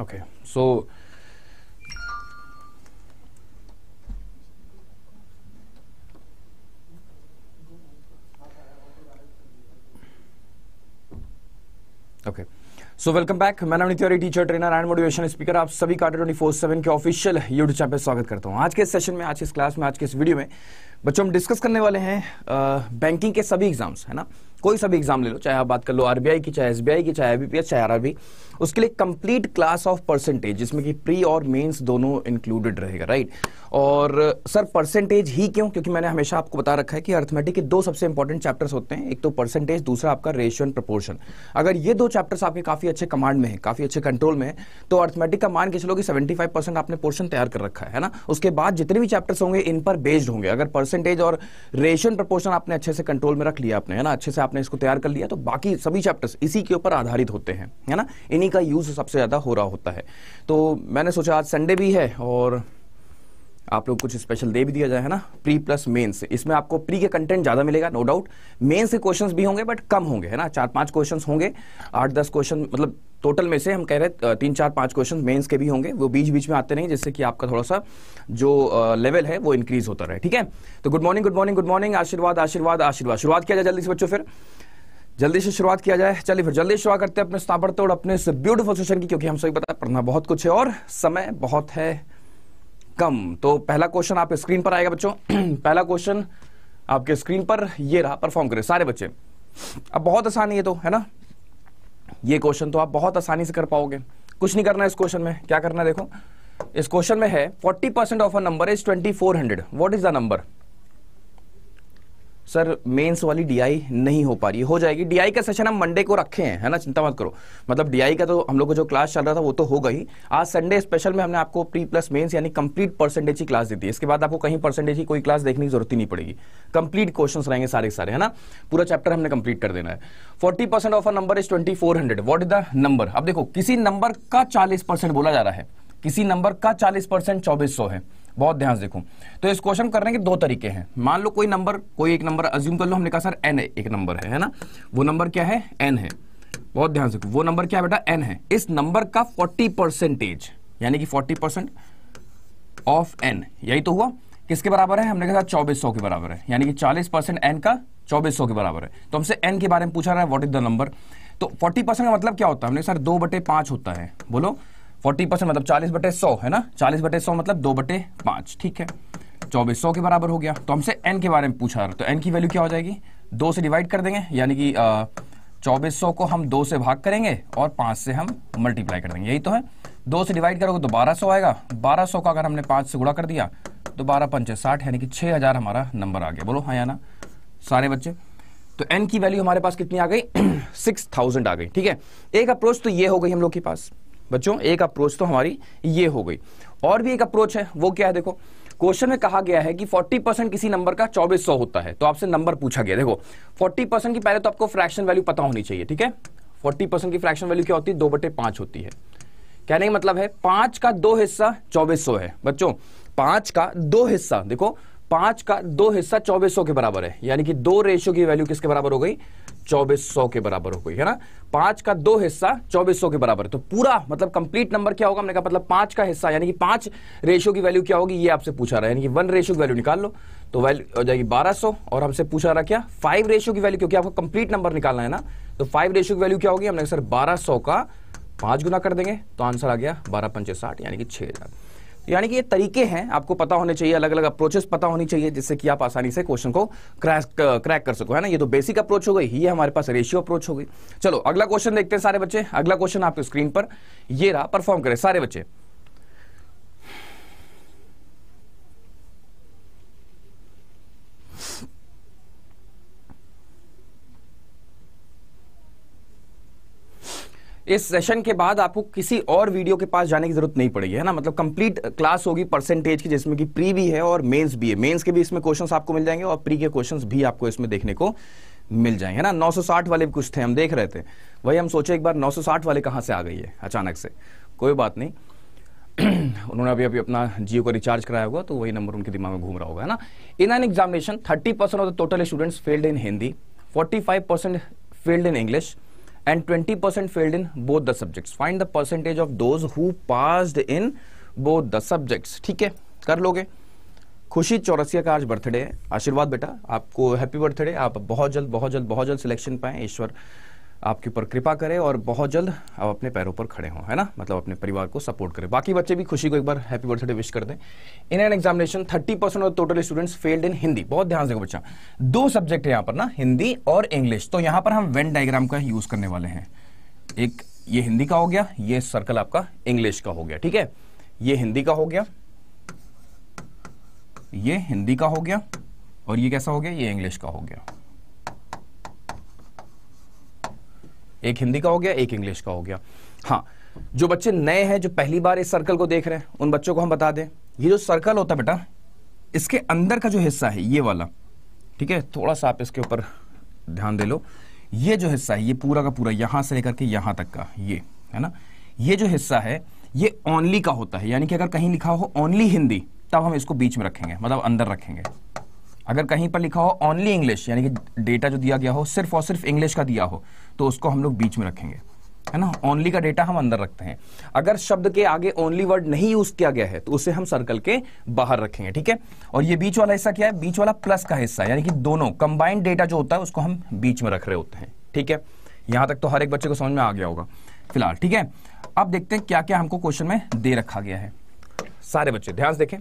Okay, so okay so welcome back मैं नाम Tiwari teacher trainer and motivation speaker आप सभी कार्टर ट्वेंटी फोर सेवन के ऑफिशियल यूट्यूब चैनल पर स्वागत करता हूँ आज के सेशन में आज के इस क्लास में आज के इस वीडियो में बच्चों हम डिस्कस करने वाले हैं बैंकिंग के सभी एग्जाम्स है ना कोई सभी एग्जाम ले लो चाहे आप बात कर लो आरबीआई की चाहे एसबीआई की चाहे आईबीपीएस चाहे आरआरबी उसके लिए कंप्लीट क्लास ऑफ परसेंटेज जिसमें कि प्री और मेंस दोनों इंक्लूडेड रहेगा राइट और सर परसेंटेज ही क्यों क्योंकि मैंने हमेशा आपको बता रखा है कि अर्थमेटिक के दो सबसे इंपॉर्टेंट चैप्टर्स होते हैं एक तो परसेंटेज दूसरा आपका रेशियो एंड प्रपोर्शन अगर ये दो चैप्टर्स आपके काफ़ी अच्छे कमांड में है काफ़ी अच्छे कंट्रोल में है तो अर्थमेटिक का मान के चलो कि सेवेंटी आपने पोर्शन तैयार कर रखा है ना उसके बाद जितने भी चैप्टर्स होंगे इन पर बेस्ड होंगे अगर परसेंटेज और रेशन प्रपोर्शन आपने अच्छे से कंट्रोल में रख लिया आपने है ना अच्छे से आपने इसको तैयार कर लिया तो बाकी सभी चैप्टर्स इसी के ऊपर आधारित होते हैं है ना इन्हीं का यूज़ सबसे ज़्यादा हो रहा होता है तो मैंने सोचा आज संडे भी है और आप लोग कुछ स्पेशल दे भी दिया जाए है ना प्री प्लस मेंस इसमें आपको प्री के कंटेंट ज़्यादा मिलेगा नो डाउट मेंस के क्वेश्चंस भी होंगे बट कम होंगे है ना चार पांच क्वेश्चंस होंगे आठ दस क्वेश्चन मतलब टोटल में से हम कह रहे हैं तीन चार पांच क्वेश्चन मेंस के भी होंगे वो बीच बीच में आते नहीं जिससे कि आपका थोड़ा सा जो लेवल है वो इंक्रीज होता रहे ठीक है तो good morning good morning good morning आशीर्वाद आशीर्वाद आशीर्वाद शुरुआत किया जाए जल्दी से बच्चों फिर जल्दी से शुरुआत किया जाए चलिए फिर जल्दी शुरुआत करते हैं अपने स्नापड़ तोड़ अपने ब्यूटीफुल सेशन की क्योंकि हम सभी पता है पढ़ना बहुत कुछ है और समय बहुत है कम तो पहला क्वेश्चन आपके स्क्रीन पर आएगा बच्चों पहला क्वेश्चन आपके स्क्रीन पर ये रहा परफॉर्म करें सारे बच्चे अब बहुत आसानी है तो है ना ये क्वेश्चन तो आप बहुत आसानी से कर पाओगे कुछ नहीं करना इस क्वेश्चन में क्या करना है देखो इस क्वेश्चन में है forty percent of a number is hundred what is the number sir mains वाली डीआई नहीं हो पा रही हो जाएगी डीआई का सेशन हम मंडे को रखे हैं है ना चिंता मत करो मतलब डीआई का तो हम लोग को जो क्लास चल रहा था वो तो होगा ही आज संडे स्पेशल में हमने आपको प्री प्लस मेंस यानी कंप्लीट परसेंटेज की क्लास दी थी इसके बाद आपको कहीं परसेंटेज की कोई क्लास देखने की जरूरत ही नहीं पड़ेगी कंप्लीट क्वेश्चन रहेंगे सारे सारे है ना पूरा चैप्टर हमने कंप्लीट कर देना है forty percent of number is twenty four hundred what is the number अब देखो किसी नंबर का चालीस परसेंट बोला जा रहा है किसी नंबर का चालीस परसेंट चौबीस सौ है बहुत ध्यान से देखो तो इस क्वेश्चन करने के दो तरीके हैं मान लो कोई नंबर कोई एक नंबर अज्यूम कर लो हमने कहा सर एन एक नंबर है है ना वो नंबर क्या है एन है बहुत ध्यान से देखो वो नंबर क्या बेटा एन है इस नंबर का फोर्टी परसेंटेज यानी कि फोर्टी परसेंट ऑफ एन यही तो हुआ किसके बराबर है हमने कहा चौबीस सौ के बराबर है यानी कि चालीस परसेंट एन का चौबीस सौ के बराबर है तो हमसे एन के बारे में पूछा रहा है वॉट इज द नंबर तो फोर्टी परसेंट का मतलब क्या होता है हमने सर दो बटे पांच होता है बोलो फोर्टी परसेंट मतलब चालीस बटे सौ है ना चालीस बटे सौ मतलब दो बटे पांच ठीक है चौबीस सौ के बराबर हो गया तो हमसे एन के बारे में पूछा तो एन की वैल्यू क्या हो जाएगी दो से डिवाइड कर देंगे यानी कि चौबीस सौ को हम दो से भाग करेंगे और पांच से हम मल्टीप्लाई कर देंगे यही तो है दो से डिवाइड करोगे तो बारह सौ आएगा बारह सौ का अगर हमने पांच से गुड़ा कर दिया तो बारह पंचे साठ यानी कि छः हज़ार हमारा नंबर आ गया बोलो हाँ याना ना सारे बच्चे तो एन की वैल्यू हमारे पास कितनी आ गई सिक्स थाउजेंड आ गई ठीक है एक अप्रोच तो ये हो गई हम लोग के पास बच्चों एक अप्रोच तो हमारी ये हो गई और भी एक अप्रोच है वो क्या है देखो क्वेश्चन में कहा गया है कि 40 परसेंट किसी नंबर का 2400 होता है तो आपसे नंबर पूछा गया देखो 40 परसेंट की पहले तो आपको फ्रैक्शन वैल्यू पता होनी चाहिए ठीक है 40 परसेंट की फ्रैक्शन वैल्यू क्या होती है दो बटे पांच होती है कहने का मतलब है पांच का दो हिस्सा चौबीस है बच्चों पांच का दो हिस्सा देखो पांच का दो हिस्सा चौबीस के बराबर है यानी कि दो रेशियो की वैल्यू किसके बराबर हो गई चौबीस सौ के बराबर हो गई है ना पांच का दो हिस्सा चौबीस सौ के बराबर तो पूरा मतलब कंप्लीट नंबर क्या होगा हमने कहा मतलब पांच का हिस्सा यानी कि पांच रेशो की वैल्यू क्या होगी ये आपसे पूछा रहा है यानी कि वन रेशो की वैल्यू निकाल लो तो वैल्यू हो जाएगी बारह सौ और हमसे पूछा रहा क्या फाइव रेशो की वैल्यू क्योंकि आपको कंप्लीट नंबर निकालना है ना तो फाइव रेशो की वैल्यू क्या होगी हमने सर बारह का पांच गुना कर देंगे तो आंसर आ गया बारह पंचे साठ यानी कि छह हज़ार यानी कि ये तरीके हैं आपको पता होने चाहिए अलग अलग अप्रोचेस पता होनी चाहिए जिससे कि आप आसानी से क्वेश्चन को क्रैक क्रैक कर सको है ना ये तो बेसिक अप्रोच हो गई ये हमारे पास रेशियो अप्रोच हो गई चलो अगला क्वेश्चन देखते हैं सारे बच्चे अगला क्वेश्चन आपके स्क्रीन पर ये रहा परफॉर्म करें सारे बच्चे इस सेशन के बाद आपको किसी और वीडियो के पास जाने की जरूरत नहीं पड़ेगी है ना मतलब कंप्लीट क्लास uh, होगी परसेंटेज की जिसमें कि प्री भी है और मेंस भी है मेंस के भी इसमें क्वेश्चंस आपको मिल जाएंगे और प्री के क्वेश्चंस भी आपको इसमें देखने को मिल जाएंगे है ना 960 वाले भी कुछ थे हम देख रहे थे वही हम सोचे एक बार नौ वाले कहाँ से आ गई है अचानक से कोई बात नहीं उन्होंने अभी अभी अपना जियो को रिचार्ज कराया होगा तो वही नंबर उनके दिमाग में घूम रहा होगा है ना in an examination thirty percent of the total students failed in Hindi forty five percent failed in English and 20 percent failed in both the subjects find the percentage of those who passed in both the subjects ठीक है कर लोगे खुशी चौरसिया का आज birthday है आशीर्वाद बेटा आपको हैप्पी बर्थडे आप बहुत जल्द बहुत जल्द बहुत जल्द सिलेक्शन पाएं ईश्वर आपके ऊपर कृपा करे और बहुत जल्द आप अपने पैरों पर खड़े हों है ना मतलब अपने परिवार को सपोर्ट करें बाकी बच्चे भी खुशी को एक बार हैप्पी बर्थडे विश कर दें in an examination thirty percent of total students failed in Hindi बहुत ध्यान से बच्चा दो सब्जेक्ट है यहाँ पर ना हिंदी और इंग्लिश तो यहाँ पर हम वेन डायग्राम का यूज करने वाले हैं एक ये हिंदी का हो गया ये सर्कल आपका इंग्लिश का हो गया ठीक है ये हिंदी का हो गया ये हिंदी का हो गया और ये कैसा हो गया ये इंग्लिश का हो गया एक हिंदी का हो गया एक इंग्लिश का हो गया हाँ जो बच्चे नए हैं जो पहली बार इस सर्कल को देख रहे हैं उन बच्चों को हम बता दें ये जो सर्कल होता है बेटा इसके अंदर का जो हिस्सा है ये वाला ठीक है थोड़ा सा आप इसके ऊपर ध्यान दे लो ये जो हिस्सा है ये पूरा का पूरा यहां से लेकर के यहां तक का ये है ना ये जो हिस्सा है ये ओनली का होता है यानी कि अगर कहीं लिखा हो ओनली हिंदी तब हम इसको बीच में रखेंगे मतलब अंदर रखेंगे अगर कहीं पर लिखा हो ओनली इंग्लिश यानी कि डेटा जो दिया गया हो सिर्फ और सिर्फ इंग्लिश का दिया हो तो उसको हम लोग बीच में रखेंगे है ना ओनली का डेटा हम अंदर रखते हैं अगर शब्द के आगे ओनली वर्ड नहीं यूज किया गया है तो उसे हम सर्कल के बाहर रखेंगे ठीक है और ये बीच वाला हिस्सा क्या है बीच वाला प्लस का हिस्सा यानी कि दोनों कंबाइंड डेटा जो होता है उसको हम बीच में रख रहे होते हैं ठीक है यहां तक तो हर एक बच्चे को समझ में आ गया होगा फिलहाल ठीक है अब देखते हैं क्या क्या हमको क्वेश्चन में दे रखा गया है सारे बच्चे ध्यान से देखें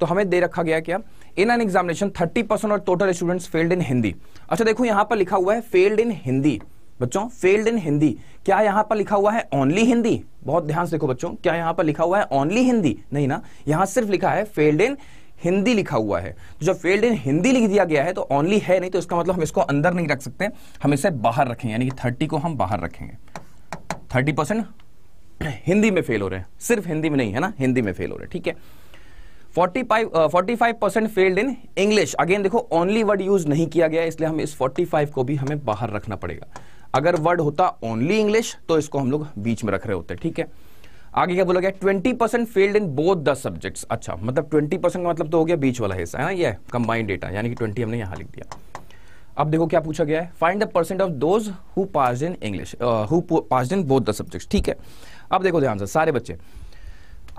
तो हमें दे रखा गया क्या in an examination thirty percent और total students failed in Hindi अच्छा देखो यहां पर लिखा हुआ है फेल्ड इन हिंदी बच्चों फेल्ड इन हिंदी क्या यहां पर लिखा हुआ है ओनली हिंदी बहुत ध्यान से देखो बच्चों क्या यहां पर लिखा हुआ है ओनली हिंदी नहीं ना यहां सिर्फ लिखा है फेल्ड इन हिंदी लिखा हुआ है तो जब फेल्ड इन हिंदी लिख दिया गया है तो ओनली है नहीं तो इसका मतलब हम इसको अंदर नहीं रख सकते हम इसे बाहर रखें यानी कि थर्टी को हम बाहर रखेंगे थर्टी हिंदी में फेल हो रहे हैं सिर्फ हिंदी में नहीं है ना हिंदी में फेल हो रहे हैं ठीक है थीके? 45 percent failed in English again देखो ओनली वर्ड यूज नहीं किया गया इसलिए हमें इस 45 को भी हमें बाहर रखना पड़ेगा अगर वर्ड होता ओनली इंग्लिश तो इसको हम लोग बीच में रख रहे होते ठीक है आगे क्या बोला गया twenty percent failed in both the subjects अच्छा मतलब ट्वेंटी परसेंट का मतलब तो हो गया बीच वाला हिस्सा है ना ये कंबाइंड डेटा यानी कि ट्वेंटी हमने यहां लिख दिया अब देखो क्या पूछा गया है find the percent of those who pass in English who pass in both the subject ठीक है अब देखो ध्यान से सारे बच्चे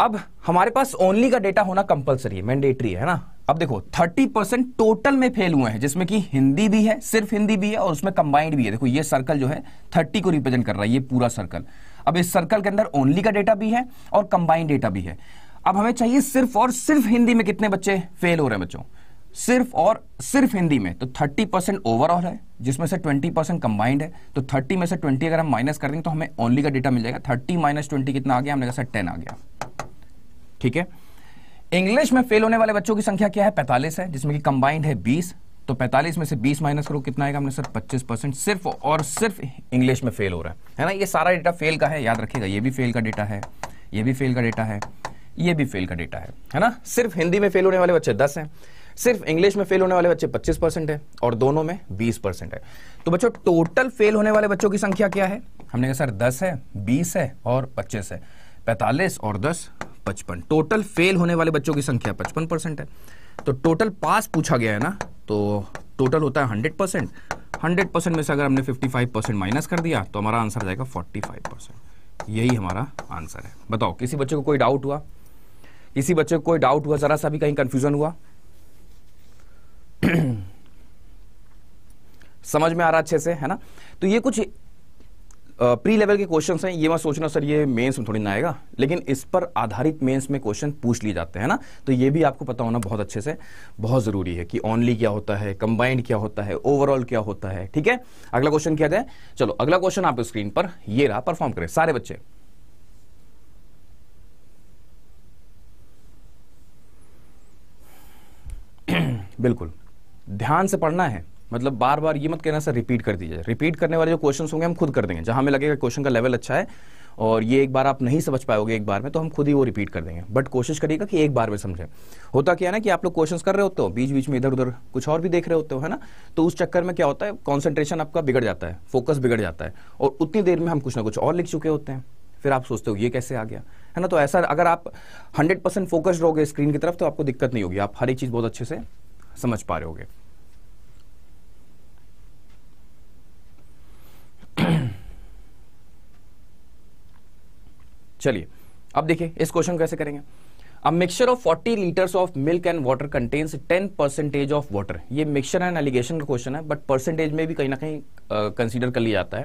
अब हमारे पास ओनली का डेटा होना कंपलसरी है मैंडेटरी है ना अब देखो 30 परसेंट टोटल में फेल हुए हैं जिसमें कि हिंदी भी है सिर्फ हिंदी भी है और उसमें कंबाइंड भी है देखो ये सर्कल जो है 30 को रिप्रेजेंट कर रहा है ये पूरा सर्कल अब इस सर्कल के अंदर ओनली का डेटा भी है और कंबाइंड डेटा भी है अब हमें चाहिए सिर्फ और सिर्फ हिंदी में कितने बच्चे फेल हो रहे हैं बच्चों सिर्फ और सिर्फ हिंदी में तो 30 परसेंट ओवरऑल है जिसमें से 20 परसेंट कंबाइंड है तो 30 में से 20 अगर हम माइनस कर देंगे तो हमें ओनली का डेटा मिल जाएगा 30 माइनस ट्वेंटी कितना आ गया हमने कहा सर 10 आ गया ठीक है इंग्लिश में फेल होने वाले बच्चों की संख्या क्या है पैंतालीस है जिसमें कि कंबाइंड है बीस तो पैंतालीस में से बीस माइनस करो कितना आएगा हमने सर पच्चीस परसेंट सिर्फ और सिर्फ इंग्लिश में फेल हो रहा है है ना ये सारा डेटा फेल का है याद रखिएगा ये भी फेल का डेटा है ये भी फेल का डेटा है ये भी फेल का डेटा है है ना सिर्फ हिंदी में फेल होने वाले बच्चे दस हैं सिर्फ इंग्लिश में फेल होने वाले बच्चे 25 परसेंट है और दोनों में 20 परसेंट है तो बच्चों टोटल फेल होने वाले बच्चों की संख्या क्या है हमने कहा सर 10 है 20 है और 25 है 45 और दस पचपन टोटल फेल होने वाले बच्चों की संख्या पचपन परसेंट है तो टोटल पास पूछा गया है ना तो टोटल होता है हंड्रेड परसेंट हंड्रेड परसेंट में से अगर हमने फिफ्टी फाइव परसेंट माइनस कर दिया तो हमारा आंसर जाएगा फोर्टी फाइव परसेंट यही हमारा आंसर है बताओ किसी बच्चे को कोई डाउट हुआ किसी बच्चे को कोई डाउट हुआ ज़रा सा भी कहीं कंफ्यूजन हुआ समझ में आ रहा अच्छे से है ना तो ये कुछ प्री लेवल के क्वेश्चन हैं ये मैं सोचना सर ये मेंस में थोड़ी ना आएगा लेकिन इस पर आधारित मेंस में क्वेश्चन पूछ लिए जाते हैं ना तो ये भी आपको पता होना बहुत अच्छे से बहुत ज़रूरी है कि ओनली क्या होता है कंबाइंड क्या होता है ओवरऑल क्या होता है ठीक है अगला क्वेश्चन क्या जाए चलो अगला क्वेश्चन आप स्क्रीन पर ये रहा परफॉर्म करें सारे बच्चे बिल्कुल ध्यान से पढ़ना है मतलब बार बार ये मत कहना सर रिपीट कर दीजिए रिपीट करने वाले जो क्वेश्चन होंगे हम खुद कर देंगे जहाँ हमें लगेगा क्वेश्चन का लेवल अच्छा है और ये एक बार आप नहीं समझ पाओगे एक बार में तो हम खुद ही वो रिपीट कर देंगे बट कोशिश करिएगा कि एक बार में समझें होता क्या है ना कि आप लोग क्वेश्चन कर रहे होते हो बीच बीच में इधर उधर कुछ और भी देख रहे होते हो है ना तो उस चक्कर में क्या होता है कॉन्सेंट्रेशन आपका बिगड़ जाता है फोकस बिगड़ जाता है और उतनी देर में हम कुछ ना कुछ और लिख चुके होते हैं फिर आप सोचते हो ये कैसे आ गया है ना तो ऐसा अगर आप हंड्रेड परसेंट फोकस्ड रहोगे स्क्रीन की तरफ तो आपको दिक्कत नहीं होगी आप हर एक चीज़ बहुत अच्छे से समझ पा रहे होगे चलिए अब देखिए इस क्वेश्चन को कैसे करेंगे a mixture of 40 litres of milk and water contains 10 percentage of water ये मिक्सचर एंड एलिगेशन का क्वेश्चन है बट परसेंटेज में भी कहीं ना कहीं कंसीडर कर लिया जाता है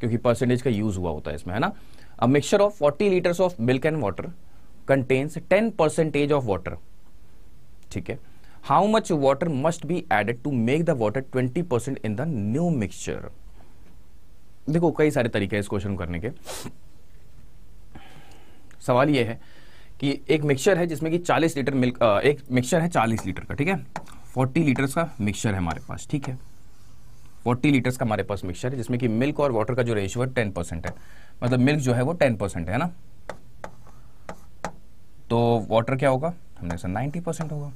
क्योंकि परसेंटेज का यूज हुआ होता है इसमें है ना a mixture of 40 litres of milk and water contains 10 percentage of water ठीक है how much water must be added to make the water twenty percent in the new mixture देखो कई सारे तरीके हैं इस क्वेश्चन करने के सवाल ये है कि एक मिक्सचर है जिसमें कि 40 लीटर मिल्क एक मिक्सचर है 40 लीटर का ठीक है 40 लीटर्स का मिक्सचर है हमारे पास ठीक है 40 लीटर्स का हमारे पास मिक्सचर है जिसमें कि मिल्क और वाटर का जो रेशियो है टेन परसेंट है मतलब मिल्क जो है वो टेन परसेंट है ना तो वाटर क्या होगा हमने सर नाइन्टी परसेंट होगा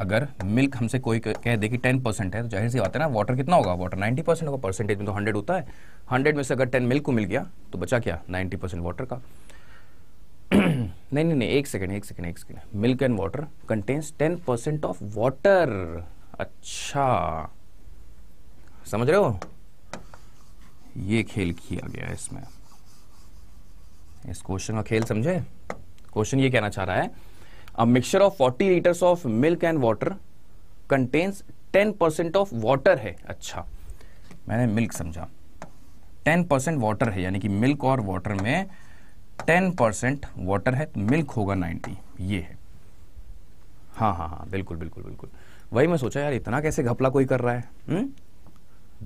अगर मिल्क हमसे कोई कह दे कि टेन परसेंट है तो जाहिर सी बात है ना वाटर कितना होगा वाटर नाइन्टी परसेंट होगा परसेंटेज में तो हंड्रेड होता है हंड्रेड में से अगर टेन मिल्क को मिल गया तो बचा क्या नाइन्टी परसेंट वाटर का नहीं नहीं नहीं एक सेकेंड एक सेकेंड एक second milk and water contains ten percent of water अच्छा समझ रहे हो ये खेल किया गया इसमें इस क्वेश्चन का खेल समझे क्वेश्चन ये कहना चाह रहा है a mixture of 40 liters of milk and water contains 10% of water है अच्छा मैंने मिल्क समझा 10% वॉटर है यानी कि मिल्क और वॉटर में 10% वाटर है तो मिल्क होगा 90 ये है हाँ हाँ हाँ बिल्कुल बिल्कुल बिल्कुल वही मैं सोचा यार इतना कैसे घपला कोई कर रहा है हम्म?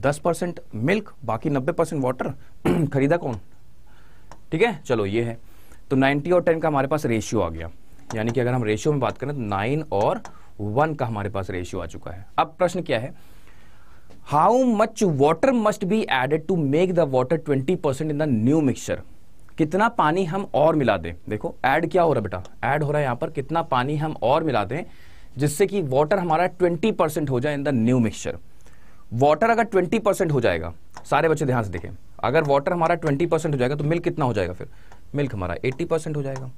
दस परसेंट मिल्क बाकी नब्बे परसेंट वाटर खरीदा कौन ठीक है चलो ये है तो नाइनटी और टेन का हमारे पास रेशियो आ गया यानी कि अगर हम रेशियो में बात करें तो नाइन और वन का हमारे पास रेशियो आ चुका है अब प्रश्न क्या है how much water must be added to make the water twenty percent in the new mixture कितना पानी हम और मिला दें देखो ऐड क्या हो रहा है बेटा ऐड हो रहा है यहाँ पर कितना पानी हम और मिला दें जिससे कि वाटर हमारा ट्वेंटी परसेंट हो जाए in the new mixture water अगर ट्वेंटी परसेंट हो जाएगा सारे बच्चे ध्यान से देखें अगर वाटर हमारा ट्वेंटी परसेंट हो जाएगा तो मिल्क कितना हो जाएगा फिर मिल्क हमारा एट्टी परसेंट हो जाएगा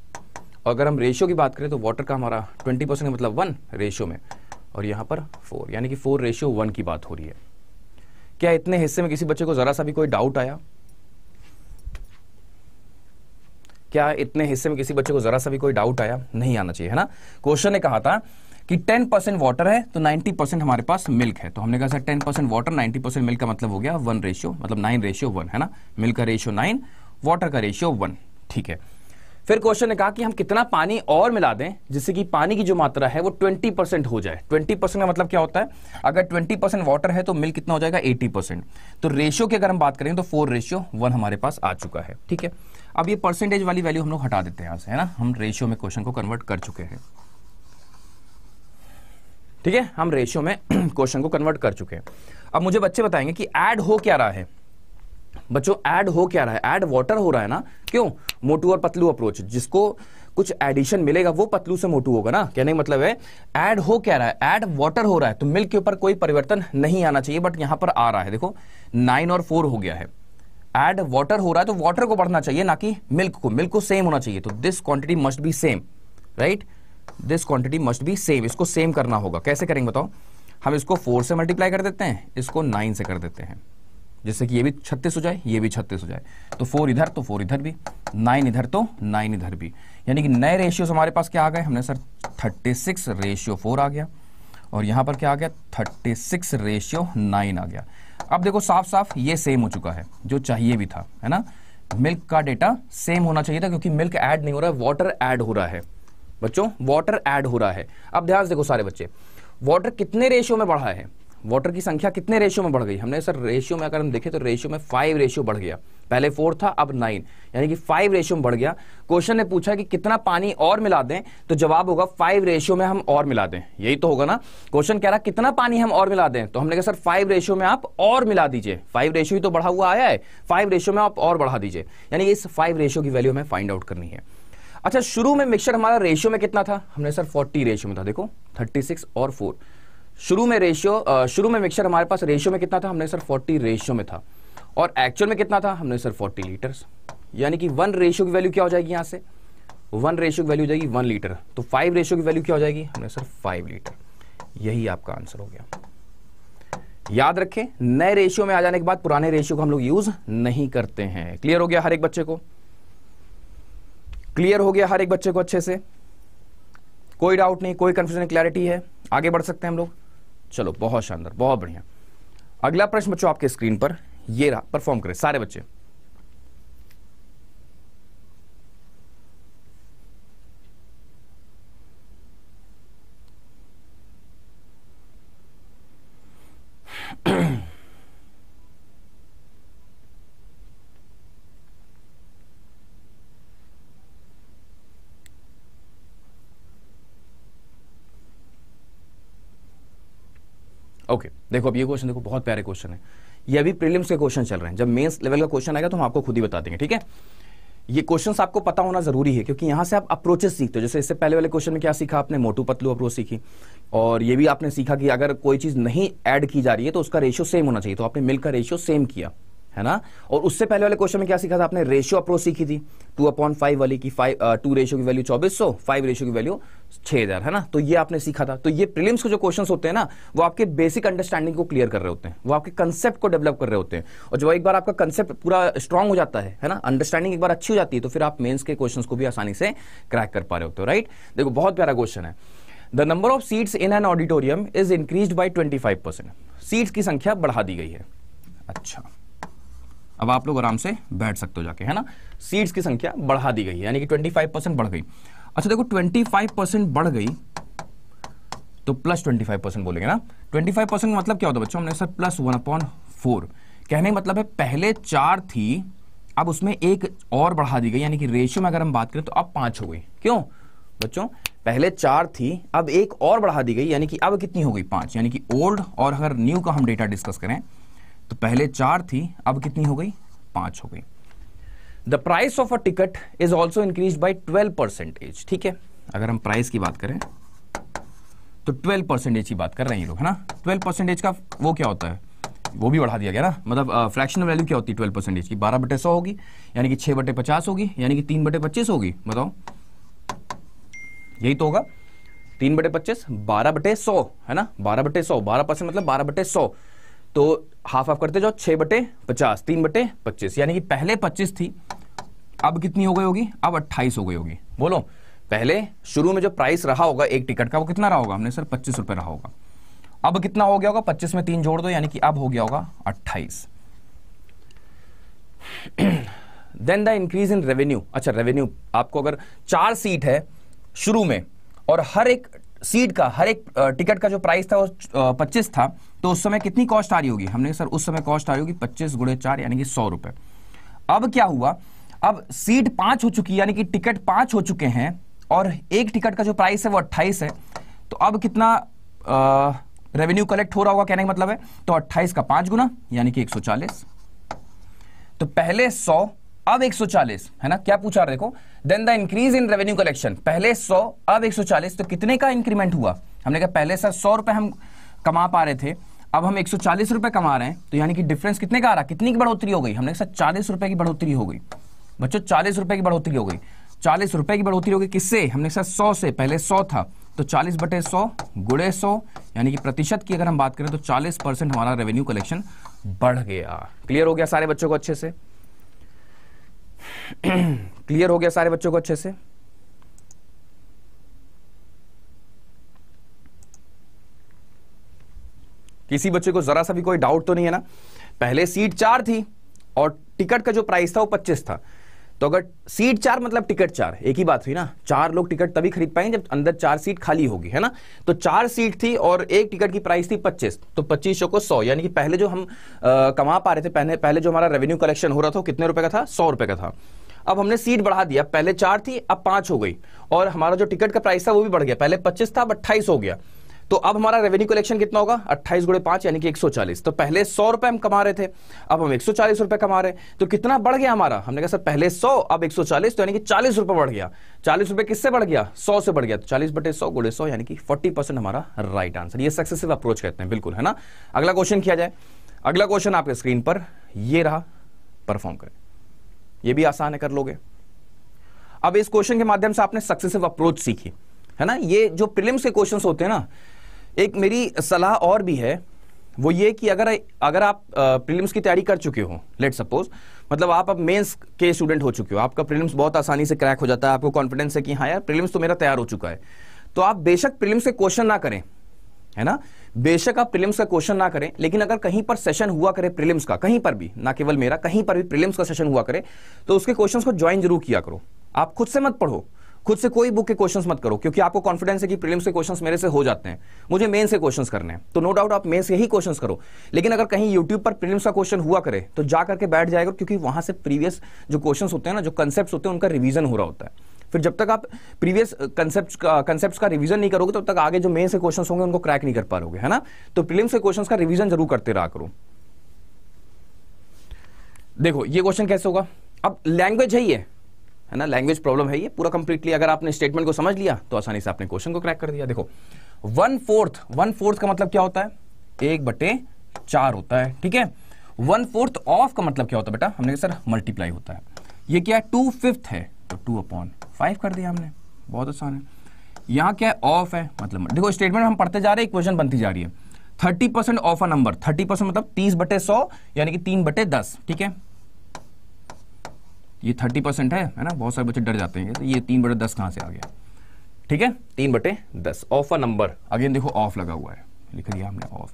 और अगर हम रेशियो की बात करें तो वाटर का हमारा ट्वेंटी परसेंट का मतलब वन रेशियो में और यहाँ पर फोर यानी कि फोर रेशियो वन की बात हो रही है क्या इतने हिस्से में किसी बच्चे को ज़रा सा भी कोई डाउट आया क्या इतने हिस्से में किसी बच्चे को ज़रा सा भी कोई डाउट आया नहीं आना चाहिए है ना क्वेश्चन ने कहा था कि 10 परसेंट वाटर है तो 90 परसेंट हमारे पास मिल्क है तो हमने कहा sir 10 percent water 90 percent milk का मतलब हो गया वन रेशियो मतलब नाइन रेशियो वन है ना मिल्क का रेशियो नाइन वाटर का रेशियो वन ठीक है फिर क्वेश्चन ने कहा कि हम कितना पानी और मिला दें जिससे कि पानी की जो मात्रा है वो 20 परसेंट हो जाए 20 परसेंट का मतलब क्या होता है अगर 20 परसेंट वाटर है तो मिल्क कितना हो जाएगा 80 परसेंट तो रेशियो की अगर हम बात करें तो फोर रेशियो वन हमारे पास आ चुका है ठीक है अब ये परसेंटेज वाली वैल्यू हम लोग हटा देते हैं यहाँ से है ना हम रेशियो में क्वेश्चन को कन्वर्ट कर चुके हैं ठीक है हम रेशियो में क्वेश्चन को कन्वर्ट कर चुके हैं अब मुझे बच्चे बताएंगे कि एड हो क्या रहा है बच्चों ऐड हो क्या रहा है ऐड वाटर हो रहा है ना क्यों मोटू और पतलू अप्रोच जिसको कुछ एडिशन मिलेगा वो पतलू से मोटू होगा ना कहने का मतलब है ऐड हो क्या रहा है ऐड वाटर हो रहा है तो मिल्क के ऊपर कोई परिवर्तन नहीं आना चाहिए बट यहां पर आ रहा है देखो नाइन और फोर हो गया है एड वाटर हो रहा है तो वाटर को बढ़ना चाहिए ना कि मिल्क को मिल्क को सेम होना चाहिए तो this quantity must be same right this quantity must be same इसको सेम करना होगा कैसे करेंगे बताओ हम इसको फोर से मल्टीप्लाई कर देते हैं इसको नाइन से कर देते हैं जैसे कि ये भी छत्तीस हो जाए ये भी छत्तीस हो जाए तो फोर इधर तो फोर इधर भी नाइन इधर तो नाइन इधर भी यानी कि नए रेशियोज हमारे पास क्या आ गए हमने sir thirty six ratio four आ गया और यहाँ पर क्या आ गया थर्टी सिक्स रेशियो नाइन आ गया अब देखो साफ साफ ये सेम हो चुका है जो चाहिए भी था है ना मिल्क का डेटा सेम होना चाहिए था क्योंकि मिल्क ऐड नहीं हो रहा है वाटर ऐड हो रहा है बच्चों वाटर ऐड हो रहा है अब ध्यान देखो सारे बच्चे वाटर कितने रेशियो में बढ़ा है वाटर की संख्या कितने रेशियो में बढ़ गई हमने सर रेशियो में अगर हम देखें तो रेशियो में फाइव रेशियो बढ़ गया पहले फोर था अब नाइन यानी कि फाइव रेशियो में बढ़ गया क्वेश्चन ने पूछा कि कितना पानी और मिला दें तो जवाब होगा फाइव रेशियो में हम और मिला दें यही तो होगा ना क्वेश्चन कह रहा कितना पानी हम और मिला दें तो हमने कहा सर फाइव रेशियो में आप और मिला दीजिए फाइव रेशियो ही तो बढ़ा हुआ आया है फाइव रेशियो में आप और बढ़ा दीजिए यानी इस फाइव रेशियो की वैल्यू हमें फाइंड आउट करनी है अच्छा शुरू में मिक्सर हमारा रेशियो में कितना था हमने सर फोर्टी रेशियो में था देखो थर्टी सिक्स और फोर शुरू में रेशियो शुरू में मिक्सर हमारे पास रेशियो में कितना था हमने सर 40 रेशियो में था और एक्चुअल में कितना था हमने सर 40 लीटर यानी कि वन रेशियो की वैल्यू क्या हो जाएगी यहाँ से वन रेशियो की वैल्यू हो जाएगी वन लीटर तो फाइव रेशियो की वैल्यू क्या हो जाएगी हमने सर फाइव लीटर यही आपका आंसर हो गया याद रखें नए रेशियो में आ जाने के बाद पुराने रेशियो को हम लोग यूज नहीं करते हैं क्लियर हो गया हर एक बच्चे को क्लियर हो गया हर एक बच्चे को अच्छे से कोई डाउट नहीं कोई कंफ्यूजन क्लैरिटी है आगे बढ़ सकते हैं हम लोग चलो बहुत शानदार बहुत बढ़िया अगला प्रश्न बच्चों आपके स्क्रीन पर ये रहा परफॉर्म करें सारे बच्चे ओके देखो अब ये क्वेश्चन देखो बहुत प्यारे क्वेश्चन है ये अभी प्रीलिम्स के क्वेश्चन चल रहे हैं जब मेंस लेवल का क्वेश्चन आएगा तो हम आपको खुद ही बता देंगे ठीक है ये क्वेश्चंस आपको पता होना जरूरी है क्योंकि यहां से आप अप्रोचेस सीखते हो जैसे इससे पहले वाले क्वेश्चन में क्या सीखा आपने मोटू पतलू अप्रोच सीखी और ये भी आपने सीखा कि अगर कोई चीज़ नहीं ऐड की जा रही है तो उसका रेशियो सेम होना चाहिए तो आपने मिलकर रेशियो सेम किया है ना और उससे पहले वाले क्वेश्चन में क्या सीखा था आपने रेशियो अप्रोच सीखी थी टू अपॉन फाइव वाली की फाइव टू रेशियो की वैल्यू चौबीस सौ फाइव रेशियो की वैल्यू छह हज़ार है ना तो ये आपने सीखा था तो ये प्रीलिम्स के जो क्वेश्चन होते हैं ना वो आपके बेसिक अंडरस्टैंडिंग को क्लियर कर रहे होते हैं वो आपके कंसेप्ट को डेवलप कर रहे होते हैं और जब एक बार आपका कंसेप्ट पूरा स्ट्रांग हो जाता है है ना अंडरस्टैंडिंग एक बार अच्छी हो जाती है तो फिर आप मेन्स के क्वेश्चन को भी आसानी से क्रैक कर पा रहे होते हो राइट देखो बहुत प्यारा क्वेश्चन है the number of seats in an auditorium is increase by twenty five percent seats की संख्या बढ़ा दी गई है अच्छा अब आप लोग आराम से बैठ सकते हो जाके है ना सीट्स की संख्या बढ़ा दी गई यानी कि 25 परसेंट बढ़ गई अच्छा देखो 25 परसेंट बढ़ गई तो प्लस 25 परसेंट बोलेंगे ना 25 परसेंट मतलब क्या होता है बच्चों हमने sir plus one upon four कहने का मतलब है पहले चार थी अब उसमें एक और बढ़ा दी गई यानी कि रेशियो में अगर हम बात करें तो अब पांच हो गई क्यों बच्चों पहले चार थी अब एक और बढ़ा दी गई यानी कि अब कितनी हो गई पांच यानी कि ओल्ड और अगर न्यू का हम डेटा डिस्कस करें तो पहले चार थी अब कितनी हो गई पांच हो गई the price of a ticket is also increase by twelve percentage ठीक है अगर हम प्राइस की बात करें तो ट्वेल्व परसेंटेज की बात कर रहे हैं लोग है ना ट्वेल्व परसेंटेज का वो क्या होता है वो भी बढ़ा दिया गया ना मतलब फ्रैक्शनल वैल्यू क्या होती है ट्वेल्व परसेंटेज की बारह बटे सौ होगी यानी कि छह बटे पचास होगी यानी कि तीन बटे पच्चीस होगी बताओ यही तो होगा तीन बटे पच्चीस बारह बटे सौ है ना बारह बटे सौ बारह परसेंट मतलब बारह बटे सौ तो हाफ हाफ करते जाओ छह बटे पचास तीन बटे पच्चीस यानी कि पहले पच्चीस थी अब कितनी हो गई होगी अब अट्ठाईस हो गई होगी बोलो पहले शुरू में जो प्राइस रहा होगा एक टिकट का वो कितना रहा होगा हमने सर पच्चीस रुपए रहा होगा अब कितना हो गया होगा पच्चीस में तीन जोड़ दो यानी कि अब हो गया होगा अट्ठाईस then the increase in revenue अच्छा रेवेन्यू आपको अगर चार सीट है शुरू में और हर एक सीट का हर एक टिकट का जो प्राइस था वो पच्चीस था तो उस समय कितनी कॉस्ट आ रही होगी हमने सर उस समय कॉस्ट आ रही होगी पच्चीस गुड़े चार यानी कि सौ रुपए अब क्या हुआ अब सीट पांच हो चुकी यानी कि टिकट पांच हो चुके हैं और एक टिकट का जो प्राइस है वो अट्ठाईस है तो अब कितना रेवेन्यू कलेक्ट हो रहा होगा कहने का मतलब है तो अट्ठाईस का पांच गुना यानी कि एक तो पहले सौ अब 140 है ना क्या पूछा देखो then the increase in revenue collection पहले 100 अब 140 तो कितने का इंक्रीमेंट हुआ हमने कहा पहले सर सौ रुपए हम कमा पा रहे थे अब हम एक सौ कमा रहे हैं तो यानी कि डिफरेंस कितने का आ रहा कितनी की बढ़ोतरी हो गई हमने चालीस रुपए की बढ़ोतरी हो गई बच्चों चालीस रुपए की बढ़ोतरी हो गई चालीस रुपए की बढ़ोतरी हो गई किससे हमने सर सौ से पहले सौ था तो चालीस बटे सौ गुड़े सौ यानी कि प्रतिशत की अगर हम बात करें तो चालीस परसेंट हमारा रेवेन्यू कलेक्शन बढ़ गया क्लियर हो गया सारे बच्चों को अच्छे से क्लियर हो गया सारे बच्चों को अच्छे से किसी बच्चे को जरा सा भी कोई डाउट तो नहीं है ना पहले सीट चार थी और टिकट का जो प्राइस था वो पच्चीस था तो अगर सीट चार मतलब टिकट चार एक ही बात हुई ना चार लोग टिकट तभी खरीद पाएंगे जब अंदर चार सीट खाली होगी है ना तो चार सीट थी और एक टिकट की प्राइस थी पच्चीस तो पच्चीस सौ को सौ यानी कि पहले जो हम आ, कमा पा रहे थे पहले पहले जो हमारा रेवेन्यू कलेक्शन हो रहा था कितने रुपए का था सौ रुपए का था अब हमने सीट बढ़ा दिया पहले चार थी अब पांच हो गई और हमारा जो टिकट का प्राइस था वो भी बढ़ गया पहले पच्चीस था अब अट्ठाईस हो गया तो अब हमारा रेवेन्यू कलेक्शन कितना होगा अट्ठाईस गुड़े पांच यानी कि 140 तो पहले सौ रुपए हम कमा रहे थे अब हम 140 रुपए कमा रहे हैं तो कितना बढ़ गया हमारा हमने कहा सर पहले सौ अब 140 तो यानी कि चालीस रुपए बढ़ गया चालीस रुपए किससे बढ़ गया सौ से बढ़ गया तो 40 बटे सौ गुड़े सौ यानी कि फोर्टी परसेंट हमारा राइट आंसर ये सक्सेसिव अप्रोच कहते हैं बिल्कुल है ना अगला क्वेश्चन किया जाए अगला क्वेश्चन आपके स्क्रीन पर यह रहा परफॉर्म करें यह भी आसान है कर लोगे अब इस क्वेश्चन के माध्यम से आपने सक्सेसिव अप्रोच सीखी है ना ये जो प्रिलिम्स के क्वेश्चंस होते हैं ना एक मेरी सलाह और भी है वो ये कि अगर अगर आप प्रीलिम्स की तैयारी कर चुके हो लेट सपोज मतलब आप अब मेंस के स्टूडेंट हो चुके हो आपका प्रीलिम्स बहुत आसानी से क्रैक हो जाता है आपको कॉन्फिडेंस है कि हाँ यार प्रीलिम्स तो मेरा तैयार हो चुका है तो आप बेशक प्रीलिम्स के क्वेश्चन ना करें है ना बेशक आप प्रीलिम्स का क्वेश्चन ना करें लेकिन अगर कहीं पर सेशन हुआ करे प्रीलिम्स का कहीं पर भी ना केवल मेरा कहीं पर भी प्रीलिम्स का सेशन हुआ करे तो उसके क्वेश्चन को ज्वाइन जरूर किया करो आप खुद से मत पढ़ो खुद से कोई बुक के क्वेश्चंस मत करो क्योंकि आपको कॉन्फिडेंस है कि प्रीलिम्स के क्वेश्चंस मेरे से हो जाते हैं मुझे मेन से क्वेश्चंस करने हैं तो नो डाउट आप मेन से ही क्वेश्चंस करो लेकिन अगर कहीं यूट्यूब पर प्रीलिम्स का क्वेश्चन हुआ करे तो जा करके बैठ जाएगा क्योंकि वहां से प्रीवियस जो क्वेश्चन होते हैं ना जो कंसेप्ट होते हैं उनका रिविजन हो रहा होता है फिर जब तक आप प्रीवियस कंसेप्ट कंसेप्ट का रिवीजन नहीं करोगे तब तक आगे जो मेन से क्वेश्चन होंगे उनको क्रैक नहीं कर पा रोगे है ना तो प्रीलिम्स के क्वेश्चन का रिविजन जरूर करते रहा करो देखो ये क्वेश्चन कैसे होगा अब लैंग्वेज है ये है ना लैंग्वेज प्रॉब्लम है ये पूरा कंप्लीटली अगर आपने स्टेटमेंट को समझ लिया तो आसानी से आपने क्वेश्चन को क्रैक कर दिया देखो वन फोर्थ वन फोर्थ का मतलब क्या होता है एक बटे चार होता है ठीक है वन फोर्थ ऑफ का मतलब क्या होता है बेटा हमने कहा सर मल्टीप्लाई होता है ये क्या है टू फिफ्थ है तो टू अपॉन फाइव कर दिया हमने बहुत आसान है यहाँ क्या है ऑफ है मतलब देखो स्टेटमेंट हम पढ़ते जा रहे हैं क्वेश्चन बनती जा रही है thirty percent of a number thirty percent मतलब तीस बटे सौ यानी कि तीन बटे दस ठीक है ये थर्टी परसेंट है ना बहुत सारे बच्चे डर जाते हैं तो ये तीन बटे दस कहाँ से आ गया ठीक है तीन बटे दस ऑफ अ नंबर अगेन देखो ऑफ लगा हुआ है लिख दिया हमने ऑफ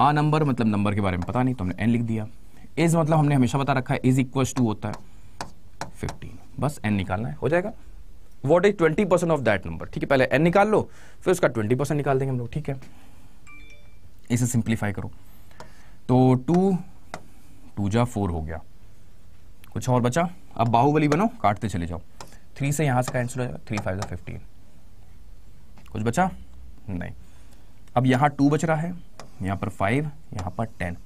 आ नंबर मतलब नंबर के बारे में पता नहीं तो हमने एन लिख दिया इज मतलब हमने हमेशा बता रखा है इज इक्वल टू होता है फिफ्टीन बस एन निकालना है हो जाएगा what is twenty percent of that number ठीक है पहले एन निकाल लो फिर उसका ट्वेंटी परसेंट निकाल देंगे हम लोग ठीक है इसे सिंप्लीफाई करो तो टू टू जा फोर हो गया कुछ और बचा अब बाहुबली बनो काटते चले जाओ थ्री से यहाँ से का आंसर हो जाएगा थ्री फाइव फिफ्टीन कुछ बचा नहीं अब यहाँ टू बच रहा है यहाँ पर फाइव यहाँ पर टेन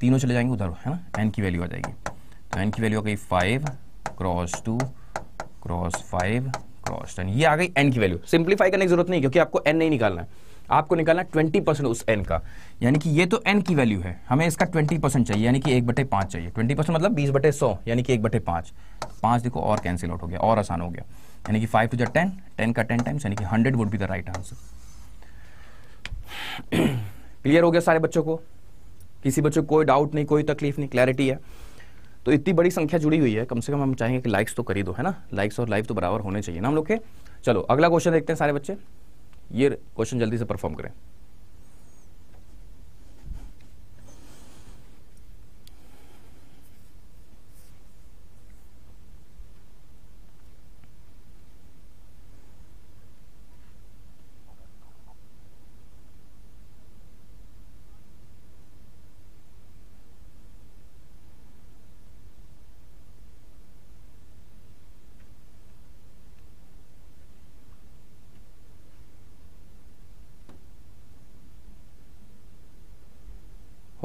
तीनों चले जाएंगे उधर है ना एन की वैल्यू आ जाएगी तो एन की वैल्यू आ गई five cross two cross five cross ten ये आ गई एन की वैल्यू सिंप्लीफाई करने की जरूरत नहीं क्योंकि आपको एन नहीं निकालना है आपको निकालना ट्वेंटी परसेंट उस एन का यानी कि ये तो एन की वैल्यू है हमें इसका ट्वेंटी परसेंट चाहिए यानी कि एक बटे पाँच चाहिए ट्वेंटी परसेंट मतलब बीस बटे सौ यानी कि एक बटे पाँच पाँच देखो और कैंसिल आउट हो गया और आसान हो गया यानी कि फाइव टू जै टेन टेन का टेन टाइम्स यानी कि hundred would be the right answer clear हो गया सारे बच्चों को किसी बच्चों को कोई डाउट नहीं कोई तकलीफ नहीं क्लैरिटी है तो इतनी बड़ी संख्या जुड़ी हुई है कम से कम हम चाहेंगे कि लाइक्स तो करी दो है ना लाइक्स और लाइव तो बराबर होने चाहिए ना हम लोग के चलो अगला क्वेश्चन देखते हैं सारे बच्चे ये क्वेश्चन जल्दी से परफॉर्म करें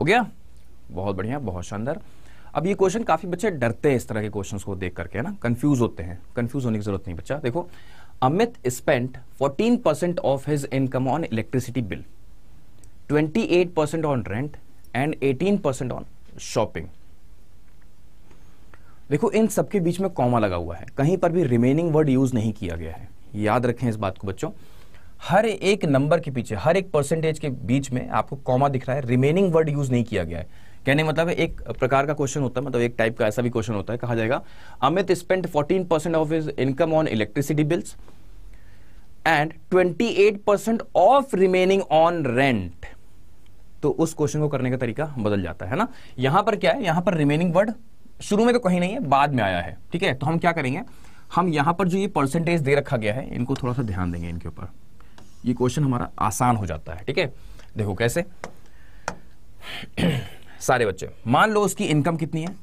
गया बहुत बढ़िया बहुत शानदार अब ये क्वेश्चन काफ़ी बच्चे डरते हैं इस तरह के क्वेश्चंस को देख करके ना कंफ्यूज होते हैं कंफ्यूज होने की जरूरत नहीं बच्चा देखो Amit spent 14 percent of his income on electricity bill 28 percent on rent and 18 percent on shopping देखो इन सबके बीच में कॉमा लगा हुआ है कहीं पर भी रिमेनिंग वर्ड यूज नहीं किया गया है याद रखें इस बात को बच्चों हर एक नंबर के पीछे हर एक परसेंटेज के बीच में आपको कॉमा दिख रहा है रिमेनिंग वर्ड यूज नहीं किया गया है कहने मतलब एक प्रकार का क्वेश्चन होता है मतलब एक टाइप का ऐसा भी क्वेश्चन होता है कहा जाएगा Amit spend 14 percent of his income on electricity bills and 28 percent of remaining on rent तो उस क्वेश्चन को करने का तरीका बदल जाता है ना यहां पर क्या है यहां पर रिमेनिंग वर्ड शुरू में तो कहीं नहीं है बाद में आया है ठीक है तो हम क्या करेंगे हम यहां पर जो ये परसेंटेज दे रखा गया है इनको थोड़ा सा ध्यान देंगे इनके ऊपर ये क्वेश्चन हमारा आसान हो जाता है ठीक है देखो कैसे सारे बच्चे मान लो उसकी इनकम कितनी है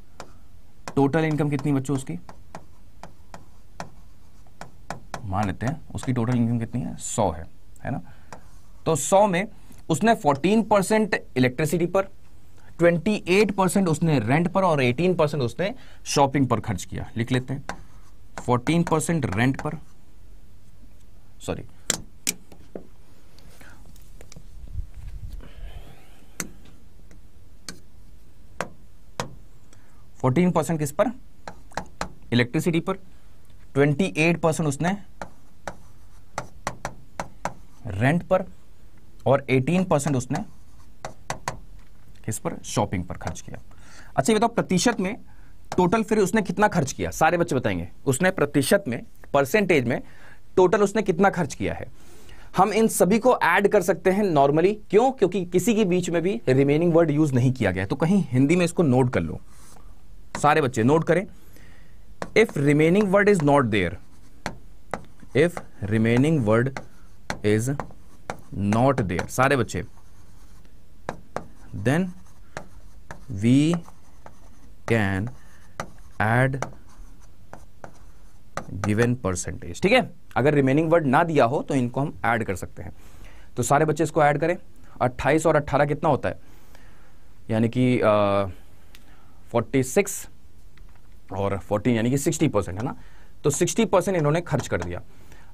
टोटल इनकम कितनी बच्चों उसकी मान लेते हैं उसकी टोटल इनकम कितनी है सौ है है ना तो सौ में उसने फोर्टीन परसेंट इलेक्ट्रिसिटी पर ट्वेंटी एट परसेंट उसने रेंट पर और एटीन परसेंट उसने शॉपिंग पर खर्च किया लिख लेते हैं फोर्टीन परसेंट रेंट पर सॉरी फोर्टीन परसेंट किस पर इलेक्ट्रिसिटी पर ट्वेंटी एट परसेंट उसने रेंट पर और एटीन परसेंट उसने किस पर शॉपिंग पर खर्च किया अच्छा ये बताओ प्रतिशत में टोटल फिर उसने कितना खर्च किया सारे बच्चे बताएंगे उसने प्रतिशत में परसेंटेज में टोटल उसने कितना खर्च किया है हम इन सभी को ऐड कर सकते हैं नॉर्मली क्यों क्योंकि किसी के बीच में भी रिमेनिंग वर्ड यूज नहीं किया गया तो कहीं हिंदी में इसको नोट कर लो सारे बच्चे नोट करें if remaining word is not there if remaining word is not there सारे बच्चे then we can add given percentage ठीक है अगर रिमेनिंग वर्ड ना दिया हो तो इनको हम ऐड कर सकते हैं तो सारे बच्चे इसको ऐड करें 28 और 18 कितना होता है यानी कि 46 और 14 यानी कि 60 परसेंट है ना तो 60 परसेंट इन्होंने खर्च कर दिया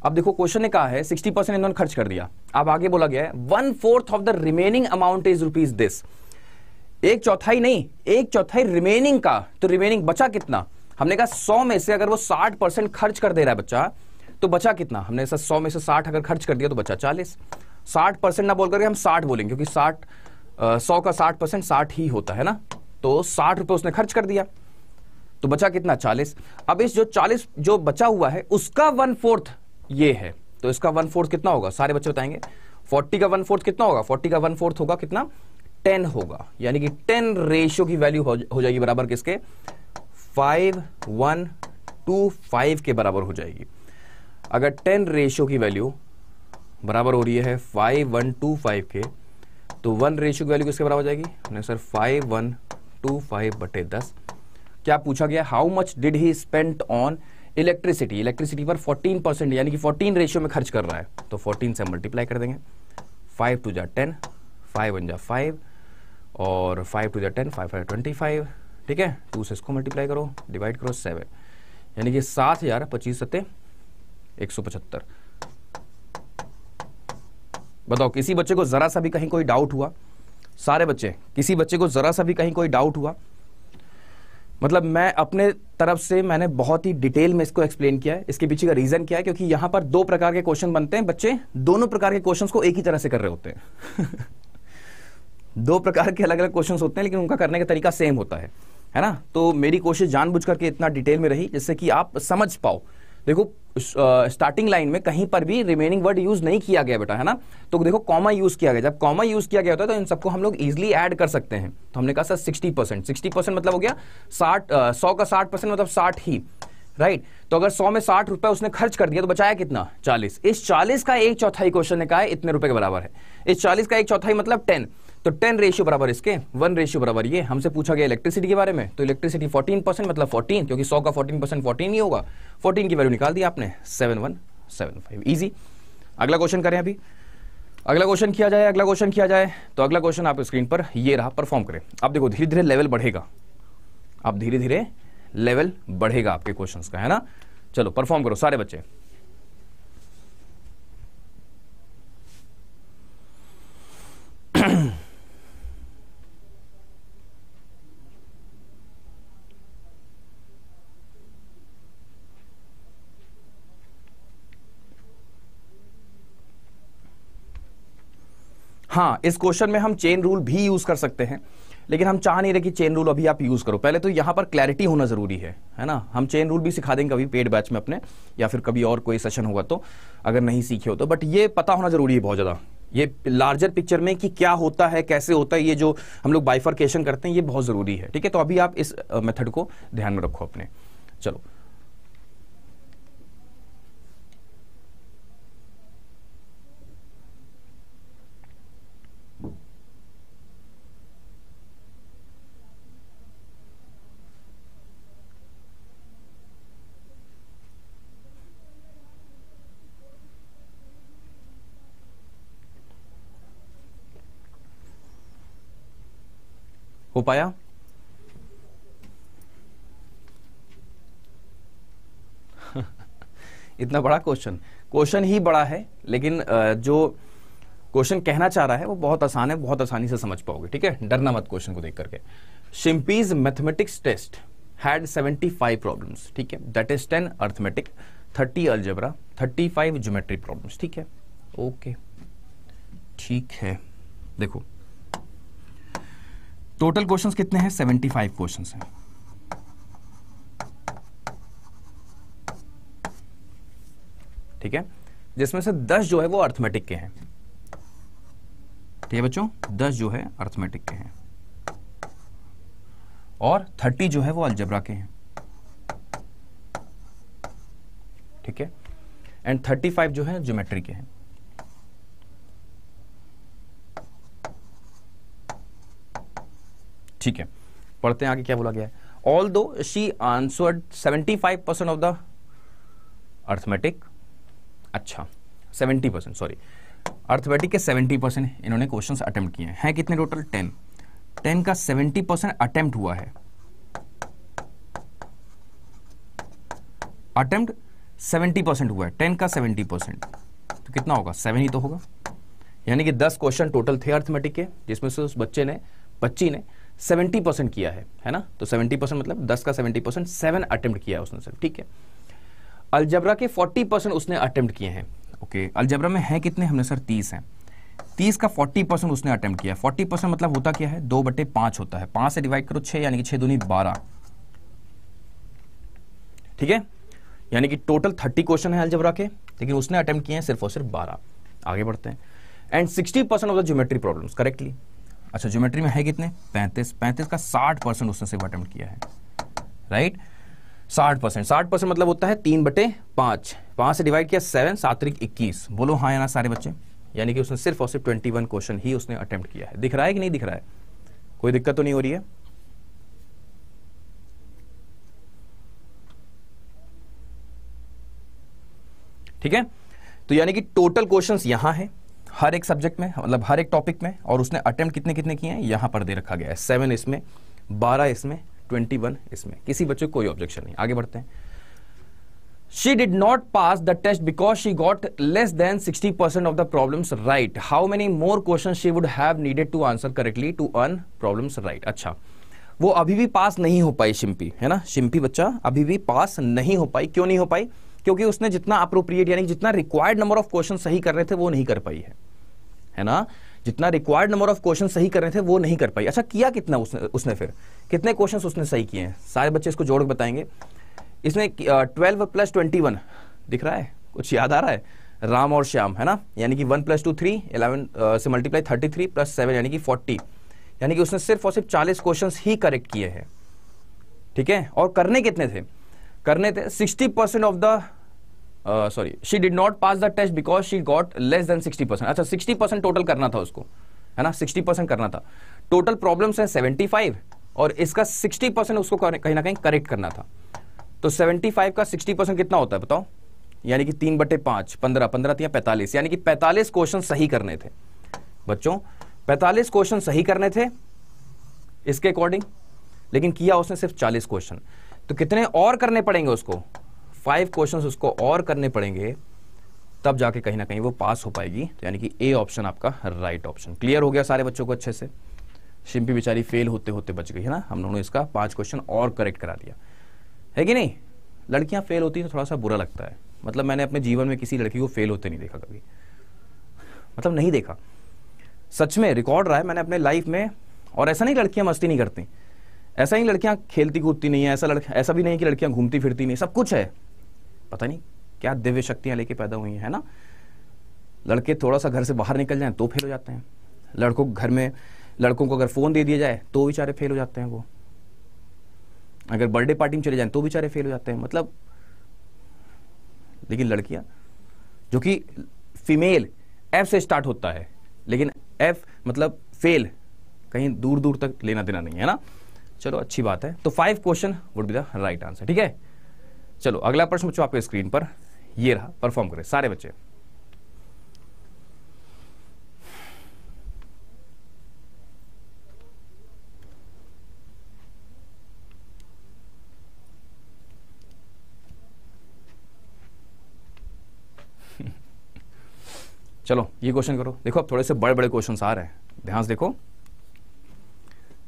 अब देखो क्वेश्चन ने कहा है 60 परसेंट इन्होंने खर्च कर दिया अब आगे बोला गया है one fourth of the remaining amount is rupees this एक चौथाई नहीं एक चौथाई रिमेनिंग का तो रिमेनिंग बचा कितना हमने कहा सौ में से अगर वो साठ परसेंट खर्च कर दे रहा है बच्चा तो बचा कितना हमने ऐसा सौ में से साठ अगर खर्च कर दिया तो बचा चालीस साठ परसेंट ना बोलकर हम साठ बोलेंगे क्योंकि साठ सौ का साठ परसेंट साठ ही होता है ना तो साठ रुपए उसने खर्च कर दिया तो बचा कितना चालीस अब इस जो चालीस जो बचा हुआ है उसका वन फोर्थ ये है तो इसका वन फोर्थ कितना होगा सारे बच्चे बताएंगे फोर्टी का वन फोर्थ कितना होगा फोर्टी का वन फोर्थ होगा कितना टेन होगा यानी कि टेन रेशियो की वैल्यू हो, हो जाएगी बराबर किसके फाइव वन टू फाइव के बराबर हो जाएगी अगर टेन रेशियो की वैल्यू बराबर हो रही है फाइव वन टू फाइव के तो वन रेशियो की वैल्यू किसके बराबर हो जाएगी sir five one two five बटे दस क्या पूछा गया how much did he spent on electricity electricity पर 14 परसेंट यानी कि 14 रेशियो में खर्च कर रहा है तो 14 से मल्टीप्लाई कर देंगे 5 टू जा टेन फाइव वन जा फाइव और 5 टू जा ten five five twenty five ठीक है टू से इसको मल्टीप्लाई करो डिवाइड करो सेवन यानी कि सात हजार पच्चीस सत्ते एक सौ पचहत्तर बताओ किसी बच्चे को ज़रा सा भी कहीं कोई डाउट हुआ सारे बच्चे किसी बच्चे को ज़रा सा भी कहीं कोई डाउट हुआ मतलब मैं अपने तरफ से मैंने बहुत ही डिटेल में इसको एक्सप्लेन किया है इसके पीछे का रीज़न क्या है क्योंकि यहां पर दो प्रकार के क्वेश्चन बनते हैं बच्चे दोनों प्रकार के क्वेश्चन को एक ही तरह से कर रहे होते हैं दो प्रकार के अलग अलग क्वेश्चन होते हैं लेकिन उनका करने का तरीका सेम होता है है ना तो मेरी कोशिश जानबूझ करके इतना डिटेल में रही जिससे कि आप समझ पाओ देखो स्टार्टिंग लाइन में कहीं पर भी रिमेनिंग वर्ड यूज नहीं किया गया बेटा है ना तो देखो कॉमा यूज किया गया जब कॉमा यूज किया गया होता है तो इन सबको हम लोग इजिली ऐड कर सकते हैं तो हमने कहा sir sixty percent sixty percent मतलब हो गया साठ सौ का साठ परसेंट मतलब साठ ही राइट right? तो अगर सौ में साठ रुपए उसने खर्च कर दिया तो बचाया कितना चालीस इस चालीस का एक चौथाई क्वेश्चन ने कहा है इतने रुपए के बराबर है इस चालीस का एक चौथाई मतलब टेन तो टेन रेशियो बराबर इसके वन रेशियो बराबर ये हमसे पूछा गया इलेक्ट्रिसिटी के बारे में तो इलेक्ट्रिसिटी फोर्टीन परसेंट मतलब फोर्टीन क्योंकि सौ का फोर्टीन परसेंट फोर्टीन ही होगा फोर्टीन की वैल्यू निकाल दी आपने seven one seven five easy अगला क्वेश्चन करें अभी अगला क्वेश्चन किया जाए अगला क्वेश्चन किया जाए तो अगला क्वेश्चन आप स्क्रीन पर ये रहा परफॉर्म करें आप देखो धीरे धीरे लेवल बढ़ेगा आप धीरे धीरे लेवल बढ़ेगा आपके क्वेश्चन का है ना चलो परफॉर्म करो सारे बच्चे हाँ इस क्वेश्चन में हम चेन रूल भी यूज कर सकते हैं लेकिन हम चाह नहीं रहे कि चेन रूल अभी आप यूज करो पहले तो यहाँ पर क्लैरिटी होना जरूरी है है ना हम चेन रूल भी सिखा देंगे कभी पेड बैच में अपने या फिर कभी और कोई सेशन होगा तो अगर नहीं सीखे हो तो बट ये पता होना जरूरी है बहुत ज़्यादा ये लार्जर पिक्चर में कि क्या होता है कैसे होता है ये जो हम लोग बाइफर्केशन करते हैं ये बहुत ज़रूरी है ठीक है तो अभी आप इस मेथड को ध्यान में रखो अपने चलो हो पाया इतना बड़ा क्वेश्चन क्वेश्चन ही बड़ा है लेकिन जो क्वेश्चन कहना चाह रहा है वो बहुत आसान है बहुत आसानी से समझ पाओगे ठीक है डरना मत क्वेश्चन को देख करके शिम्पीज मैथमेटिक्स टेस्ट हैड 75 प्रॉब्लम्स ठीक है that is 10 arithmetic 30 algebra 35 geometry problems ठीक है ओके ठीक है देखो टोटल क्वेश्चंस कितने हैं 75 क्वेश्चंस हैं ठीक है जिसमें से 10 जो है वो अर्थमेटिक के हैं ठीक है बच्चों 10 जो है अर्थमेटिक के हैं और 30 जो है वो अल्जबरा के हैं ठीक है एंड 35 जो है ज्योमेट्री के हैं ठीक है पढ़ते हैं आगे क्या बोला गया although she answer seventy five percent of the arithmetic अच्छा सेवेंटी परसेंट सॉरी अर्थमेटिक के सेवेंटी परसेंट इन्होंने क्वेश्चन अटेम्प्ट किए हैं कितने टोटल टेन टेन का सेवेंटी परसेंट अटेम्प्ट हुआ है अटेम्प्ट सेवेंटी परसेंट हुआ है टेन का सेवेंटी परसेंट तो कितना होगा सेवन ही तो होगा यानी कि दस क्वेश्चन टोटल थे अर्थमेटिक के जिसमें से उस बच्चे ने बच्ची ने सेवेंटी परसेंट किया है है ना तो सेवेंटी परसेंट मतलब दस का सेवेंटी परसेंट सेवन अटेम्प्ट किया है उसने सिर्फ ठीक है अलजबरा के फोर्टी परसेंट उसने अटेम्प्ट किए हैं ओके अलजबरा में है कितने हमने सर तीस हैं तीस का फोर्टी परसेंट उसने अटेम्प्ट किया फोर्टी परसेंट मतलब होता क्या है दो बटे पांच होता है पांच से डिवाइड करो छह यानी कि छह दूनी बारह ठीक है यानी कि टोटल थर्टी क्वेश्चन है अलजबरा के लेकिन उसने अटेम्प्ट किए हैं सिर्फ और सिर्फ बारह आगे बढ़ते हैं and sixty percent of the geometry problems correctly अच्छा ज्योमेट्री में है कितने पैंतीस पैंतीस का साठ परसेंट उसने सिर्फ अटेम्प्ट किया है राइट साठ परसेंट साठ परसेंट मतलब होता है तीन बटे पाँच पाँच से डिवाइड किया सेवन सात्रिक इक्कीस बोलो हाँ या ना सारे बच्चे यानी कि उसने सिर्फ और सिर्फ ट्वेंटी वन क्वेश्चन ही उसने अटैम्प्ट किया है दिख रहा है कि नहीं दिख रहा है कोई दिक्कत तो नहीं हो रही है ठीक है तो यानी कि टोटल क्वेश्चंस यहां है हर एक सब्जेक्ट में मतलब हर एक टॉपिक में और उसने अटेम्प्ट कितने कितने किए हैं यहाँ पर दे रखा गया है सेवन इसमें बारह इसमें ट्वेंटी वन इसमें किसी बच्चे को कोई ऑब्जेक्शन नहीं आगे बढ़ते हैं she did not pass the test because she got less than sixty percent of the problem right how many more question she would have needed to answer correctly to earn problem right अच्छा वो अभी भी पास नहीं हो पाई शिम्पी है ना शिम्पी बच्चा अभी भी पास नहीं हो पाई क्यों नहीं हो पाई क्योंकि उसने जितना अप्रोप्रिएट यानी जितना रिक्वायर्ड नंबर ऑफ क्वेश्चन सही कर रहे थे वो नहीं कर पाई है है ना जितना रिक्वायर्ड नंबर ऑफ क्वेश्चन सही कर रहे थे वो नहीं कर पाई अच्छा किया कितना उसने उसने फिर कितने क्वेश्चन उसने सही किए हैं सारे बच्चे इसको जोड़ बताएंगे इसने ट्वेल्व प्लस ट्वेंटी वन दिख रहा है कुछ याद आ रहा है राम और श्याम है ना यानी कि one plus two three eleven से multiply thirty three plus seven यानी कि फोर्टी यानी कि उसने सिर्फ और सिर्फ चालीस क्वेश्चन ही करेक्ट किए हैं ठीक है और करने कितने थे करने थे sixty percent of the sorry she did not pass the test because she got less than sixty percent अच्छा सिक्सटी परसेंट टोटल करना था उसको है ना सिक्सटी परसेंट करना था टोटल प्रॉब्लम्स है सेवेंटी फाइव और इसका सिक्सटी परसेंट उसको कहीं ना कहीं करेक्ट करना था तो सेवेंटी फाइव का सिक्सटी परसेंट कितना होता है बताओ यानी कि तीन बटे पांच पंद्रह पंद्रह तीन पैंतालीस यानी कि पैंतालीस क्वेश्चन सही करने थे बच्चों पैंतालीस क्वेश्चन सही करने थे इसके अकॉर्डिंग लेकिन किया उसने सिर्फ चालीस क्वेश्चन तो कितने और करने पड़ेंगे उसको फाइव क्वेश्चंस उसको और करने पड़ेंगे तब जाके कहीं ना कहीं वो पास हो पाएगी तो यानी कि ए ऑप्शन आपका राइट ऑप्शन क्लियर हो गया सारे बच्चों को अच्छे से शिम्पी बेचारी फेल होते होते बच गई है ना हम लोगों ने इसका पांच क्वेश्चन और करेक्ट करा दिया है कि नहीं लड़कियां फेल होती हैं तो थोड़ा सा बुरा लगता है मतलब मैंने अपने जीवन में किसी लड़की को फेल होते नहीं देखा कभी मतलब नहीं देखा सच में रिकॉर्ड रहा है मैंने अपने लाइफ में और ऐसा नहीं लड़कियां मस्ती नहीं करती ऐसा ही लड़कियां खेलती कूदती नहीं है ऐसा लड़का ऐसा भी नहीं कि लड़कियां घूमती फिरती नहीं सब कुछ है पता नहीं क्या दिव्य शक्तियां लेके पैदा हुई हैं है ना लड़के थोड़ा सा घर से बाहर निकल जाए तो फेल हो जाते हैं लड़कों को घर में लड़कों को अगर फ़ोन दे दिया जाए तो बेचारे फेल हो जाते हैं वो अगर बर्थडे पार्टी में चले जाएं तो बेचारे फेल हो जाते हैं मतलब लेकिन लड़कियां जो कि फीमेल एफ से स्टार्ट होता है लेकिन एफ मतलब फेल कहीं दूर दूर तक लेना देना नहीं है ना चलो अच्छी बात है तो five question would be the right answer ठीक है चलो अगला प्रश्न बच्चों आपके स्क्रीन पर ये रहा परफॉर्म करें सारे बच्चे चलो ये क्वेश्चन करो देखो अब थोड़े से बड़े बड़े क्वेश्चन आ रहे हैं ध्यान से देखो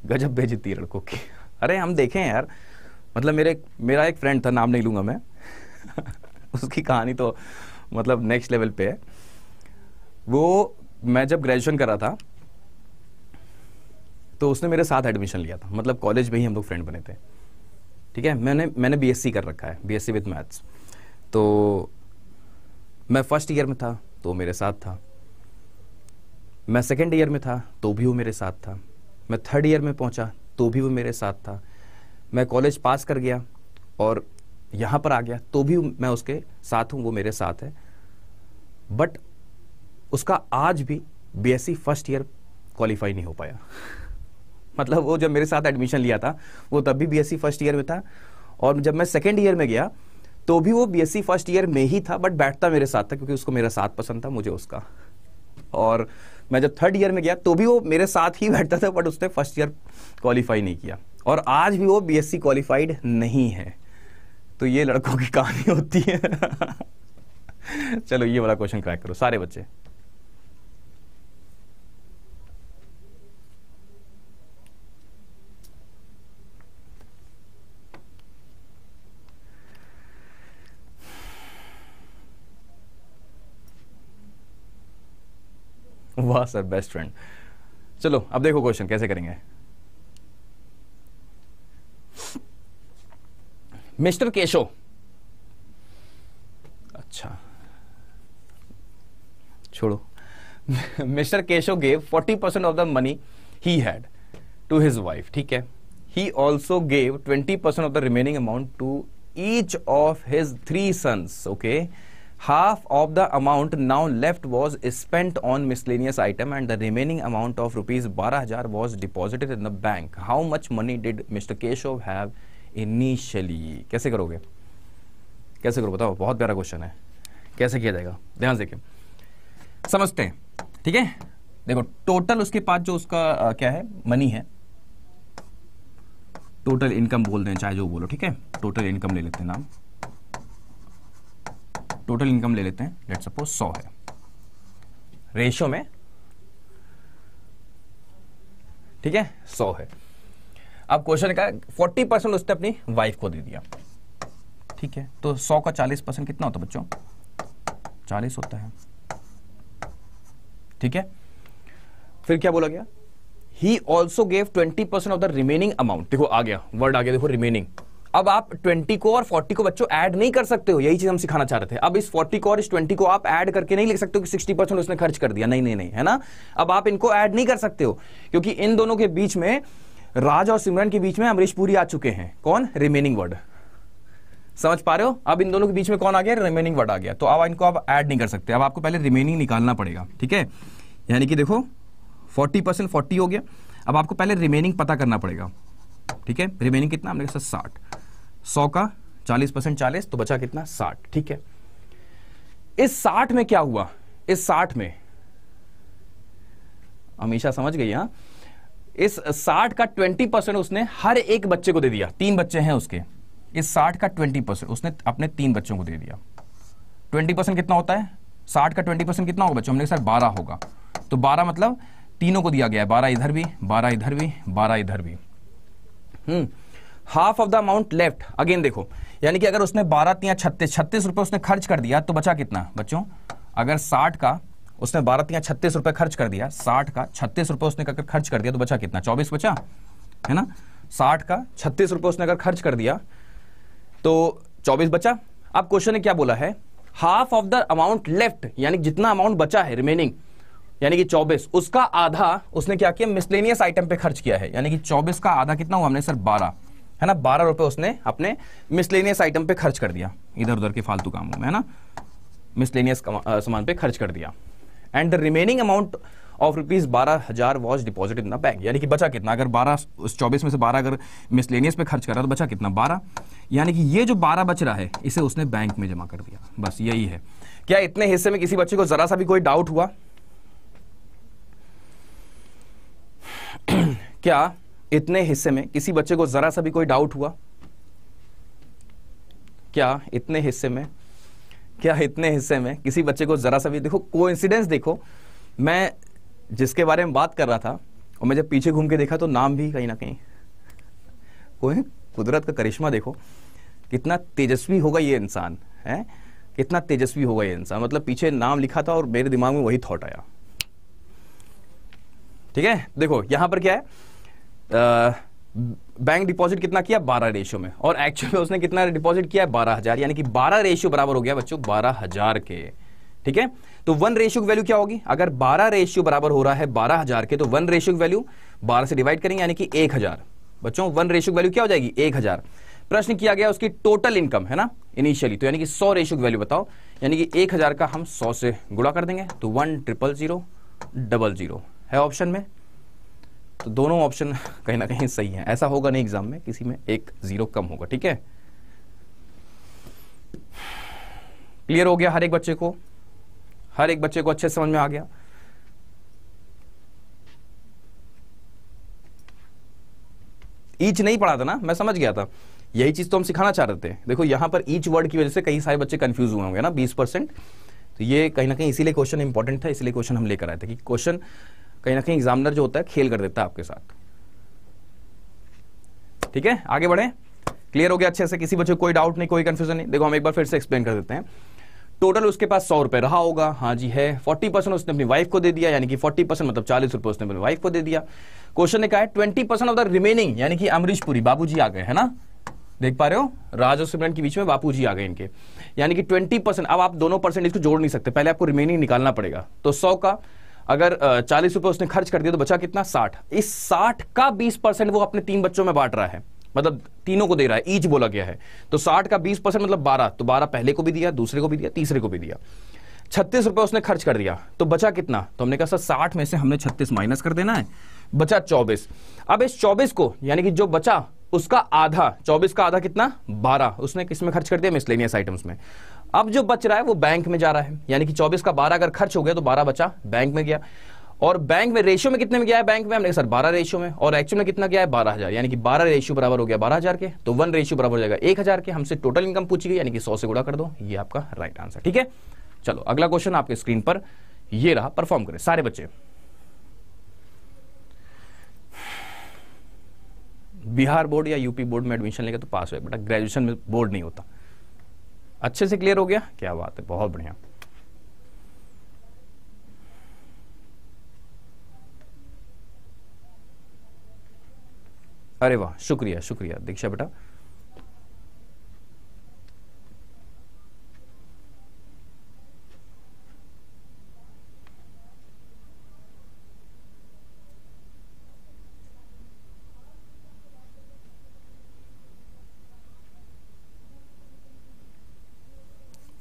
गजब भेजती है लड़कों की अरे हम देखें यार मतलब मेरे मेरा एक फ्रेंड था नाम नहीं लूँगा मैं उसकी कहानी तो मतलब नेक्स्ट लेवल पे है वो मैं जब ग्रेजुएशन कर रहा था तो उसने मेरे साथ एडमिशन लिया था मतलब कॉलेज में ही हम लोग फ्रेंड बने थे ठीक है मैंने मैंने बीएससी कर रखा है बीएससी विद मैथ्स तो मैं फर्स्ट ईयर में था तो मेरे साथ था मैं सेकेंड ईयर में था तो भी वो मेरे साथ था मैं थर्ड ईयर में पहुंचा तो भी वो मेरे साथ था मैं कॉलेज पास कर गया और यहाँ पर आ गया तो भी मैं उसके साथ हूँ वो मेरे साथ है बट उसका आज भी बीएससी फर्स्ट ईयर क्वालिफाई नहीं हो पाया मतलब वो जब मेरे साथ एडमिशन लिया था वो तब भी बीएससी फर्स्ट ईयर में था और जब मैं सेकेंड ईयर में गया तो भी वो बीएससी फर्स्ट ईयर में ही था बट बैठता मेरे साथ था क्योंकि उसको मेरा साथ पसंद था मुझे उसका और मैं जब थर्ड ईयर में गया तो भी वो मेरे साथ ही बैठता था बट उसने फर्स्ट ईयर क्वालिफाई नहीं किया और आज भी वो बीएससी क्वालिफाइड नहीं है तो ये लड़कों की कहानी होती है चलो ये वाला क्वेश्चन क्रैक करो सारे बच्चे वाह सर बेस्ट फ्रेंड चलो अब देखो क्वेश्चन कैसे करेंगे मिस्टर केशो अच्छा छोड़ो mister Kesho gave forty percent of the money he had to his wife ठीक है he also gave twenty percent of the remaining amount to each of his three sons okay okay? Half of the amount now left was spent on miscellaneous item and the remaining amount of rupees बारह हजार was deposited in the bank how much money did mister Keshav have initially कैसे करोगे कैसे करो बताओ बहुत प्यारा question है कैसे किया जाएगा ध्यान से समझते हैं ठीक है देखो टोटल उसके पास जो उसका आ, क्या है मनी है टोटल इनकम बोल दें चाहे जो बोलो ठीक है टोटल इनकम ले लेते हैं नाम टोटल इनकम ले लेते हैं लेट सपोज सौ है रेशो में ठीक है सौ है अब क्वेश्चन का फोर्टी परसेंट उसने अपनी वाइफ को दे दिया ठीक है तो सौ का चालीस परसेंट कितना होता है बच्चों चालीस होता है ठीक है फिर क्या बोला गया he also gave twenty percent of the remaining amount देखो आ गया वर्ड आ गया देखो रिमेनिंग अब आप 20 को और 40 को बच्चों ऐड नहीं कर सकते हो यही चीज हम सिखाना चाह रहे थे अब इस 40 को और इस 20 को आप ऐड करके नहीं लिख सकते हो कि 60 परसेंट उसने खर्च कर दिया नहीं नहीं नहीं है ना अब आप इनको ऐड नहीं कर सकते हो क्योंकि इन दोनों के बीच में राज और सिमरन के बीच में अमरीश पुरी आ चुके हैं कौन रिमेनिंग वर्ड समझ पा रहे हो अब इन दोनों के बीच में कौन आ गया रिमेनिंग वर्ड आ गया तो अब इनको आप ऐड नहीं कर सकते अब आपको पहले रिमेनिंग निकालना पड़ेगा ठीक है यानी कि देखो फोर्टी परसेंट फोर्टी हो गया अब आपको पहले रिमेनिंग पता करना पड़ेगा ठीक है रिमेनिंग कितना हमने साठ सौ का चालीस परसेंट चालीस तो बचा कितना साठ ठीक है इस साठ में क्या हुआ इस साठ में हमेशा समझ गई हाँ इस साठ का ट्वेंटी परसेंट उसने हर एक बच्चे को दे दिया तीन बच्चे हैं उसके इस साठ का ट्वेंटी परसेंट उसने अपने तीन बच्चों को दे दिया ट्वेंटी परसेंट कितना होता है साठ का ट्वेंटी परसेंट कितना होगा बच्चों हमने सर बारह होगा तो बारह मतलब तीनों को दिया गया है बारह इधर भी बारह इधर भी बारह इधर भी hmm half of the amount left again देखो यानी कि अगर उसने बारह तिया छत्तीस छत्तीस रुपये उसने खर्च कर दिया तो बचा कितना बच्चों अगर साठ का उसने बारह तिया छत्तीस रुपये खर्च कर दिया साठ का छत्तीस रुपये उसने अगर खर्च कर दिया तो बचा कितना चौबीस बचा है ना साठ का छत्तीस रुपये उसने अगर खर्च कर दिया तो चौबीस बचा अब क्वेश्चन ने क्या बोला है half of the amount left यानी जितना अमाउंट बचा है रिमेनिंग यानी कि 24 उसका आधा उसने क्या किया मिसलेनियस आइटम पे खर्च किया है यानी कि 24 का आधा कितना हुआ हमने सर 12 है ना बारह रुपए उसने अपने मिसलेनियस आइटम पे खर्च कर दिया इधर उधर के फालतू कामों में है ना मिसलेनियस सामान पे खर्च कर दिया and the remaining amount of rupees बारह हजार was deposit in the bank यानी कि बचा कितना अगर बारह उस चौबीस में से बारह अगर मिसलेनियस पे खर्च कर रहा तो बचा कितना बारह यानी कि ये जो बारह बच रहा है इसे उसने बैंक में जमा कर दिया बस यही है क्या इतने हिस्से में किसी बच्चे को जरा सा भी कोई डाउट हुआ क्या इतने हिस्से में किसी बच्चे को ज़रा सा भी कोई डाउट हुआ क्या इतने हिस्से में क्या इतने हिस्से में किसी बच्चे को ज़रा सा भी देखो को देखो मैं जिसके बारे में बात कर रहा था और मैं जब पीछे घूम के देखा तो नाम भी कहीं ना कहीं कोई कुदरत का करिश्मा देखो कितना तेजस्वी होगा ये इंसान है कितना तेजस्वी होगा ये इंसान मतलब पीछे नाम लिखा था और मेरे दिमाग में वही थॉट आया ठीक है देखो यहां पर क्या है बैंक डिपॉजिट कितना किया बारह रेशियो में और एक्चुअल में उसने कितना डिपॉजिट किया है बारह हजार यानी कि बारह रेशियो बराबर हो गया बच्चों बारह हजार के ठीक है तो वन रेशियो की वैल्यू क्या होगी अगर बारह रेशियो बराबर हो रहा है बारह हजार के तो वन रेशियो की वैल्यू बारह से डिवाइड करेंगे यानी कि एक हजार बच्चों वन रेशियो की वैल्यू क्या हो जाएगी एक हजार प्रश्न किया गया उसकी टोटल इनकम है ना इनिशियली तो यानी कि सौ रेशियो की वैल्यू बताओ यानी कि एक हजार का हम सौ से गुड़ा कर देंगे तो one triple zero double zero है ऑप्शन में तो दोनों ऑप्शन कहीं ना कहीं सही है ऐसा होगा नहीं एग्जाम में किसी में एक जीरो कम होगा ठीक है क्लियर हो गया हर एक बच्चे को हर एक बच्चे को अच्छे समझ में आ गया ईच नहीं पढ़ा था ना मैं समझ गया था यही चीज तो हम सिखाना चाह रहे थे देखो यहां पर ईच वर्ड की वजह से कई सारे बच्चे कंफ्यूज हुए होंगे ना बीस परसेंट तो ये कहीं ना कहीं इसीलिए क्वेश्चन इंपॉर्टेंट था इसलिए क्वेश्चन हम लेकर आए थे कि क्वेश्चन कहीं ना कहीं एग्जामिनर जो होता है खेल कर देता है आपके साथ ठीक है आगे बढ़े क्लियर हो गया अच्छे से किसी बच्चे कोई डाउट नहीं कोई कंफ्यूजन नहीं देखो हम एक बार फिर से एक्सप्लेन कर देते हैं टोटल उसके पास सौ रुपए रहा होगा हाँ जी है फोर्टी परसेंट उसने अपनी वाइफ को दे दिया यानी कि फोर्टी परसेंट मतलब चालीस रुपए उसने अपनी वाइफ को दे दिया क्वेश्चन ने कहा है twenty percent of the remaining यानी कि अमरीशपुरी बाबू जी आ गए है ना देख पा रहे हो राज और सिमरन के बीच में बापू जी आ गए इनके यानी कि ट्वेंटी परसेंट अब आप दोनों परसेंट इसको जोड़ नहीं सकते पहले आपको रिमेनिंग निकालना पड़ेगा तो सौ का अगर चालीस रुपए उसने खर्च कर दिया तो बचा कितना साठ इस साठ का बीस परसेंट वो अपने तीन बच्चों में बांट रहा है मतलब तीनों को दे रहा है ईच बोला गया है तो साठ का बीस परसेंट मतलब बारह तो बारह पहले को भी दिया दूसरे को भी दिया तीसरे को भी दिया छत्तीस रुपए उसने खर्च कर दिया तो बचा कितना तो हमने कहा सर साठ में से हमने छत्तीस माइनस कर देना है बचा चौबीस अब इस चौबीस को यानी कि जो बचा उसका आधा चौबीस का आधा कितना बारह उसने किसमें खर्च कर दिया मिसलेनियस आइटम्स में अब जो बच रहा है वो बैंक में जा रहा है यानी कि 24 का 12 अगर खर्च हो गया तो 12 बचा बैंक में गया और बैंक में रेशियो में कितने में गया है बैंक में हमने सर बारह रेशियो में और एक्चुअल में कितना गया है हजार यानी कि बारह रेशियो बराबर हो गया बारह हजार के तो वन रेशियो बराबर हो जाएगा हजार के हमसे टोटल इनकम पूछी गई यानी कि सौ से गुड़ा कर दो ये आपका राइट आंसर ठीक है चलो अगला क्वेश्चन आपके स्क्रीन पर ये रहा परफॉर्म करें सारे बच्चे बिहार बोर्ड या यूपी बोर्ड में एडमिशन लेगा तो पास हो बेटा ग्रेजुएशन में बोर्ड नहीं होता अच्छे से क्लियर हो गया क्या बात है बहुत बढ़िया अरे वाह शुक्रिया शुक्रिया दीक्षा बेटा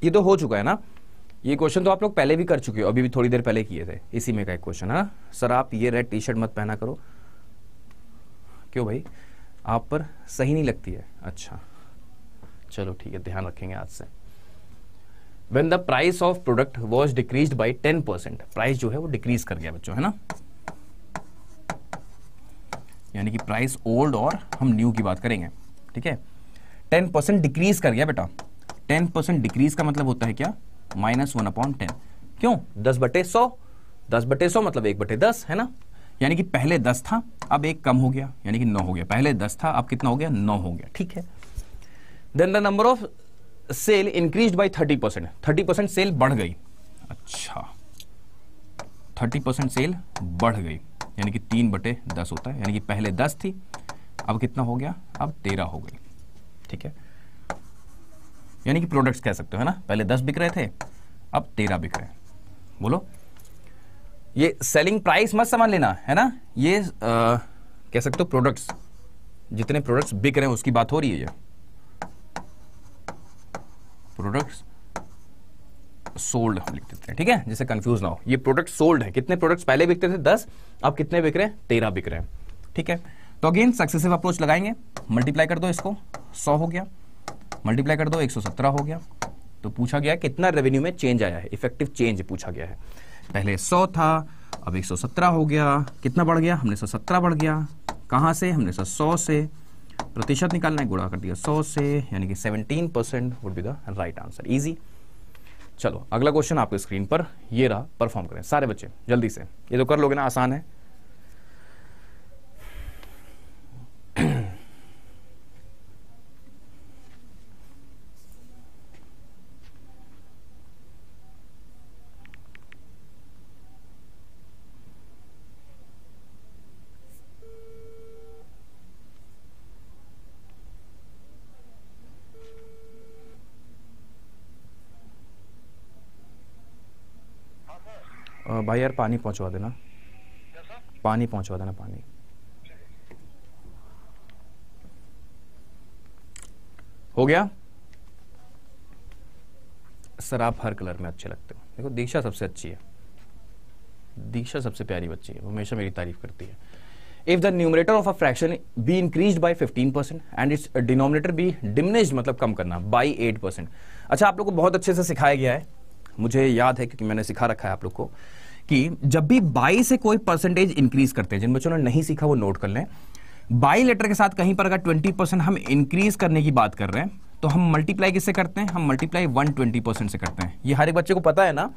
ये तो हो चुका है ना ये क्वेश्चन तो आप लोग पहले भी कर चुके हो अभी भी थोड़ी देर पहले किए थे इसी में का एक क्वेश्चन है सर आप ये रेड टी शर्ट मत पहना करो क्यों भाई आप पर सही नहीं लगती है अच्छा चलो ठीक है ध्यान रखेंगे आज से when the price of product was decrease by ten percent price जो है वो डिक्रीज कर गया बच्चों है ना यानी कि प्राइस ओल्ड और हम न्यू की बात करेंगे ठीक है टेन परसेंट डिक्रीज कर गया बेटा टेन परसेंट डिक्रीज का मतलब होता है क्या माइनस वन अपॉन टेन क्यों दस बटे सौ दस बटे सौ मतलब एक बटे दस है ना यानी कि पहले दस था अब एक कम हो गया यानी कि नौ हो गया पहले दस था अब कितना हो गया नौ हो गया ठीक है then the number of sale increase by thirty percent thirty percent sale बढ़ गई अच्छा थर्टी परसेंट सेल बढ़ गई यानी कि तीन बटे दस होता है यानी कि पहले दस थी अब कितना हो गया अब तेरह हो गई ठीक है यानी कि प्रोडक्ट्स कह सकते हो है ना पहले दस बिक रहे थे अब तेरह बिक रहे हैं बोलो ये सेलिंग प्राइस मत समझ लेना है ना ये आ, कह सकते हो प्रोडक्ट्स जितने प्रोडक्ट्स बिक रहे हैं उसकी बात हो रही है ये प्रोडक्ट्स सोल्ड लिख देते हैं ठीक है जिसे कंफ्यूज ना हो ये प्रोडक्ट सोल्ड है कितने प्रोडक्ट्स पहले बिकते थे दस अब कितने बिक रहे हैं तेरह बिक रहे हैं ठीक है तो अगेन सक्सेसिव अप्रोच लगाएंगे मल्टीप्लाई कर दो इसको सौ हो गया मल्टीप्लाई कर दो 117 हो गया तो पूछा गया कितना रेवेन्यू में चेंज आया है इफेक्टिव चेंज पूछा गया है पहले 100 था अब 117 हो गया कितना बढ़ गया हमने 117 बढ़ गया कहाँ से हमने सर सौ से प्रतिशत निकालना है गुड़ा कर दिया सौ से यानी कि seventeen percent would be the right answer easy चलो अगला क्वेश्चन आपके स्क्रीन पर ये रहा परफॉर्म करें सारे बच्चे जल्दी से ये तो कर लोगे ना आसान है भाई यार पानी पहुंचवा देना पानी पहुंचवा देना पानी हो गया सर आप हर कलर में अच्छे लगते हो देखो दीक्षा सबसे अच्छी है दीक्षा सबसे प्यारी बच्ची है हमेशा मेरी तारीफ करती है if the numerator of a fraction be increase by 15 percent and its denominator be diminish मतलब कम करना बाई 8 परसेंट अच्छा आप लोग को बहुत अच्छे से सिखाया गया है मुझे याद है क्योंकि मैंने सिखा रखा है आप लोग को कि जब भी बाई से कोई परसेंटेज इंक्रीज करते हैं जिन बच्चों ने नहीं सीखा वो नोट कर लें बाई लेटर के साथ कहीं पर अगर ट्वेंटी परसेंट हम इंक्रीज करने की बात कर रहे हैं तो हम मल्टीप्लाई किससे करते हैं हम मल्टीप्लाई वन ट्वेंटी परसेंट से करते हैं ये हर एक बच्चे को पता है ना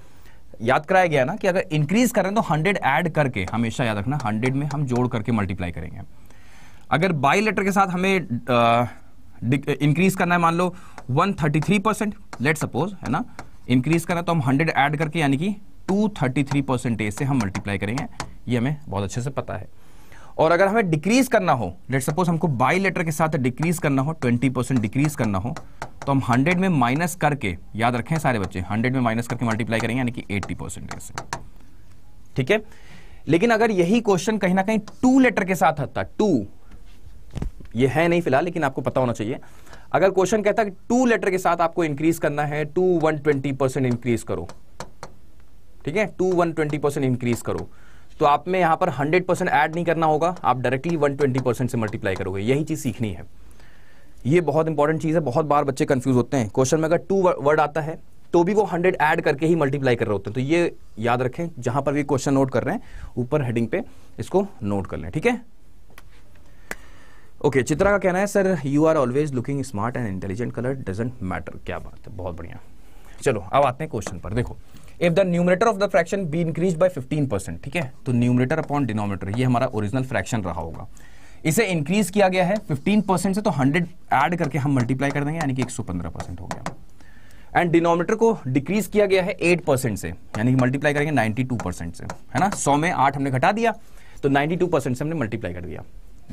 याद कराया गया ना कि अगर इंक्रीज करें तो हंड्रेड ऐड करके हमेशा याद रखना हंड्रेड में हम जोड़ करके मल्टीप्लाई करेंगे अगर बाई लेटर के साथ हमें इंक्रीज करना है मान लो वन परसेंट लेट सपोज है ना इंक्रीज करना तो हम हंड्रेड ऐड करके यानी कि 233 परसेंटेज से हम मल्टीप्लाई करेंगे ये हमें बहुत अच्छे से पता है और अगर हमें डिक्रीज करना हो लेट सपोज हमको बाई लेटर के साथ डिक्रीज करना हो 20 परसेंट डिक्रीज करना हो तो हम 100 में माइनस करके याद रखें सारे बच्चे 100 में माइनस करके मल्टीप्लाई करेंगे यानी कि 80 परसेंटेज से ठीक है लेकिन अगर यही क्वेश्चन कहीं ना कहीं टू लेटर के साथ आता टू ये है नहीं फिलहाल लेकिन आपको पता होना चाहिए अगर क्वेश्चन कहता है कि टू लेटर के साथ आपको इंक्रीज करना है to one twenty percent increase करो ठीक है to one twenty percent increase करो तो आप में यहां पर हंड्रेड परसेंट एड नहीं करना होगा आप डायरेक्टली वन ट्वेंटी परसेंट से मल्टीप्लाई करोगे यही चीज़ सीखनी है ये बहुत इंपॉर्टेंट चीज़ है बहुत बार बच्चे कंफ्यूज होते हैं क्वेश्चन में अगर टू वर्ड आता है तो भी वो हंड्रेड एड करके ही मल्टीप्लाई कर रहे होते हैं तो ये याद रखें जहां पर भी क्वेश्चन नोट कर रहे हैं ऊपर हेडिंग पे इसको नोट कर लें ठीक है ओके चित्रा का कहना है sir you are always looking smart and intelligent colour doesn't matter क्या बात है बहुत बढ़िया चलो अब आते हैं क्वेश्चन पर देखो if the numerator of the fraction be increase by 15 percent ठीक है तो न्यूमरेटर अपॉन डिनोमिनेटर ये हमारा ओरिजिनल फ्रैक्शन रहा होगा इसे इंक्रीज किया गया है 15 परसेंट से तो 100 ऐड करके हम मल्टीप्लाई कर देंगे यानी कि 115 परसेंट हो गया एंड डिनोमीटर को डिक्रीज किया गया है 8 परसेंट से यानी कि मल्टीप्लाई करेंगे 92 परसेंट से है ना 100 में 8 हमने घटा दिया तो 92 परसेंट से हमने मल्टीप्लाई कर दिया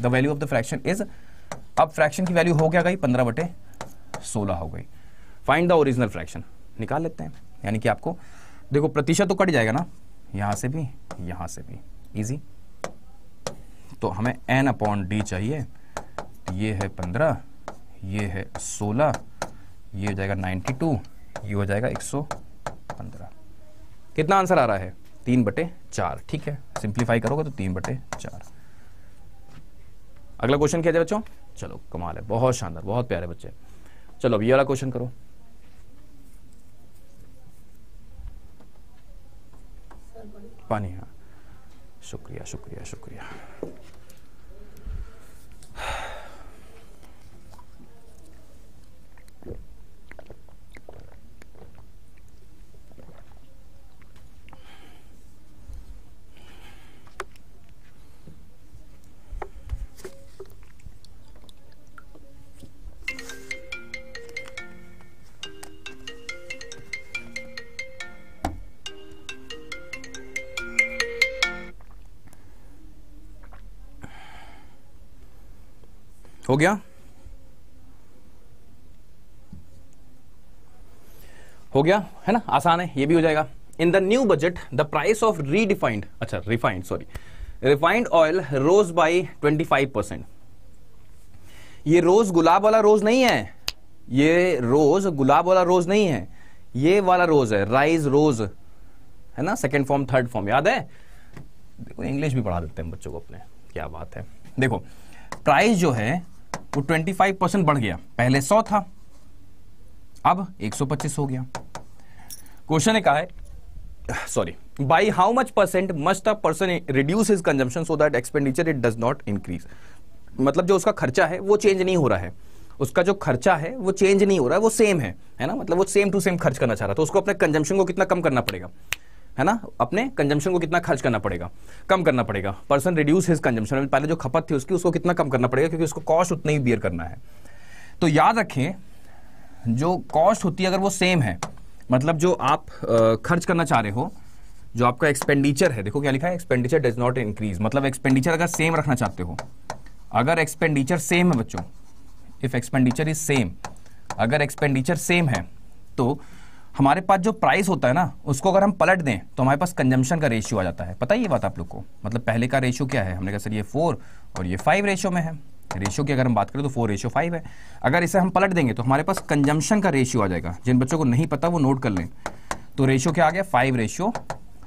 the value of the fraction is अब फ्रैक्शन की वैल्यू हो गया गई पंद्रह बटे सोलह हो गई फाइंड द ओरिजिनल फ्रैक्शन निकाल लेते हैं यानी कि आपको देखो प्रतिशत तो कट जाएगा ना यहां से भी यहां से भी इजी तो हमें एन अपॉन डी चाहिए ये है पंद्रह ये है सोलह ये हो जाएगा नाइन्टी टू ये हो जाएगा एक सौ पंद्रह कितना आंसर आ रहा है तीन बटे चार ठीक है सिंप्लीफाई करोगे तो तीन बटे चार अगला क्वेश्चन क्या है बच्चों चलो कमाल है बहुत शानदार बहुत प्यारे बच्चे चलो अब ये वाला क्वेश्चन करो पानी हाँ शुक्रिया शुक्रिया शुक्रिया हो गया हो गया है ना आसान है ये भी हो जाएगा in the new budget the price of redefined अच्छा refined sorry refined oil rose by 25 percent ये रोज गुलाब वाला रोज नहीं है ये रोज गुलाब वाला रोज नहीं है ये वाला रोज है राइज रोज है ना सेकेंड फॉर्म थर्ड फॉर्म याद है देखो इंग्लिश भी पढ़ा देते हैं बच्चों को अपने क्या बात है देखो प्राइस जो है वो 25 परसेंट बढ़ गया पहले 100 था अब 125 हो गया क्वेश्चन ने कहा है sorry by how much percent must a person reduce his consumption so that expenditure it does not increase मतलब जो उसका खर्चा है वो चेंज नहीं हो रहा है उसका जो खर्चा है वो चेंज नहीं हो रहा है वो सेम है है ना मतलब वो सेम टू सेम खर्च करना चाह रहा है तो उसको अपने कंजम्पशन को कितना कम करना पड़ेगा है ना अपने कंजम्पशन को कितना खर्च करना पड़ेगा कम करना पड़ेगा पर्सन रिड्यूस हिज कंजम्पशन पहले जो खपत थी उसकी उसको कितना कम करना पड़ेगा क्योंकि उसको कॉस्ट उतना ही बियर करना है तो याद रखें जो कॉस्ट होती है अगर वो सेम है मतलब जो आप खर्च करना चाह रहे हो जो आपका एक्सपेंडिचर है देखो क्या लिखा है एक्सपेंडिचर डज नॉट इंक्रीज मतलब एक्सपेंडिचर अगर सेम रखना चाहते हो अगर एक्सपेंडिचर सेम है बच्चों इफ एक्सपेंडिचर इज सेम अगर एक्सपेंडिचर सेम है तो हमारे पास जो प्राइस होता है ना उसको अगर हम पलट दें तो हमारे पास कंजम्पशन का रेशियो आ जाता है पता ही ये बात आप लोग को मतलब पहले का रेशियो क्या है हमने कहा सर ये फोर और ये फाइव रेशियो में है रेशियो की अगर हम बात करें तो फोर रेशियो फाइव है अगर इसे हम पलट देंगे तो हमारे पास कंजम्पशन का रेशियो आ जाएगा जिन बच्चों को नहीं पता वो नोट कर लें तो रेशियो क्या आ गया फाइव रेशियो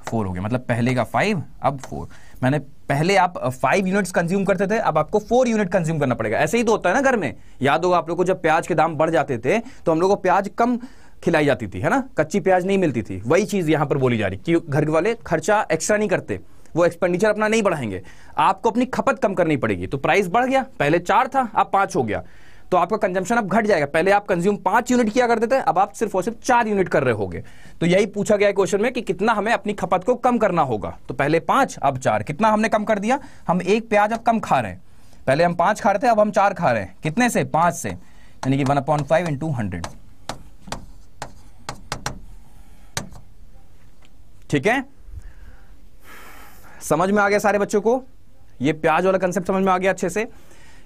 फोर हो गया मतलब पहले का फाइव अब फोर मैंने पहले आप फाइव यूनिट्स कंज्यूम करते थे अब आपको फोर यूनिट कंज्यूम करना पड़ेगा ऐसे ही तो होता है ना घर में याद होगा आप लोग को जब प्याज के दाम बढ़ जाते थे तो हम लोग को प्याज कम खिलाई जाती थी है ना कच्ची प्याज नहीं मिलती थी वही चीज़ यहां पर बोली जा रही कि घर वाले खर्चा एक्स्ट्रा नहीं करते वो एक्सपेंडिचर अपना नहीं बढ़ाएंगे आपको अपनी खपत कम करनी पड़ेगी तो प्राइस बढ़ गया पहले चार था अब पांच हो गया तो आपका कंजम्पशन अब घट जाएगा पहले आप कंज्यूम पांच यूनिट किया करते थे अब आप सिर्फ और सिर्फ चार यूनिट कर रहे होगे तो यही पूछा गया क्वेश्चन में कि कितना हमें अपनी खपत को कम करना होगा तो पहले पांच अब चार कितना हमने कम कर दिया हम एक प्याज अब कम खा रहे हैं पहले हम पांच खा रहे थे अब हम चार खा रहे हैं कितने से पांच से यानी कि one upon five into hundred ठीक है समझ में आ गया सारे बच्चों को ये प्याज वाला कंसेप्ट समझ में आ गया अच्छे से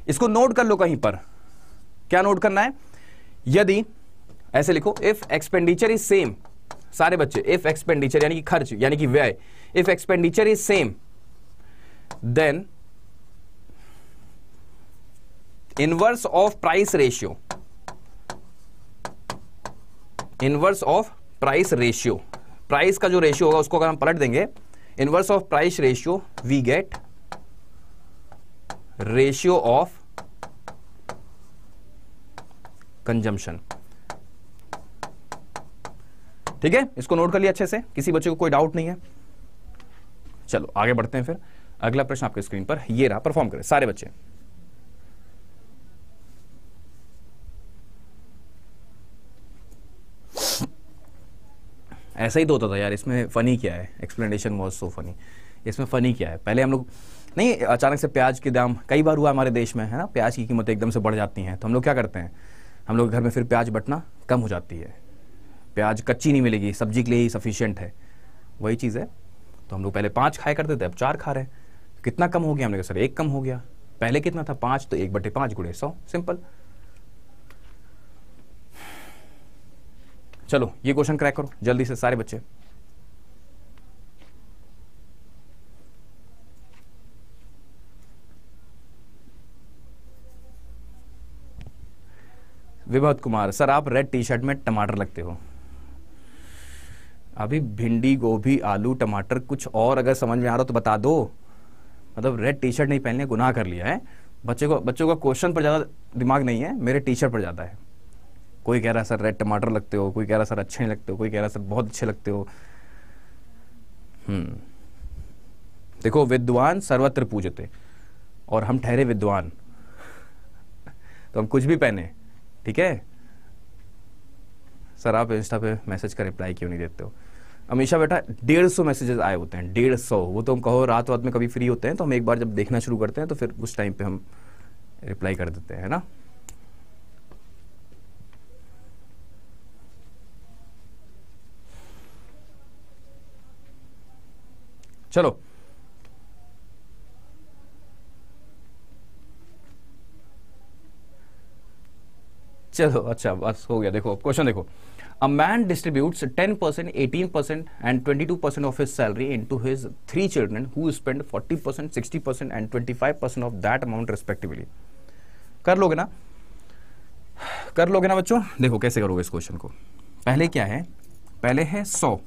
इसको नोट कर लो कहीं पर क्या नोट करना है यदि ऐसे लिखो इफ एक्सपेंडिचर इज सेम सारे बच्चे इफ एक्सपेंडिचर यानी कि खर्च यानी कि व्यय if expenditure is same then inverse of price ratio inverse of price ratio price का जो रेशियो होगा उसको अगर हम पलट देंगे inverse of price ratio we get ratio of consumption ठीक है इसको नोट कर लिया अच्छे से किसी बच्चे को कोई डाउट नहीं है चलो आगे बढ़ते हैं फिर अगला प्रश्न आपके स्क्रीन पर ये रहा परफॉर्म करें सारे बच्चे ऐसा ही तो होता था यार इसमें फ़नी क्या है एक्सप्लेनेशन वॉज सो फनी इसमें फ़नी क्या है पहले हम लोग नहीं अचानक से प्याज के दाम कई बार हुआ हमारे देश में है ना प्याज की कीमत एकदम से बढ़ जाती हैं तो हम लोग क्या करते हैं हम लोग घर में फिर प्याज बटना कम हो जाती है प्याज कच्ची नहीं मिलेगी सब्जी के लिए ही सफिशियंट है वही चीज़ है तो हम लोग पहले पाँच खाया करते थे अब चार खा रहे हैं कितना कम हो गया हमने कहा सर एक कम हो गया पहले कितना था पाँच तो एक बटे पाँच गुड़े सौ सिंपल चलो ये क्वेश्चन क्रैक करो जल्दी से सारे बच्चे विभत कुमार सर आप रेड टी शर्ट में टमाटर लगते हो अभी भिंडी गोभी आलू टमाटर कुछ और अगर समझ में आ रहा हो तो बता दो मतलब रेड टी शर्ट नहीं पहनने गुनाह कर लिया है बच्चे को बच्चों का क्वेश्चन पर ज़्यादा दिमाग नहीं है मेरे टी शर्ट पर ज़्यादा है कोई कह रहा है सर रेड टमाटर लगते हो कोई कह रहा है सर अच्छे नहीं लगते हो कोई कह रहा है सर बहुत अच्छे लगते हो हम्म। देखो विद्वान सर्वत्र पूजते और हम ठहरे विद्वान तो हम कुछ भी पहने ठीक है सर आप इंस्टा पे मैसेज का रिप्लाई क्यों नहीं देते हो हमेशा बेटा डेढ़ सौ मैसेजेस आए होते हैं डेढ़ सौ वो तो हम कहो रात रात में कभी फ्री होते हैं तो हम एक बार जब देखना शुरू करते हैं तो फिर उस टाइम पे हम रिप्लाई कर देते हैं है ना चलो चलो अच्छा बस हो गया देखो क्वेश्चन देखो a man distributes 10 percent eighteen percent and 22 percent of his salary into his three children who spend 40 percent sixty percent and 25 percent of that amount respectively कर लोगे ना कर लोगे ना बच्चों देखो कैसे करोगे इस क्वेश्चन को पहले क्या है पहले है सौ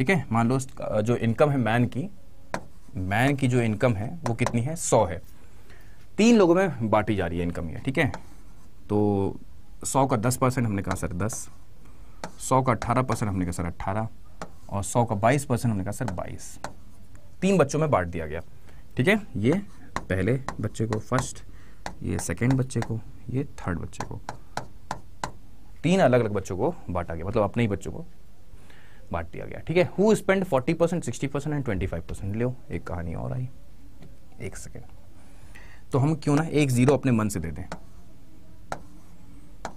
ठीक है मान लो जो इनकम है मैन की मैन की जो इनकम है वो कितनी है सौ है तीन लोगों में बांटी जा रही है इनकम ये ठीक है तो सौ का दस परसेंट हमने कहा सर दस सौ का अट्ठारह परसेंट हमने कहा सर अट्ठारह और सौ का बाईस परसेंट हमने कहा सर बाईस तीन बच्चों में बांट दिया गया ठीक है ये पहले बच्चे को फर्स्ट ये सेकेंड बच्चे को ये थर्ड बच्चे को तीन अलग अलग बच्चों को बांटा गया मतलब अपने ही बच्चों को बांट दिया गया ठीक है who spend 40 percent sixty percent and twenty five percent लो एक कहानी और आई एक सेकेंड तो हम क्यों ना एक जीरो अपने मन से दे दें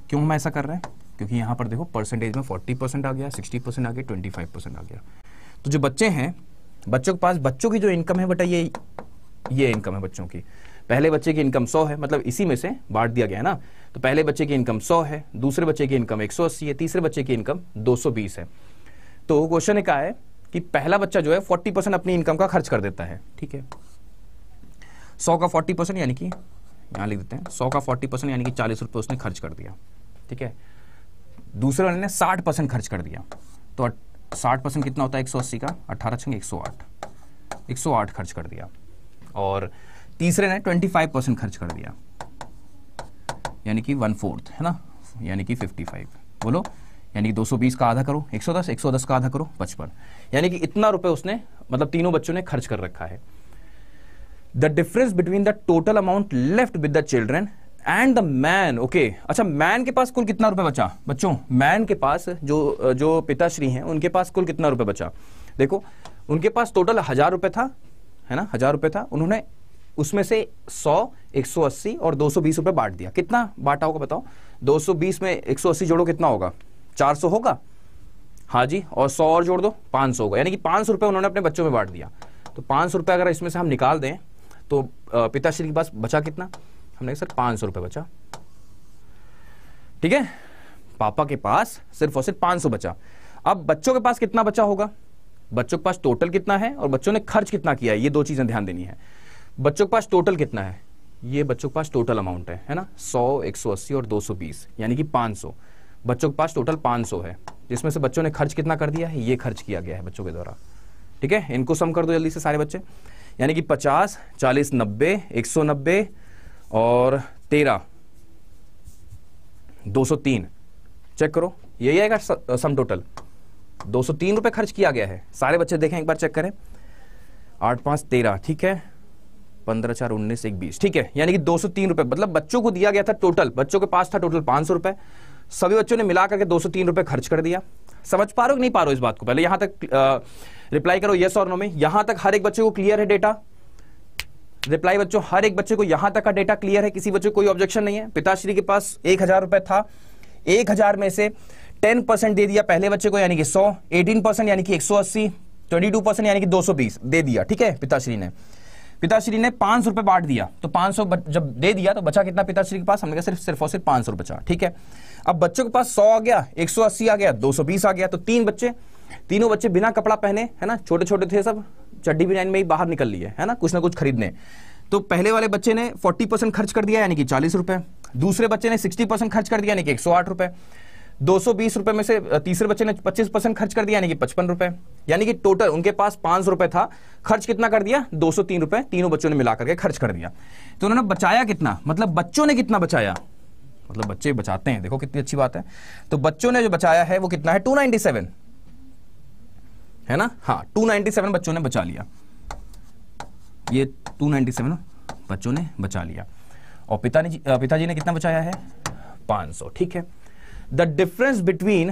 क्यों हम ऐसा कर रहे हैं क्योंकि यहां पर देखो परसेंटेज में 40 परसेंट आ गया 60 परसेंट आ गया 25 परसेंट आ गया तो जो बच्चे हैं बच्चों के पास बच्चों की जो इनकम है बेटा ये ये इनकम है बच्चों की पहले बच्चे की इनकम 100 है मतलब इसी में से बांट दिया गया है ना तो पहले बच्चे की इनकम 100 है दूसरे बच्चे की इनकम 180 है तीसरे बच्चे की इनकम 220 है तो क्वेश्चन क्या है कि पहला बच्चा जो है फोर्टी परसेंट अपनी इनकम का खर्च कर देता है ठीक है सौ का फोर्टी परसेंट यानी कि यहाँ लिख देते हैं सौ का फोर्टी परसेंट यानी कि चालीस रुपये उसने खर्च कर दिया ठीक है दूसरे वाले ने साठ परसेंट खर्च कर दिया तो साठ परसेंट कितना होता है एक सौ अस्सी का अठारह छंगे एक सौ आठ एक सौ आठ खर्च कर दिया और तीसरे ने ट्वेंटी फाइव परसेंट खर्च कर दिया यानी कि वन फोर्थ है ना यानी कि फिफ्टी फाइव बोलो यानी कि 220 का आधा करो 110 110 का आधा करो 55 यानी कि इतना रुपए उसने मतलब तीनों बच्चों ने खर्च कर रखा है the difference between the total amount left with the children and the man okay अच्छा मैन के पास कुल कितना रुपए बचा बच्चों मैन के पास जो जो पिताश्री हैं उनके पास कुल कितना रुपए बचा देखो उनके पास टोटल हजार रुपए था है ना हजार रुपए था उन्होंने उसमें से 100, 180 और 220 रुपए बांट दिया कितना बांटा होगा बताओ 220 में 180 जोड़ो कितना होगा चार सौ होगा हाँ जी और सौ और जोड़ दो पाँच सौ होगा यानी कि पाँच सौ रुपये उन्होंने अपने बच्चों में बांट दिया तो पाँच सौ रुपये अगर इसमें से हम निकाल दें तो पिताश्री के पास बचा कितना हमने सर पाँच सौ रुपये बचा ठीक है पापा के पास सिर्फ और सिर्फ पाँच सौ बचा अब बच्चों के पास कितना बचा होगा बच्चों के पास टोटल कितना है और बच्चों ने खर्च कितना किया है ये दो चीज़ें ध्यान देनी है बच्चों के पास टोटल कितना है ये बच्चों के पास टोटल अमाउंट है है ना सौ एक सौ अस्सी और दो सौ बीस यानी कि पाँच सौ बच्चों के पास टोटल 500 है जिसमें से बच्चों ने खर्च कितना कर दिया है ये खर्च किया गया है बच्चों के द्वारा ठीक है इनको सम कर दो जल्दी से सारे बच्चे यानी कि 50, 40, 90, 190 और 13, 203 चेक करो यही आएगा सम टोटल दो सौ तीन रुपये खर्च किया गया है सारे बच्चे देखें एक बार चेक करें आठ पाँच तेरह ठीक है पंद्रह चार उन्नीस एक बीस ठीक है यानी कि दो सौ तीन रुपये मतलब बच्चों को दिया गया था टोटल बच्चों के पास था टोटल पाँच सौ रुपये सभी बच्चों ने मिला करके दो सौ तीन रुपए खर्च कर दिया समझ पा रहे हो नहीं पा रहे हो इस बात को पहले यहां तक रिप्लाई करो यस और नो में यहां तक हर एक बच्चे को क्लियर है डेटा रिप्लाई बच्चों हर एक बच्चे को यहां तक का डेटा क्लियर है किसी बच्चे को कोई ऑब्जेक्शन नहीं है पिताश्री के पास एक हजार रुपए था एक हजार में से टेन परसेंट दे दिया पहले बच्चे को यानी कि सौ एटीन परसेंट यानी कि एक सौ अस्सी ट्वेंटी टू परसेंट यानी कि दो सौ बीस दे दिया ठीक है पिताश्री ने पिताश्री ने पांच सौ रुपए बांट दिया तो पांच सौ जब दे दिया तो बचा कितना पिताश्री के पास हमने कहा सिर्फ सिर्फ और सिर्फ पांच सौ बचा ठीक है अब बच्चों के पास सौ आ गया एक सौ अस्सी आ गया दो सौ बीस आ गया तो तीन बच्चे तीनों बच्चे बिना कपड़ा पहने है ना छोटे छोटे थे सब चड्डी बिनाइन में ही बाहर निकल लिए है ना कुछ ना कुछ खरीदने तो पहले वाले बच्चे ने फोर्टी परसेंट खर्च कर दिया यानी कि चालीस रुपए दूसरे बच्चे ने सिक्सटी परसेंट खर्च कर दिया यानी कि एक सौ आठ रुपए दो रुपए में से तीसरे बच्चे ने 25 परसेंट खर्च कर दिया यानी कि पचपन रुपए यानी कि टोटल उनके पास पांच रुपए था खर्च कितना कर दिया दो सौ तीन रुपए तीनों बच्चों ने मिलाकर के खर्च कर दिया तो उन्होंने बचाया कितना मतलब बच्चों ने कितना बचाया मतलब बच्चे बचाते हैं देखो कितनी अच्छी बात है तो बच्चों ने जो बचाया है वो कितना है टू है ना हाँ टू बच्चों ने बचा लिया ये टू बच्चों ने बचा लिया और पिता ने पिताजी ने कितना बचाया है पांच ठीक है the difference between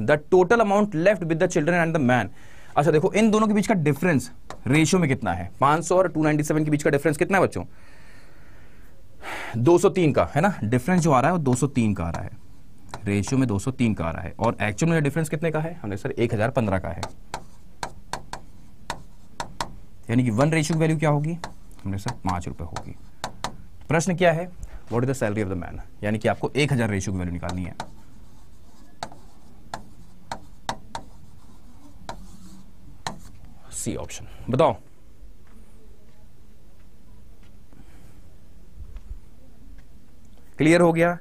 the total amount left with the children and the man अच्छा देखो इन दोनों के बीच का डिफरेंस रेशियो में कितना है 500 और 297 के बीच का डिफरेंस कितना है बच्चों 203 का है ना डिफरेंस जो आ रहा है वो 203 का आ रहा है रेशियो में 203 का आ रहा है और एक्चुअल में डिफरेंस कितने का है हमने सर 1015 का है यानी कि वन रेशियो वैल्यू क्या होगी हमने सर पांच रुपए होगी प्रश्न क्या है what is the salary of the man यानी कि आपको एक हज़ार रेशियो की वैल्यू निकालनी है सी ऑप्शन बताओ क्लियर हो गया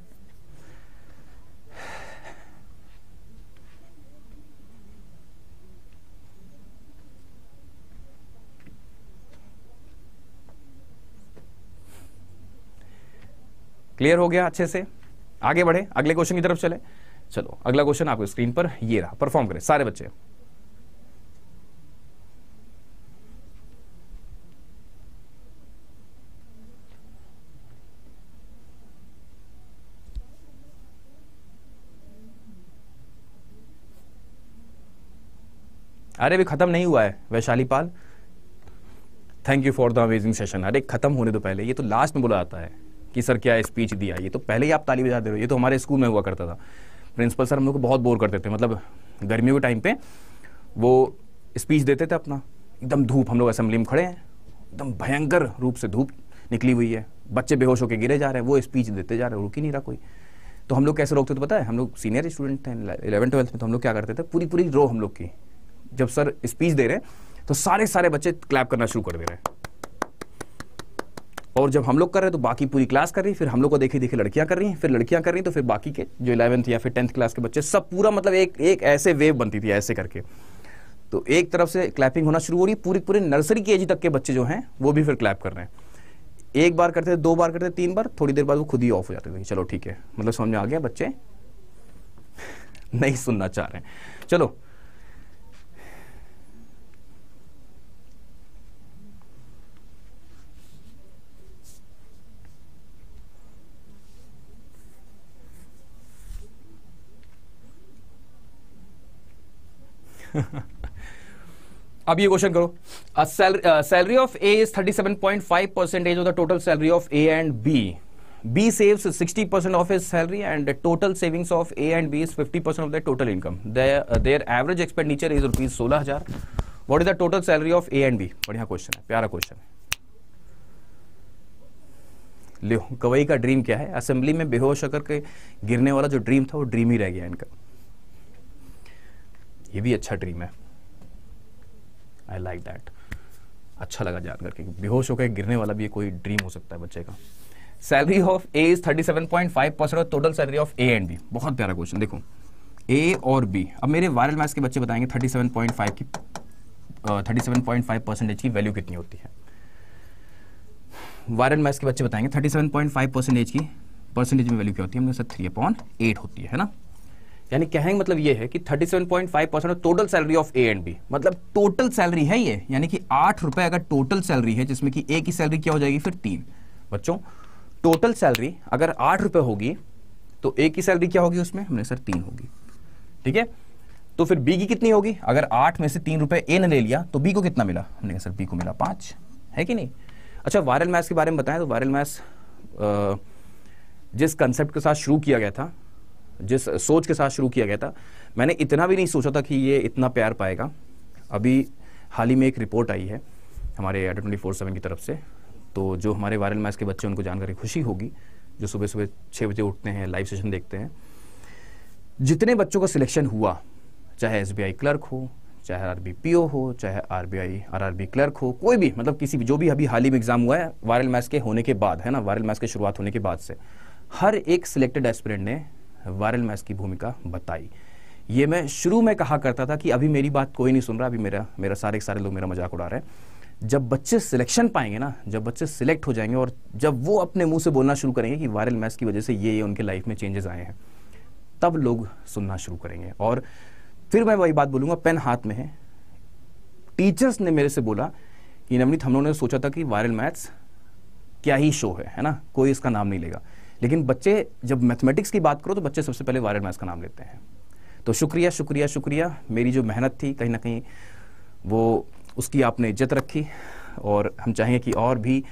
क्लियर हो गया अच्छे से आगे बढ़े अगले क्वेश्चन की तरफ चले चलो अगला क्वेश्चन आपको स्क्रीन पर ये रहा परफॉर्म करें सारे बच्चे अरे अभी ख़त्म नहीं हुआ है Vaishali Pal thank you for the amazing session अरे ख़त्म होने तो पहले ये तो लास्ट में बोला जाता है कि सर क्या स्पीच दिया ये तो पहले ही आप ताली बजा दे रहे हो ये तो हमारे स्कूल में हुआ करता था प्रिंसिपल सर हम लोग को बहुत बोर करते थे मतलब गर्मियों के टाइम पे वो स्पीच देते थे अपना एकदम धूप हम लोग असेंबली में खड़े हैं एकदम भयंकर रूप से धूप निकली हुई है बच्चे बेहोश होकर गिरे जा रहे हैं वो स्पीच देते जा रहे हैं रुक ही नहीं रहा कोई तो हम लोग कैसे रोकते थे तो पता है हम लोग सीनियर स्टूडेंट थे इलेवन ट्वेल्थ में तो हम लोग क्या करते थे पूरी पूरी रो हम लोग की जब सर स्पीच दे रहे हैं तो सारे सारे बच्चे क्लैप करना शुरू कर दे रहे हैं और जब हम लोग कर रहे हैं तो बाकी पूरी क्लास कर रही है फिर हम लोग को देखे देखे लड़कियां कर रही हैं फिर लड़कियां कर रही हैं तो फिर बाकी के जो इलेवंथ या फिर टेंथ क्लास के बच्चे सब पूरा मतलब एक एक ऐसे वेव बनती थी ऐसे करके तो एक तरफ से क्लैपिंग होना शुरू हो रही पूरी पूरे नर्सरी की एज तक के बच्चे जो हैं वो भी फिर क्लैप कर रहे हैं एक बार करते थे दो बार करते तीन बार थोड़ी देर बाद वो खुद ही ऑफ हो जाते थे चलो ठीक है मतलब समझ में आ गया बच्चे नहीं सुनना चाह रहे हैं चलो अब ये क्वेश्चन करो salary of A is 37.5 percentage of the total salary of A and B B saves 60 percent of his salary and total savings of A and B is 50 percent of the total income their average expenditure is rupees सोलह हजार what is the total salary of A and B बढ़िया question है प्यारा question है लिहो गवई का dream क्या है assembly में बेहोश होकर के गिरने वाला जो ड्रीम था वो ड्रीम ही रह गया इनका ये भी अच्छा ड्रीम है आई लाइक दैट अच्छा लगा जान करके बेहोश होकर गिरने वाला भी कोई ड्रीम हो सकता है बच्चे का salary of A is thirty seven point five percent और total salary of A and B बहुत प्यारा क्वेश्चन देखो ए और बी अब मेरे वायरल मैथ्स के बच्चे बताएंगे थर्टी सेवन पॉइंट फाइव की thirty seven point five percentage की वैल्यू कितनी होती है वायरल मैथ्स के बच्चे बताएंगे thirty seven point five percentage की परसेंटेज में वैल्यू क्या होती है हमने सर थ्री अपॉन एट होती है ना यानी कहेंगे मतलब ये है कि 37.5 percent total salary of A and B मतलब टोटल सैलरी है ये यानी कि आठ रुपए अगर टोटल सैलरी है जिसमें कि ए की सैलरी क्या हो जाएगी फिर तीन बच्चों टोटल सैलरी अगर आठ रुपए होगी तो ए की सैलरी क्या होगी उसमें हमने सर तीन होगी ठीक है तो फिर बी की कितनी होगी अगर आठ में से तीन रुपए ए ने ले लिया तो बी को कितना मिला हमने कहा सर बी को मिला पांच है कि नहीं अच्छा वायरल मैथ्स के बारे में बताएं तो वायरल मैथ्स जिस कंसेप्ट के साथ शुरू किया गया था जिस सोच के साथ शुरू किया गया था मैंने इतना भी नहीं सोचा था कि ये इतना प्यार पाएगा अभी हाल ही में एक रिपोर्ट आई है हमारे एडर ट्वेंटी फोर सेवन की तरफ से तो जो हमारे वायरल मैच के बच्चे उनको जानकर खुशी होगी जो सुबह सुबह छः बजे उठते हैं लाइव सेशन देखते हैं जितने बच्चों का सिलेक्शन हुआ चाहे एस क्लर्क हो चाहे आर बी हो चाहे R B I R R B clerk हो कोई भी मतलब किसी भी जो भी अभी हाल ही में एग्ज़ाम हुआ है वायरल मैच के होने के बाद है ना वायरल मैच के शुरुआत होने के बाद से हर एक सिलेक्टेड एस्पिरेंट ने वायरल मैच की भूमिका बताई ये मैं शुरू में कहा करता था कि अभी मेरी बात कोई नहीं सुन रहा अभी मेरा मेरा सारे सारे लोग मेरा मजाक उड़ा रहे हैं जब बच्चे सिलेक्शन पाएंगे ना जब बच्चे सिलेक्ट हो जाएंगे और जब वो अपने मुंह से बोलना शुरू करेंगे कि वायरल मैच की वजह से ये ये उनके लाइफ में चेंजेस आए हैं तब लोग सुनना शुरू करेंगे और फिर मैं वही बात बोलूंगा पेन हाथ में है टीचर्स ने मेरे से बोला कि नवनीत हम लोगों ने सोचा था कि वायरल मैथ्स क्या ही शो है है ना कोई इसका नाम नहीं लेगा लेकिन बच्चे जब मैथमेटिक्स की बात करो तो बच्चे सबसे पहले वायरल मैथ्स का नाम लेते हैं तो शुक्रिया शुक्रिया शुक्रिया मेरी जो मेहनत थी कहीं ना कहीं वो उसकी आपने इज्जत रखी और हम चाहेंगे कि और भी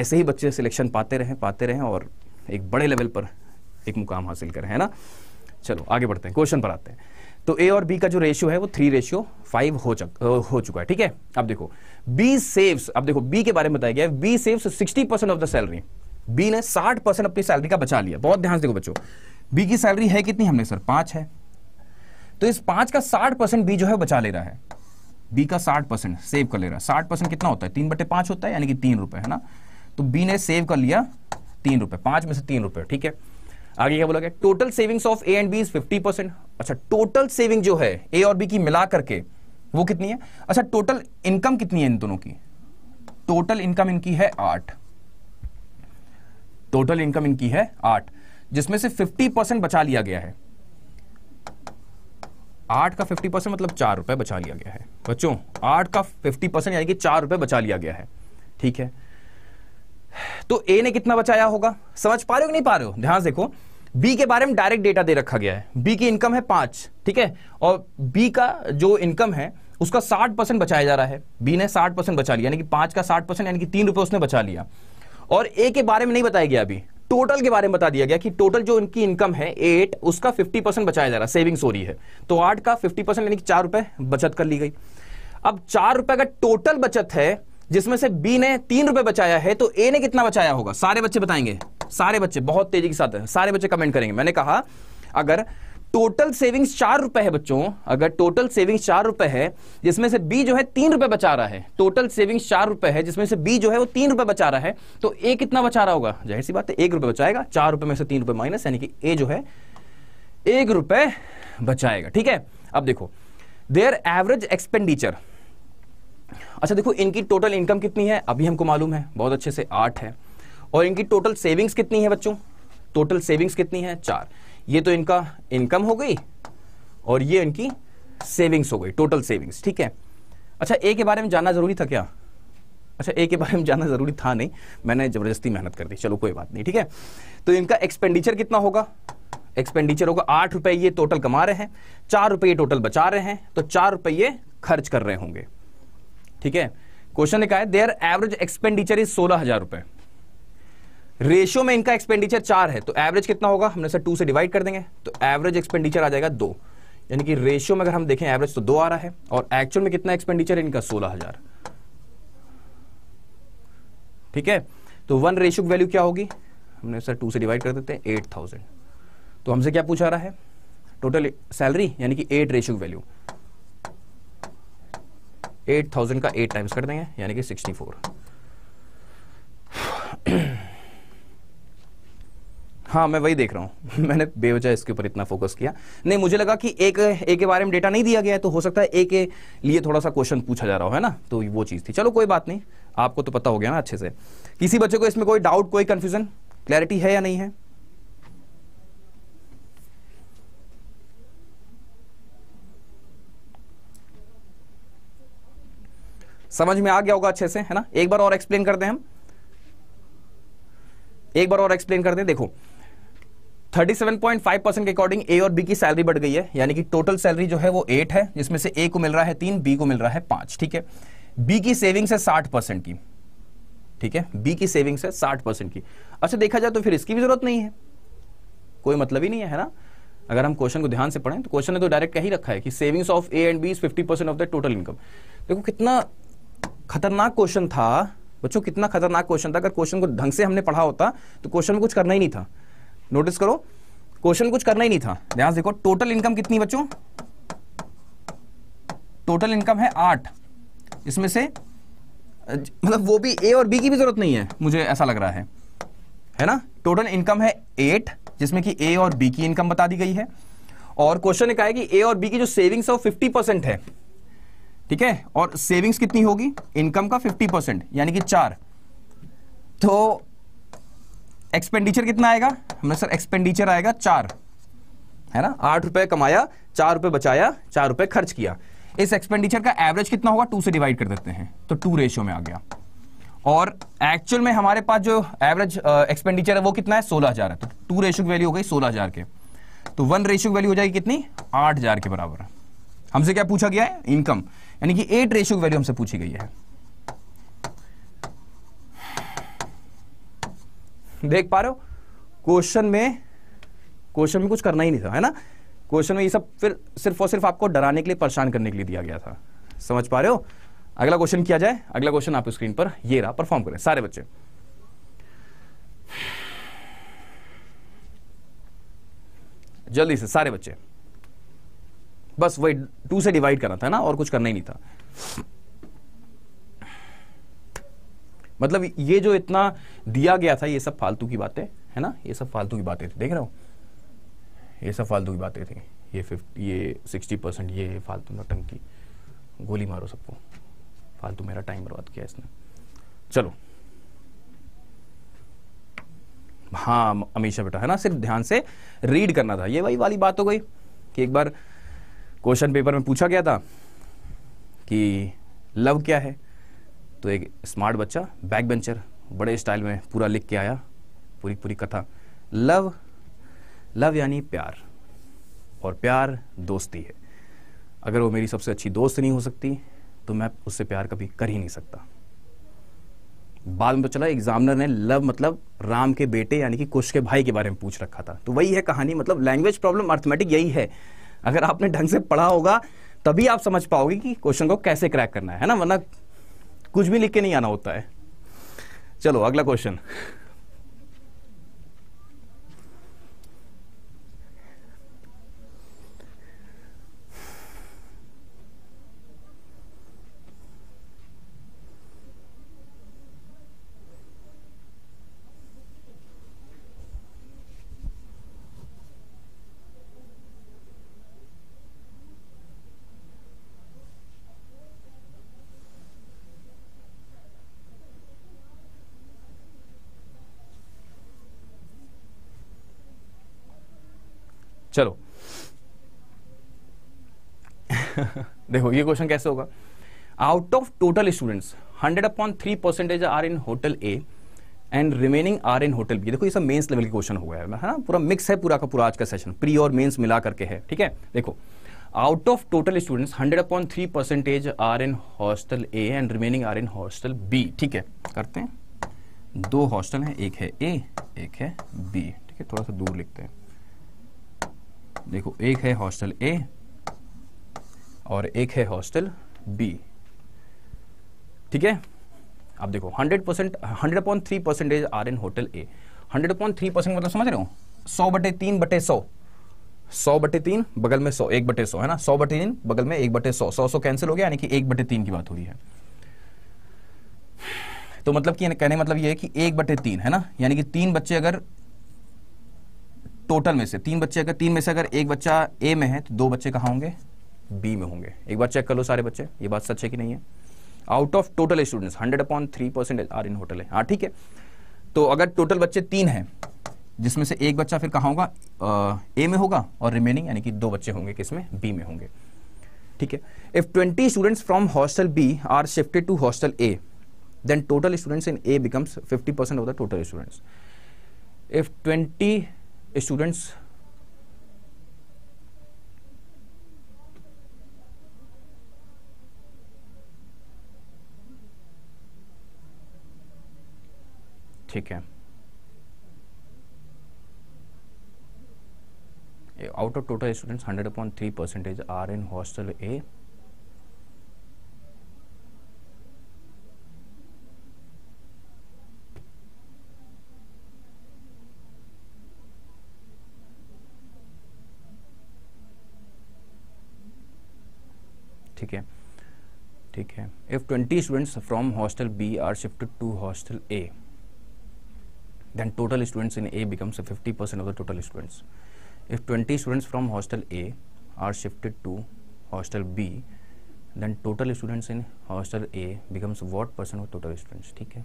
ऐसे ही बच्चे सिलेक्शन पाते रहें पाते रहें और एक बड़े लेवल पर एक मुकाम हासिल करें है ना चलो आगे बढ़ते हैं क्वेश्चन पर आते हैं तो ए और बी का जो रेशियो है वो थ्री रेशियो फाइव हो चुक हो चुका है ठीक है अब देखो बी सेव्स अब देखो बी के बारे में बताया गया B saves sixty percent of the salary B ने साठ परसेंट अपनी सैलरी का बचा लिया बहुत ध्यान से देखो बच्चों बी की सैलरी है कितनी हमने सर पांच है तो इस पांच का साठ परसेंट बी जो है बचा ले रहा है बी का साठ परसेंट सेव कर ले रहा है साठ परसेंट कितना होता है तीन बटे पांच होता है यानी कि तीन रुपए है ना तो बी ने सेव कर लिया तीन रुपए पांच में से तीन रुपए ठीक है आगे क्या बोला गया total savings of A and B is fifty percent अच्छा टोटल सेविंग जो है ए और बी की मिला करके वो कितनी है अच्छा टोटल इनकम कितनी है इन दोनों की टोटल इनकम इनकी है आठ टोटल इनकम इनकी है आठ जिसमें से फिफ्टी परसेंट बचा लिया गया है आठ का फिफ्टी परसेंट मतलब चार रुपए बचा लिया गया है बच्चों आठ का फिफ्टी परसेंट यानी कि चार रुपए बचा लिया गया है ठीक है तो ए ने कितना बचाया होगा समझ पा रहे हो कि नहीं पा रहे हो ध्यान देखो बी के बारे में डायरेक्ट डेटा दे रखा गया है बी की इनकम है पांच ठीक है और बी का जो इनकम है उसका साठ परसेंट बचाया जा रहा है बी ने साठ परसेंट बचा लिया यानी कि पांच का साठ परसेंट यानी कि तीन रुपए उसने बचा लिया और ए के बारे में नहीं बताया गया अभी टोटल के बारे में बता दिया गया कि टोटल जो इनकी इनकम है एट उसका फिफ्टी परसेंट बचाया जा रहा है हो रही है तो आठ का फिफ्टी परसेंट यानी कि चार रुपए बचत कर ली गई अब चार रुपए का टोटल बचत है जिसमें से बी ने तीन रुपए बचाया है तो ए ने कितना बचाया होगा सारे बच्चे बताएंगे सारे बच्चे बहुत तेजी के साथ सारे बच्चे कमेंट करेंगे मैंने कहा अगर टोटल सेविंग्स चार रुपए है बच्चों अगर टोटल सेविंग्स चार रुपए है जिसमें से बी जो है तीन रुपए बचा रहा है टोटल सेविंग्स चार रुपए है जिसमें से बी जो है वो तीन रुपए बचा रहा है तो ए कितना बचा रहा होगा जाहिर सी बात है एक रुपए बचाएगा चार रुपए में से तीन रुपए माइनस यानी कि ए जो है एक रुपए बचाएगा ठीक है अब देखो देयर एवरेज एक्सपेंडिचर अच्छा देखो इनकी टोटल इनकम कितनी है अभी हमको मालूम है बहुत अच्छे से आठ है और इनकी टोटल सेविंग्स कितनी है बच्चों टोटल सेविंग्स कितनी है चार ये तो इनका इनकम हो गई और ये इनकी सेविंग्स हो गई टोटल सेविंग्स ठीक है अच्छा ए के बारे में जानना जरूरी था क्या अच्छा ए के बारे में जानना जरूरी था नहीं मैंने जबरदस्ती मेहनत कर दी चलो कोई बात नहीं ठीक है तो इनका एक्सपेंडिचर कितना होगा एक्सपेंडिचर होगा आठ रुपए ये टोटल कमा रहे हैं चार रुपये टोटल बचा रहे हैं तो चार रुपये ये खर्च कर रहे होंगे ठीक है क्वेश्चन ने कहा है देयर एवरेज एक्सपेंडिचर इज सोलह हजार रुपए रेशियो में इनका एक्सपेंडिचर चार है तो एवरेज कितना होगा हमने टू से डिवाइड कर देंगे तो एवरेज एक्सपेंडिचर आ जाएगा दो यानी कि रेशियो में अगर हम देखें एवरेज तो दो आ रहा है और एक्चुअल में कितना एक्सपेंडिचर इनका सोलह हजार ठीक है तो वन रेशियो की वैल्यू क्या होगी हमने सर टू से डिवाइड कर देते हैं एट थाउजेंड तो हमसे क्या पूछा रहा है टोटल सैलरी यानी कि एट रेशियो की वैल्यू एट थाउजेंड का एट टाइम्स कर देंगे यानी कि सिक्सटी फोर हाँ मैं वही देख रहा हूँ मैंने बेवजह इसके ऊपर इतना फोकस किया नहीं मुझे लगा कि एक ए के बारे में डेटा नहीं दिया गया है तो हो सकता है ए के लिए थोड़ा सा क्वेश्चन पूछा जा रहा हो है ना तो वो चीज़ थी चलो कोई बात नहीं आपको तो पता हो गया ना अच्छे से किसी बच्चे को इसमें कोई डाउट कोई कन्फ्यूजन क्लैरिटी है या नहीं है समझ में आ गया होगा अच्छे से है ना एक बार और एक्सप्लेन करते हैं हम एक बार और एक्सप्लेन करते हैं देखो 37.5 परसेंट के अकॉर्डिंग ए और बी की सैलरी बढ़ गई है यानी कि टोटल सैलरी जो है वो एट है जिसमें से ए को मिल रहा है तीन बी को मिल रहा है पांच ठीक है बी की सेविंग है साठ परसेंट की ठीक है बी की सेविंग है साठ परसेंट की अच्छा देखा जाए तो फिर इसकी भी जरूरत नहीं है कोई मतलब ही नहीं है, है ना अगर हम क्वेश्चन को ध्यान से पढ़ें तो क्वेश्चन ने तो डायरेक्ट कही रखा है कि savings of A and B is fifty percent of the total income देखो कितना खतरनाक क्वेश्चन था बच्चों कितना खतरनाक क्वेश्चन था अगर क्वेश्चन को ढंग से हमने पढ़ा होता तो क्वेश्चन में कुछ करना ही नहीं था नोटिस करो क्वेश्चन कुछ करना ही नहीं था ध्यान देखो टोटल इनकम कितनी बच्चों टोटल इनकम है आठ इसमें से मतलब वो भी ए और बी की भी जरूरत नहीं है मुझे ऐसा लग रहा है है ना टोटल इनकम है एट जिसमें कि ए और बी की इनकम बता दी गई है और क्वेश्चन ने कहा है कि ए और बी की जो सेविंग्स है वो फिफ्टी परसेंट है ठीक है और सेविंग्स कितनी होगी इनकम का फिफ्टी परसेंट यानी कि चार तो एक्सपेंडिचर कितना आएगा हमने सर एक्सपेंडिचर आएगा चार है ना आठ रुपए कमाया चार रुपए बचाया चार रुपए खर्च किया इस एक्सपेंडिचर का एवरेज कितना होगा टू से डिवाइड कर देते हैं तो टू रेशियो में आ गया और एक्चुअल में हमारे पास जो एवरेज एक्सपेंडिचर है वो कितना है सोलह हजार है तो टू रेशियो की वैल्यू हो गई सोलह हजार के तो वन रेशियो की वैल्यू हो जाएगी कितनी आठ हजार के बराबर हमसे क्या पूछा गया है इनकम यानी कि एट रेशियो की वैल्यू हमसे पूछी गई है देख पा रहे हो क्वेश्चन में क्वेश्चन में कुछ करना ही नहीं था है ना क्वेश्चन में ये सब फिर सिर्फ और सिर्फ आपको डराने के लिए परेशान करने के लिए दिया गया था समझ पा रहे हो अगला क्वेश्चन किया जाए अगला क्वेश्चन आप स्क्रीन पर ये रहा परफॉर्म करें सारे बच्चे जल्दी से सारे बच्चे बस वही टू से डिवाइड करना था ना और कुछ करना ही नहीं था मतलब ये जो इतना दिया गया था ये सब फालतू की बातें है ना ये सब फालतू की बातें थी देख रहे हो ये सब फालतू की बातें थी ये फिफ्टी ये सिक्सटी परसेंट ये फालतू नटंकी गोली मारो सबको फालतू मेरा टाइम बर्बाद किया इसने चलो हाँ अमीशा बेटा है ना सिर्फ ध्यान से रीड करना था ये वही वाली बात हो गई कि एक बार क्वेश्चन पेपर में पूछा गया था कि लव क्या है तो एक स्मार्ट बच्चा बैक बेंचर बड़े स्टाइल में पूरा लिख के आया पूरी पूरी कथा लव लव यानी प्यार और प्यार दोस्ती है अगर वो मेरी सबसे अच्छी दोस्त नहीं हो सकती तो मैं उससे प्यार कभी कर ही नहीं सकता बाद में तो चला एग्जामिनर ने लव मतलब राम के बेटे यानी कि कुश के भाई के बारे में पूछ रखा था तो वही है कहानी मतलब लैंग्वेज प्रॉब्लम अर्थमेटिक यही है अगर आपने ढंग से पढ़ा होगा तभी आप समझ पाओगे कि क्वेश्चन को कैसे क्रैक करना है ना वरना कुछ भी लिख के नहीं आना होता है चलो अगला क्वेश्चन चलो देखो ये क्वेश्चन कैसे होगा out of total students hundred upon three percentage are in hostel A and remaining are in hostel B देखो ये सब मेंस लेवल के क्वेश्चन हुआ है ना पूरा मिक्स है पूरा का पूरा आज का सेशन प्री और मेंस मिला करके है ठीक है देखो out of total students hundred upon three percentage are in hostel A and remaining are in hostel B ठीक है करते हैं दो हॉस्टल हैं एक है ए एक है बी ठीक है थोड़ा सा दूर लिखते हैं देखो एक है हॉस्टल ए और एक है हॉस्टल बी ठीक है अब देखो 100 percent hundred point three percentage are in hostel A hundred point three percent मतलब समझ रहे हो सौ बटे तीन बटे सौ सौ बटे तीन बगल में सौ एक बटे सौ है ना सौ बटे तीन बगल में एक बटे सौ सौ सौ कैंसिल हो गया यानी कि एक बटे तीन की बात हो रही है तो मतलब कि कहने मतलब ये है कि एक बटे तीन है ना यानी कि तीन बच्चे अगर टोटल में से तीन बच्चे अगर तीन में से अगर एक बच्चा ए में है तो दो बच्चे कहाँ होंगे बी में होंगे एक बार चेक कर लो सारे बच्चे ये बात सच है कि नहीं है out of total students hundred upon three percent are in hostel है हाँ ठीक है तो अगर टोटल बच्चे तीन हैं जिसमें से एक बच्चा फिर कहाँ होगा ए में होगा और रिमेनिंग यानी कि दो बच्चे होंगे किसमें बी में होंगे ठीक है if twenty students from hostel B are shifted to hostel A then total students in A becomes fifty percent of the total students if twenty students ठीक है out of total students hundred point three percentage are in hostel A ठीक है if twenty students from hostel B are shifted to hostel A then total students in A becomes fifty percent of the total students if twenty students from hostel A are shifted to hostel B then total students in hostel A becomes what percent of total students ठीक है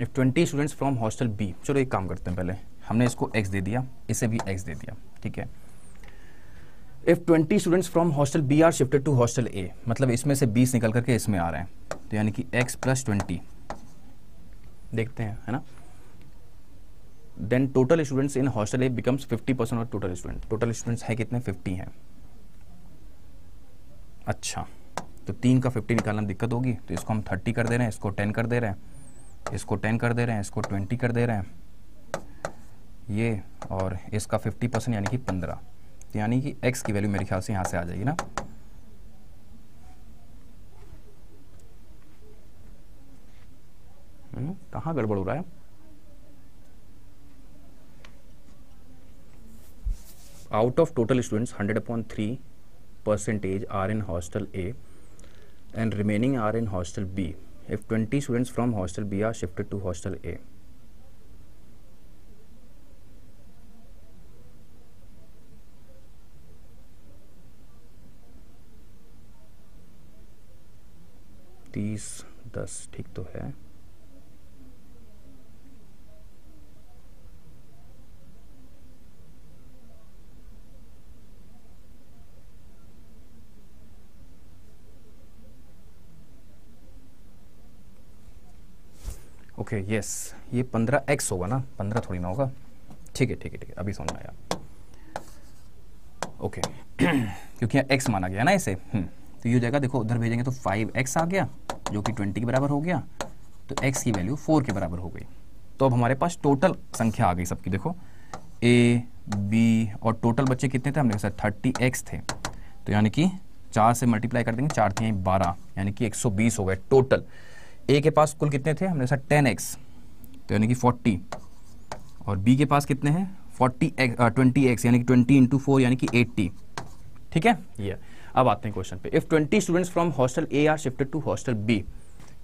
if twenty students from hostel B चलो एक काम करते हैं पहले हमने इसको एक्स दे दिया इसे भी एक्स दे दिया ठीक है if twenty students from hostel B are shifted to hostel A मतलब इसमें से बीस निकल करके इसमें आ रहे हैं तो यानी कि एक्स प्लस ट्वेंटी देखते हैं है ना then total students in hostel A becomes fifty percent और टोटल स्टूडेंट टोटल स्टूडेंट्स हैं कितने फिफ्टी हैं अच्छा तो तीन का फिफ्टी निकालना दिक्कत होगी तो इसको हम थर्टी कर दे रहे हैं इसको टेन कर दे रहे हैं इसको टेन कर दे रहे हैं इसको ट्वेंटी कर दे रहे हैं ये और इसका फिफ्टी परसेंट यानी कि पंद्रह तो यानी कि x की वैल्यू मेरे ख्याल से यहां से आ जाएगी ना कहा गड़बड़ हो रहा है out of total students hundred upon three percentage are in hostel A and remaining are in hostel B if twenty students from hostel B are shifted to hostel A तीस दस ठीक तो है ओके okay, यस yes. ये पंद्रह x होगा ना पंद्रह थोड़ी ना होगा ठीक है ठीक है ठीक है अभी समझ में आया ओके क्योंकि यहाँ एक्स माना गया ना इसे हम्म। तो ये हो जाएगा देखो उधर भेजेंगे तो फाइव एक्स आ गया जो कि ट्वेंटी के बराबर हो गया तो एक्स की वैल्यू फोर के बराबर हो गई तो अब हमारे पास टोटल संख्या आ गई सबकी देखो ए बी और टोटल बच्चे कितने थे हमने कहा थर्टी एक्स थे तो यानी कि चार से मल्टीप्लाई कर देंगे चार थे बारह यानी कि एक सौ बीस हो गए टोटल ए के पास कुल कितने थे हमने कहा टेन एक्स तो यानी कि फोर्टी और बी के पास कितने हैं फोर्टी एक्स ट्वेंटी एक्स यानी कि ट्वेंटी इंटू फोर यानी कि एट्टी ठीक है ये yeah. अब आते हैं क्वेश्चन पे if 20 students from hostel A are shifted to hostel B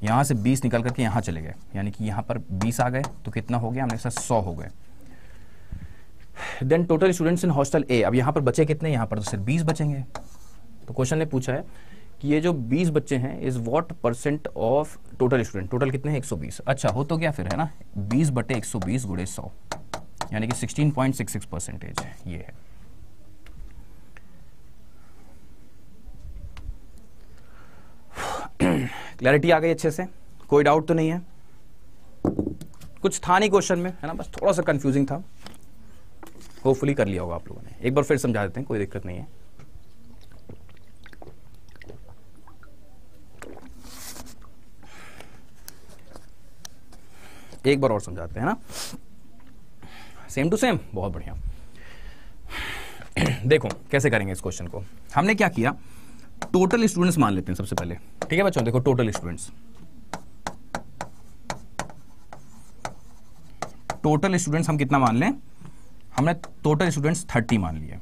यहाँ से 20 निकल करके यहाँ चले गए यानी कि यहाँ पर 20 आ गए तो कितना हो गया हमने सर सौ हो गए then total students in hostel A अब यहाँ पर बचे कितने यहाँ पर तो सिर्फ बीस बचेंगे तो क्वेश्चन ने पूछा है कि ये जो 20 बच्चे हैं is what percent of total student टोटल कितने हैं 120 अच्छा हो तो क्या फिर है ना 20 बटे 120 सौ गुड़े सौ यानी कि 16.66 परसेंटेज है ये है क्लैरिटी आ गई अच्छे से कोई डाउट तो नहीं है कुछ था नहीं क्वेश्चन में है ना बस थोड़ा सा कंफ्यूजिंग था होपफुली कर लिया होगा आप लोगों ने एक बार फिर समझा देते हैं कोई दिक्कत नहीं है एक बार और समझाते हैं ना सेम टू सेम बहुत बढ़िया देखो कैसे करेंगे इस क्वेश्चन को हमने क्या किया टोटल स्टूडेंट्स मान लेते हैं सबसे पहले ठीक है बच्चों देखो टोटल स्टूडेंट्स टोटल स्टूडेंट्स हम कितना मान लें हमने टोटल स्टूडेंट्स थर्टी मान लिए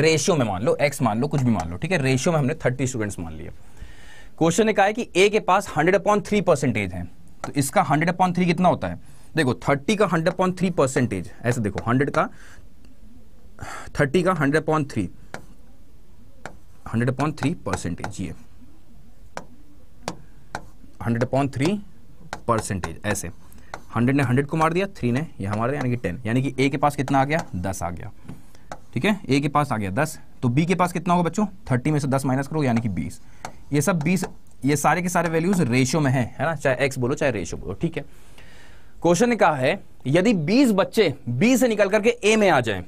रेशियो में मान लो एक्स मान लो कुछ भी मान लो ठीक है रेशियो में हमने थर्टी स्टूडेंट्स मान लिए क्वेश्चन ने कहा है कि ए के पास हंड्रेड अपॉइंट थ्री परसेंटेज है तो इसका हंड्रेड अपॉइंट थ्री कितना होता है देखो थर्टी का हंड्रेड अपॉइंट थ्री परसेंटेज ऐसे देखो हंड्रेड का थर्टी का hundred upon three hundred upon three percentage ये हंड्रेड अपॉन थ्री परसेंटेज ऐसे हंड्रेड ने हंड्रेड को मार दिया थ्री ने ये मार यानी कि टेन यानी कि ए के पास कितना आ गया दस आ गया ठीक है ए के पास आ गया दस तो बी के पास कितना होगा बच्चों थर्टी में से दस माइनस करो यानी कि बीस ये सब बीस ये सारे के सारे वैल्यूज रेशियो में है है ना चाहे एक्स बोलो चाहे रेशियो बोलो ठीक है क्वेश्चन ने कहा है यदि 20 बच्चे B से निकल करके ए में आ जाएं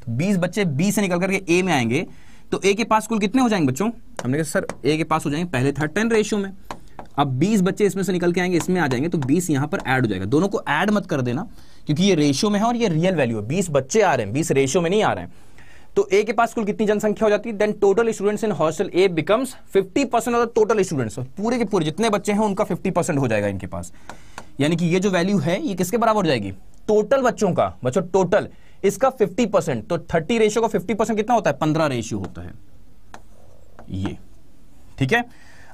तो 20 बच्चे B से निकल करके ए में आएंगे तो ए के पास कुल कितने हो जाएंगे बच्चों हमने कहा सर ए के पास हो जाएंगे पहले था टेन रेशियो में अब 20 बच्चे इसमें से निकल के आएंगे इसमें आ जाएंगे तो 20 यहां पर ऐड हो जाएगा दोनों को ऐड मत कर देना क्योंकि ये रेशियो में है और ये रियल वैल्यू है 20 बच्चे आ रहे हैं 20 रेशियो में नहीं आ रहे हैं तो ए के पास कुल कितनी जनसंख्या हो जाती है then total students in hostel A becomes 50 percent of the total students पूरे के पूरे जितने बच्चे हैं उनका 50 परसेंट हो जाएगा इनके पास यानी कि ये जो वैल्यू है ये किसके बराबर हो जाएगी टोटल बच्चों का बच्चों टोटल इसका 50 परसेंट तो 30 रेशियो का 50 परसेंट कितना होता है 15 रेशियो होता है ये ठीक है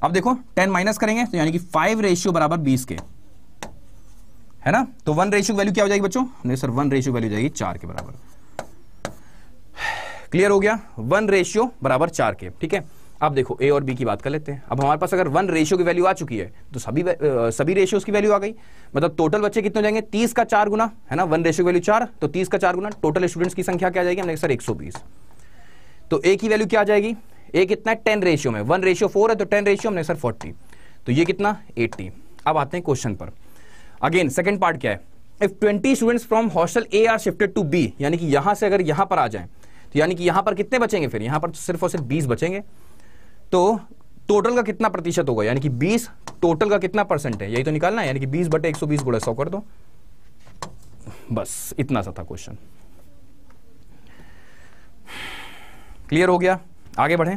अब देखो 10 माइनस करेंगे तो यानी कि 5 रेशियो बराबर 20 के है ना तो वन रेशियो वैल्यू क्या हो जाएगी बच्चों नहीं सर वन रेशियो वैल्यू जाएगी चार के बराबर क्लियर हो गया वन रेशियो बराबर चार के ठीक है अब देखो ए और बी की बात कर लेते हैं अब हमारे पास अगर वन रेशियो की वैल्यू आ चुकी है तो सभी आ, सभी रेशियोज की वैल्यू आ गई मतलब टोटल बच्चे कितने जाएंगे तीस का चार गुना है ना वन रेशियो की वैल्यू चार तो तीस का चार गुना टोटल स्टूडेंट्स की संख्या क्या जाएगी हमने सर एक तो ए की वैल्यू क्या आ जाएगी ए कितना है टेन रेशियो में वन रेशियो फोर है तो टेन रेशियो हमने सर फोर्टी तो ये कितना एट्टी अब आते हैं क्वेश्चन पर अगेन सेकेंड पार्ट क्या है if twenty students from hostel A are shifted to B यानी कि यहां से अगर यहां पर आ जाए तो यानी कि यहां पर कितने बचेंगे फिर यहां पर सिर्फ और सिर्फ बीस बचेंगे तो टोटल का कितना प्रतिशत होगा यानी कि 20 टोटल का कितना परसेंट है यही तो निकालना है यानी कि 20 बटे एक सौ बीस सौ कर दो बस इतना सा था क्वेश्चन क्लियर हो गया आगे बढ़े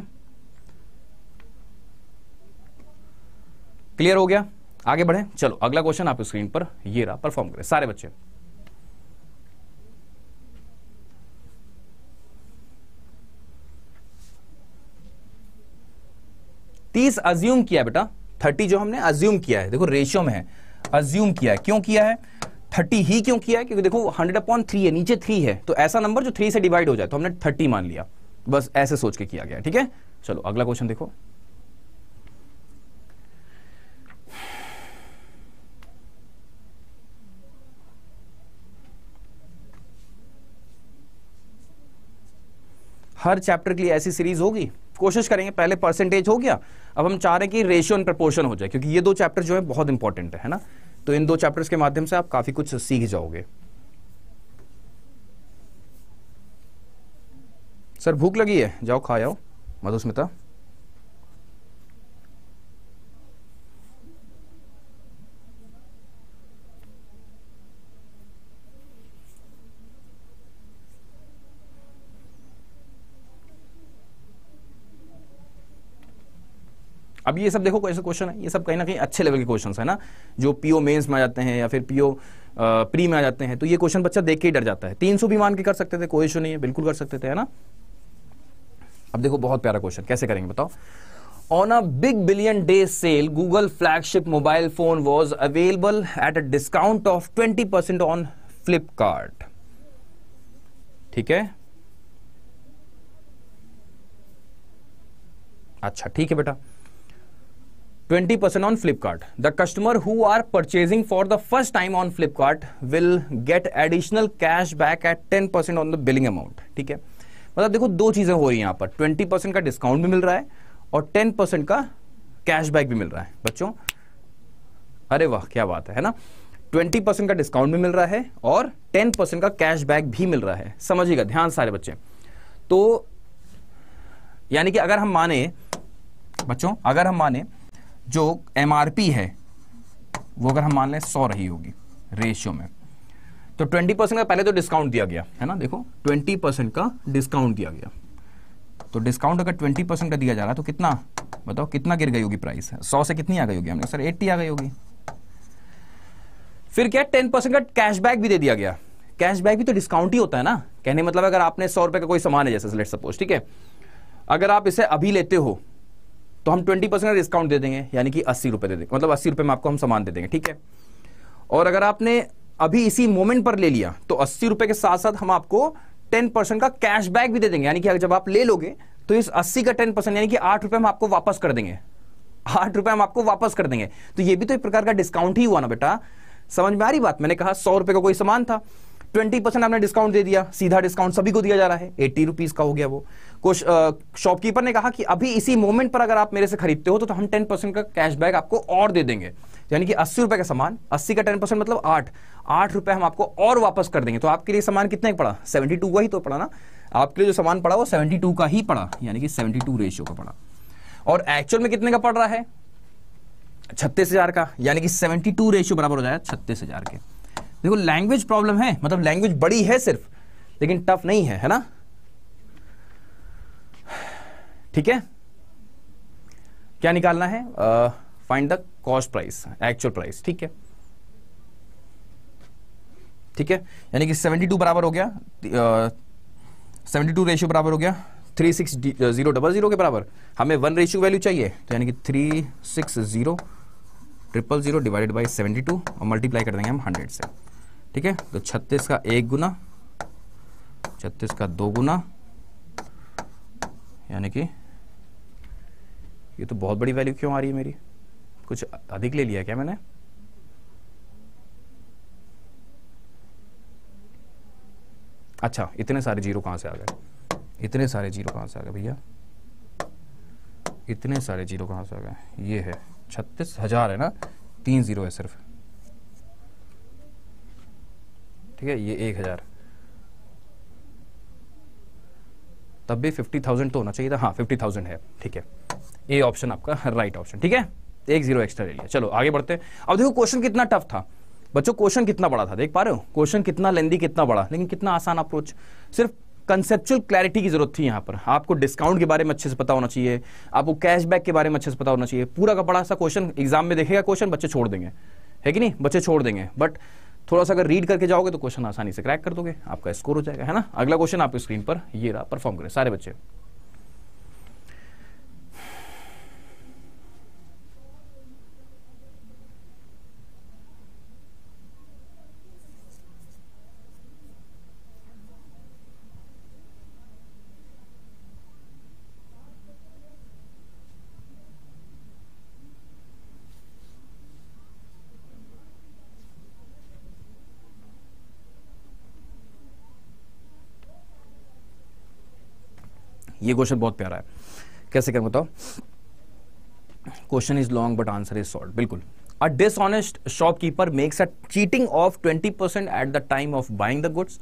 क्लियर हो गया आगे बढ़े चलो अगला क्वेश्चन आप स्क्रीन पर ये रहा परफॉर्म करें सारे बच्चे तीस अज्यूम किया बेटा थर्टी जो हमने अज्यूम किया है देखो रेशियो में है अज्यूम किया है क्यों किया है थर्टी ही क्यों किया है क्योंकि देखो हंड्रेड अपॉइंट थ्री है नीचे थ्री है तो ऐसा नंबर जो थ्री से डिवाइड हो जाए तो हमने थर्टी मान लिया बस ऐसे सोच के किया गया ठीक है चलो अगला क्वेश्चन देखो हर चैप्टर के लिए ऐसी सीरीज होगी कोशिश करेंगे पहले परसेंटेज हो गया अब हम चाह रहे हैं कि रेशियो एंड प्रपोर्शन हो जाए क्योंकि ये दो चैप्टर जो है बहुत इंपॉर्टेंट है ना तो इन दो चैप्टर्स के माध्यम से आप काफ़ी कुछ सीख जाओगे सर भूख लगी है जाओ खा जाओ मधुस्मिता अब ये सब देखो कैसे क्वेश्चन है ये सब कहीं ना कहीं अच्छे लेवल के क्वेश्चन है ना जो पीओ मेंस में आ जाते हैं या फिर पीओ प्री में आ जाते हैं तो ये क्वेश्चन बच्चा देख के ही डर जाता है तीन सौ भी मान के कर सकते थे कोई इशू नहीं है बिल्कुल कर सकते थे है ना अब देखो बहुत प्यारा क्वेश्चन कैसे करेंगे बताओ on a big billion day sale Google flagship mobile phone was available at a discount of twenty percent on Flipkart ठीक है अच्छा ठीक है बेटा twenty percent on Flipkart the customer who are purchasing for the first time on Flipkart will get additional cash back at ten percent on the billing amount ठीक है मतलब देखो दो चीज़ें हो रही हैं यहां पर ट्वेंटी परसेंट का डिस्काउंट भी मिल रहा है और टेन परसेंट का कैश बैक भी मिल रहा है बच्चों अरे वाह क्या बात है है ना ट्वेंटी परसेंट का डिस्काउंट भी मिल रहा है और टेन परसेंट का कैश बैक भी मिल रहा है समझिएगा ध्यान सारे बच्चे तो यानी कि अगर हम माने बच्चों अगर हम माने जो एम है वो अगर हम मान लें सौ रही होगी रेशियो में तो 20 परसेंट का पहले तो डिस्काउंट दिया गया है ना देखो 20 परसेंट का डिस्काउंट दिया गया तो डिस्काउंट अगर 20 परसेंट का दिया जा रहा है तो कितना बताओ कितना गिर गई होगी प्राइस सौ से कितनी आ गई होगी हमने सर 80 आ गई होगी फिर क्या 10 परसेंट का कैशबैक भी दे दिया गया कैशबैक भी तो डिस्काउंट ही होता है ना कहने मतलब अगर आपने सौ रुपए का कोई सामान है जैसे सपोज ठीक है अगर आप इसे अभी लेते हो तो हम ट्वेंटी परसेंट का डिस्काउंट दे देंगे यानी कि अस्सी रुपये दे देंगे मतलब अस्सी रुपये में आपको हम सामान दे देंगे ठीक है और अगर आपने अभी इसी मोमेंट पर ले लिया तो अस्सी रुपये के साथ साथ हम आपको टेन परसेंट का कैशबैक भी दे देंगे यानी कि अगर जब आप ले लोगे तो इस अस्सी का टेन परसेंट यानी कि आठ रुपये हम आपको वापस कर देंगे आठ रुपये हम आपको वापस कर देंगे तो ये भी तो एक प्रकार का डिस्काउंट ही हुआ ना बेटा समझ में आ रही बात मैंने कहा सौ रुपये का कोई सामान था ट्वेंटी आपने डिस्काउंट दे दिया सीधा डिस्काउंट सभी को दिया जा रहा है एट्टी रुपीज़ का हो गया वो कुछ शॉपकीपर ने कहा कि अभी इसी मोमेंट पर अगर आप मेरे से खरीदते हो तो, तो हम टेन परसेंट का कैशबैक आपको और दे देंगे यानी कि अस्सी रुपए का सामान अस्सी का टेन परसेंट मतलब आठ आठ रुपए हम आपको और वापस कर देंगे तो आपके लिए सामान कितने का पड़ा सेवेंटी टू का ही तो पड़ा ना आपके लिए जो सामान पड़ा वो सेवेंटी टू का ही पड़ा यानी कि सेवेंटी टू रेशियो का पड़ा और एक्चुअल में कितने का पड़ रहा है छत्तीस हजार का यानी कि सेवेंटी टू रेशियो बराबर हो जाए छत्तीस हजार के देखो लैंग्वेज प्रॉब्लम है मतलब लैंग्वेज बड़ी है सिर्फ लेकिन टफ नहीं है है ना ठीक है क्या निकालना है find the cost price actual price ठीक है ठीक है यानी कि 72 बराबर हो गया सेवेंटी टू रेशियो बराबर हो गया three six zero double zero के बराबर हमें वन रेशियो वैल्यू चाहिए तो यानी कि three six zero triple zero divided by seventy two और मल्टीप्लाई कर देंगे हम हंड्रेड से ठीक है तो छत्तीस का एक गुना छत्तीस का दो गुना यानी कि ये तो बहुत बड़ी वैल्यू क्यों आ रही है मेरी कुछ अधिक ले लिया क्या मैंने अच्छा इतने सारे जीरो कहां से आ गए इतने सारे जीरो कहां से आ गए भैया इतने सारे जीरो कहाँ से आ गए ये है छत्तीस हजार है ना तीन जीरो है सिर्फ ठीक है ये एक हजार तब भी फिफ्टी थाउजेंड तो होना चाहिए था हाँ फिफ्टी थाउजेंड है ठीक है ए ऑप्शन आपका राइट ऑप्शन ठीक है एक जीरो एक्स्ट्रा ले लिया चलो आगे बढ़ते हैं अब देखो क्वेश्चन कितना टफ था बच्चों क्वेश्चन कितना बड़ा था देख पा रहे हो क्वेश्चन कितना लेंदी कितना बड़ा लेकिन कितना आसान अप्रोच सिर्फ कंसेप्चुअल क्लैरिटी की जरूरत थी यहाँ पर आपको डिस्काउंट के बारे में अच्छे से पता होना चाहिए आपको कैशबैक के बारे में अच्छे से पता होना चाहिए पूरा का बड़ा सा क्वेश्चन एग्जाम में देखेगा क्वेश्चन बच्चे छोड़ देंगे है कि नहीं बच्चे छोड़ देंगे बट थोड़ा सा अगर रीड करके जाओगे तो क्वेश्चन आसानी से क्रैक कर दोगे आपका स्कोर हो जाएगा है ना अगला क्वेश्चन आपकी स्क्रीन पर ये रहा परफॉर्म करें सारे बच्चे ये क्वेश्चन बहुत प्यारा है कैसे करें बताओ question is long but answer is short बिल्कुल a dishonest shopkeeper makes a cheating of 20% percent at the time of buying the goods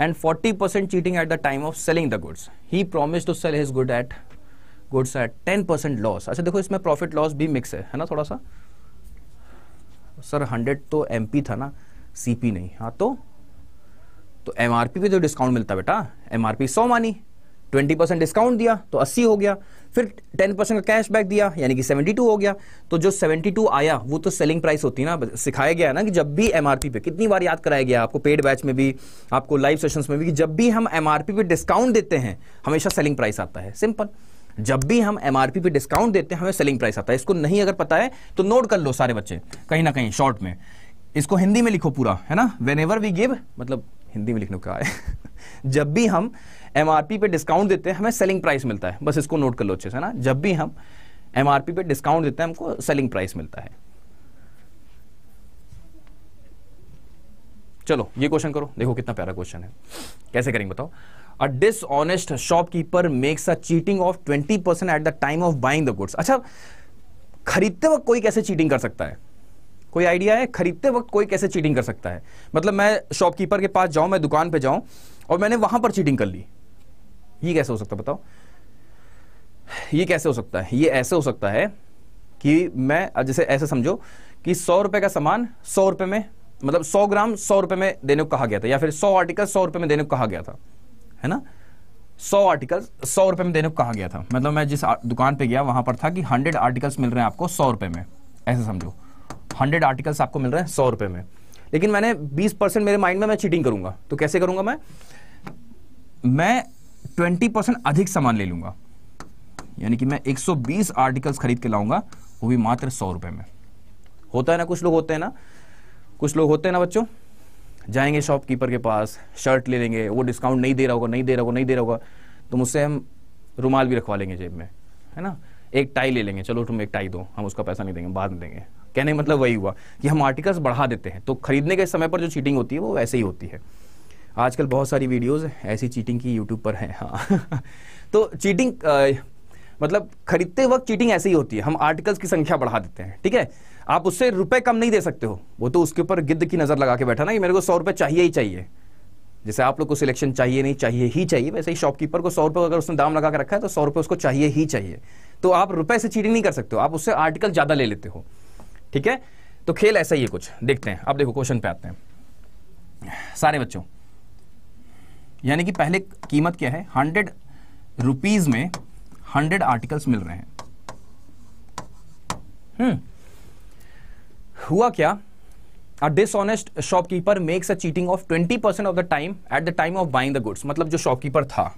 and 40% percent cheating at the time of selling the goods he promise to sell his good at goods at 10% percent loss अच्छा देखो इसमें profit loss भी mix है है ना थोड़ा सा sir 100 तो एम था ना सीपी नहीं हाँ तो तो एमआरपी पे जो तो डिस्काउंट मिलता बेटा एम आर पी सौ मानी ट्वेंटी परसेंट डिस्काउंट दिया तो अस्सी हो गया फिर टेन परसेंट का कैशबैक दिया यानी कि सेवेंटी टू हो गया तो जो सेवेंटी टू आया वो तो सेलिंग प्राइस होती है ना सिखाया गया ना कि जब भी एम पे कितनी बार याद कराया गया आपको पेड बैच में भी आपको लाइव सेशंस में भी कि जब भी हम एम पे डिस्काउंट देते हैं हमेशा सेलिंग प्राइस आता है सिंपल जब भी हम एम पे डिस्काउंट देते हैं हमें सेलिंग प्राइस आता है इसको नहीं अगर पता है तो नोट कर लो सारे बच्चे कहीं ना कहीं शॉर्ट में इसको हिंदी में लिखो पूरा है ना वेन एवर वी गिव मतलब हिंदी में लिखने का है जब भी हम एमआरपी पे डिस्काउंट देते हैं हमें सेलिंग प्राइस मिलता है बस इसको नोट कर लो अच्छे से ना जब भी हम एम पे डिस्काउंट देते हैं हमको सेलिंग प्राइस मिलता है चलो ये क्वेश्चन करो देखो कितना प्यारा क्वेश्चन है कैसे करेंगे बताओ a dishonest shopkeeper makes a cheating of twenty percent at the time of buying the goods अच्छा खरीदते वक्त कोई कैसे चीटिंग कर सकता है कोई आइडिया है खरीदते वक्त कोई कैसे चीटिंग कर सकता है मतलब मैं शॉपकीपर के पास जाऊं मैं दुकान पे जाऊं और मैंने वहां पर चीटिंग कर ली ये कैसे हो सकता है बताओ ये कैसे हो सकता है ये ऐसे हो सकता है कि मैं जैसे ऐसे समझो कि सौ रुपए का सामान सौ रुपए में मतलब सौ ग्राम सौ रुपए में देने को कहा गया था या फिर सौ आर्टिकल सौ रुपए में देने को कहा गया था है ना सौ आर्टिकल सौ रुपए में देने को कहा गया था मतलब मैं जिस दुकान पे गया वहां पर था कि हंड्रेड आर्टिकल्स मिल रहे हैं आपको सौ रुपए में ऐसे समझो हंड्रेड आर्टिकल्स आपको मिल रहे हैं सौ रुपए में लेकिन मैंने बीस परसेंट मेरे माइंड में मैं चीटिंग करूंगा तो कैसे करूंगा मैं मैं ट्वेंटी परसेंट अधिक सामान ले लूंगा यानी कि मैं 120 आर्टिकल्स खरीद के लाऊंगा वो भी मात्र सौ रुपए में होता है ना कुछ लोग होते हैं ना कुछ लोग होते हैं ना बच्चों जाएंगे शॉपकीपर के पास शर्ट ले लेंगे वो डिस्काउंट नहीं दे रहा होगा नहीं दे रहा होगा नहीं दे रहा होगा तो मुझसे हम रुमाल भी रखवा लेंगे जेब में है ना एक टाई ले लेंगे चलो तुम एक टाई दो हम उसका पैसा नहीं देंगे बाद में देंगे कहने मतलब वही हुआ कि हम आर्टिकल्स बढ़ा देते हैं तो खरीदने के समय पर जो चीटिंग होती है वो वैसे ही होती है आजकल बहुत सारी वीडियोस ऐसी चीटिंग की यूट्यूब पर हैं हाँ तो चीटिंग आ, मतलब खरीदते वक्त चीटिंग ऐसे ही होती है हम आर्टिकल्स की संख्या बढ़ा देते हैं ठीक है आप उससे रुपए कम नहीं दे सकते हो वो तो उसके ऊपर गिद्ध की नज़र लगा के बैठा ना कि मेरे को सौ रुपये चाहिए ही चाहिए जैसे आप लोग को सिलेक्शन चाहिए नहीं चाहिए ही चाहिए वैसे ही शॉपकीपर को सौ रुपये अगर उसने दाम लगा के रखा है तो सौ रुपये उसको चाहिए ही चाहिए तो आप रुपए से चीटिंग नहीं कर सकते हो आप उससे आर्टिकल ज़्यादा ले लेते हो ठीक है तो खेल ऐसा ही है कुछ देखते हैं आप देखो क्वेश्चन पे आते हैं सारे बच्चों यानी कि पहले कीमत क्या है हंड्रेड रुपीज में हंड्रेड आर्टिकल्स मिल रहे हैं हम्म हुआ क्या a dishonest shopkeeper makes a cheating of twenty percent of the time at the time of buying the goods मतलब जो शॉपकीपर था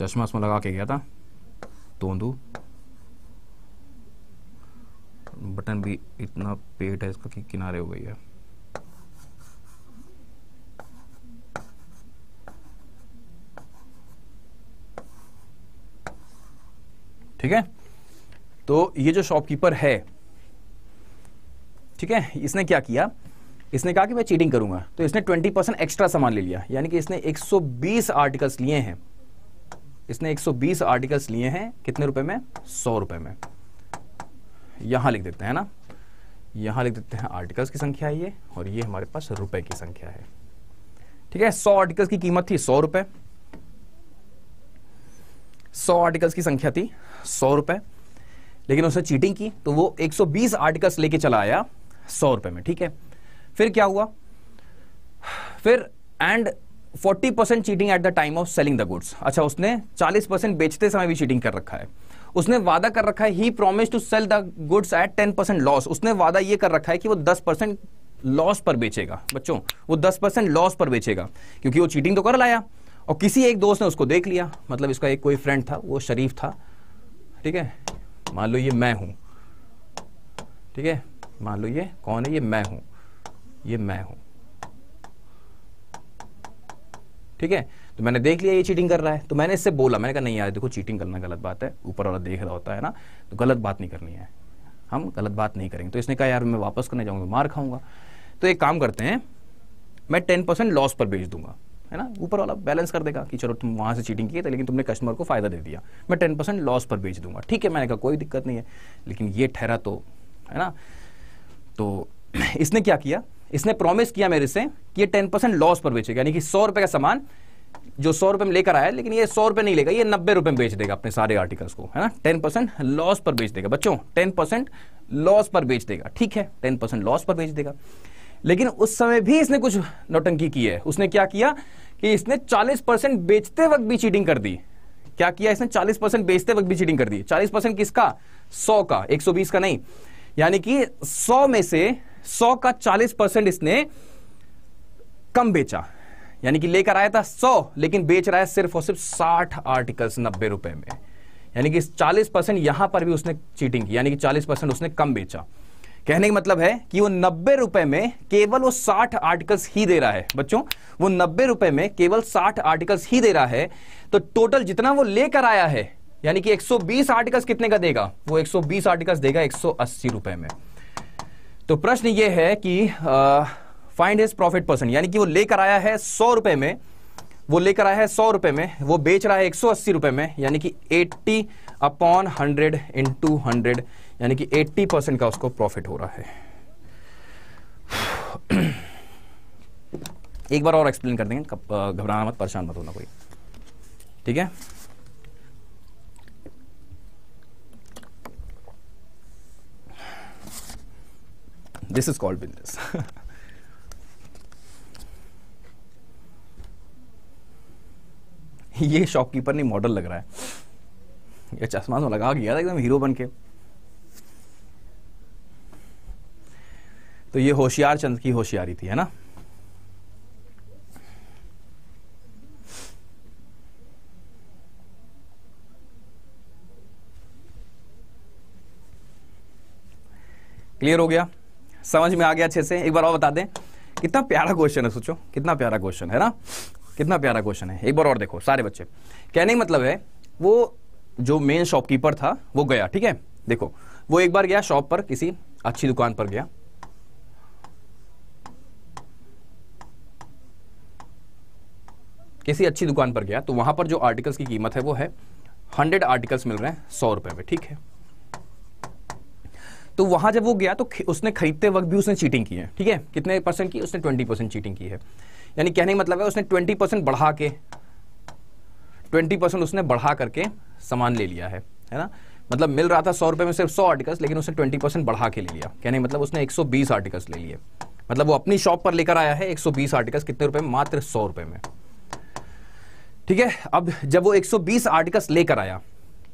चश्मा उसमें लगा के गया था तोंदू बटन भी इतना पेट है इसका कि किनारे हो गई है ठीक है तो ये जो शॉपकीपर है ठीक है इसने क्या किया इसने कहा कि मैं चीटिंग करूंगा तो इसने 20 परसेंट एक्स्ट्रा सामान ले लिया यानी कि इसने 120 आर्टिकल्स लिए हैं इसने 120 आर्टिकल्स लिए हैं कितने रुपए में सौ रुपए में यहाँ लिख देते हैं ना यहाँ लिख देते हैं आर्टिकल्स की संख्या ये और ये हमारे पास रुपए की संख्या है ठीक है सौ आर्टिकल्स की कीमत थी सौ रुपए सौ आर्टिकल्स की संख्या थी सौ रुपए लेकिन उसने चीटिंग की तो वो 120 आर्टिकल्स लेके चला आया सौ रुपए में ठीक है फिर क्या हुआ फिर and 40 percent cheating at the time of selling the goods अच्छा उसने 40 परसेंट बेचते समय भी चीटिंग कर रखा है उसने वादा कर रखा है he promise to sell the goods at ten percent loss उसने वादा ये कर रखा है कि वो दस परसेंट लॉस पर बेचेगा बच्चों वो दस परसेंट लॉस पर बेचेगा क्योंकि वो चीटिंग तो कर लाया और किसी एक दोस्त ने उसको देख लिया मतलब इसका एक कोई फ्रेंड था वो शरीफ था ठीक है मान लो ये मैं हूं ठीक है मान लो ये कौन है ये मैं हूं ये मैं हूं ठीक है तो मैंने देख लिया ये चीटिंग कर रहा है तो मैंने इससे बोला मैंने कहा नहीं यार देखो चीटिंग करना गलत बात है ऊपर वाला देख रहा होता है ना तो गलत बात नहीं करनी है हम गलत बात नहीं करेंगे तो इसने कहा यार मैं वापस करने जाऊँगा मार खाऊंगा तो एक काम करते हैं मैं टेन परसेंट लॉस पर बेच दूंगा है ना ऊपर वाला बैलेंस कर देगा कि चलो तुम वहाँ से चीटिंग किए थे लेकिन तुमने कस्टमर को फ़ायदा दे दिया मैं टेन परसेंट लॉस पर बेच दूंगा ठीक है मैंने कहा कोई दिक्कत नहीं है लेकिन ये ठहरा तो है ना तो इसने क्या किया इसने प्रॉमिस किया मेरे से कि ये टेन परसेंट लॉस पर बेचेगा यानी कि सौ रुपये का सामान जो सौ रुपए में लेकर आया लेकिन ये सौ रुपए नहीं लेगा ये नब्बे रुपए में बेच देगा अपने सारे आर्टिकल्स को है ना टेन परसेंट लॉस पर बेच देगा बच्चों टेन परसेंट लॉस पर बेच देगा ठीक है टेन परसेंट लॉस पर बेच देगा लेकिन उस समय भी इसने कुछ नौटंकी की है उसने क्या किया कि इसने चालीस परसेंट बेचते वक्त भी चीटिंग कर दी क्या किया इसने चालीस परसेंट बेचते वक्त भी चीटिंग कर दी चालीस परसेंट किसका सौ का एक सौ बीस का नहीं यानी कि सौ में से सौ का चालीस परसेंट इसने कम बेचा यानी कि लेकर आया था सौ लेकिन बेच रहा है सिर्फ और सिर्फ साठ आर्टिकल्स नब्बे रुपए में यानी कि चालीस परसेंट यहां पर भी उसने चीटिंग की यानी कि चालीस परसेंट उसने कम बेचा कहने का मतलब है कि वो नब्बे रुपए में केवल वो साठ आर्टिकल्स ही दे रहा है बच्चों वो नब्बे रुपए में केवल साठ आर्टिकल्स ही दे रहा है तो टोटल जितना वो लेकर आया है यानी कि 120 आर्टिकल्स कितने का देगा वो 120 आर्टिकल्स देगा एक रुपए में तो प्रश्न ये है कि आ, फाइंड हिज प्रॉफिट परसेंट यानी कि वो लेकर आया है सौ रुपए में वो लेकर आया है सौ रुपए में वो बेच रहा है एक सौ अस्सी रुपए में यानी कि eighty upon hundred in two hundred यानी कि एट्टी परसेंट का उसको प्रॉफिट हो रहा है एक बार और एक्सप्लेन कर देंगे घबराना मत परेशान मत होना कोई ठीक है दिस इज कॉल्ड बिजनेस ये शॉपकीपर नहीं मॉडल लग रहा है ये चश्मा तो लगा गया था एकदम हीरो बन के तो ये होशियार चंद की होशियारी थी है ना क्लियर हो गया समझ में आ गया अच्छे से एक बार और बता दें कितना प्यारा क्वेश्चन है सोचो कितना प्यारा क्वेश्चन है ना कितना प्यारा क्वेश्चन है एक बार और देखो सारे बच्चे कहने का मतलब है वो जो मेन शॉपकीपर था वो गया ठीक है देखो वो एक बार गया शॉप पर किसी अच्छी दुकान पर गया किसी अच्छी दुकान पर गया तो वहां पर जो आर्टिकल्स की कीमत है वो है हंड्रेड आर्टिकल्स मिल रहे हैं सौ रुपए में ठीक है तो वहां जब वो गया तो उसने खरीदते वक्त भी उसने चीटिंग की है ठीक है कितने परसेंट की उसने ट्वेंटी परसेंट चीटिंग की है यानी कहने का मतलब है उसने ट्वेंटी परसेंट बढ़ा के ट्वेंटी परसेंट उसने बढ़ा करके सामान ले लिया है है ना मतलब मिल रहा था सौ रुपये में सिर्फ सौ आर्टिकल्स लेकिन उसने ट्वेंटी परसेंट बढ़ा के ले लिया कहने मतलब उसने एक सौ बीस आर्टिकल्स ले लिए मतलब वो अपनी शॉप पर लेकर आया है एक सौ बीस आर्टिकल्स कितने रुपए में मात्र सौ रुपए में ठीक है अब जब वो एक सौ बीस आर्टिकल्स लेकर आया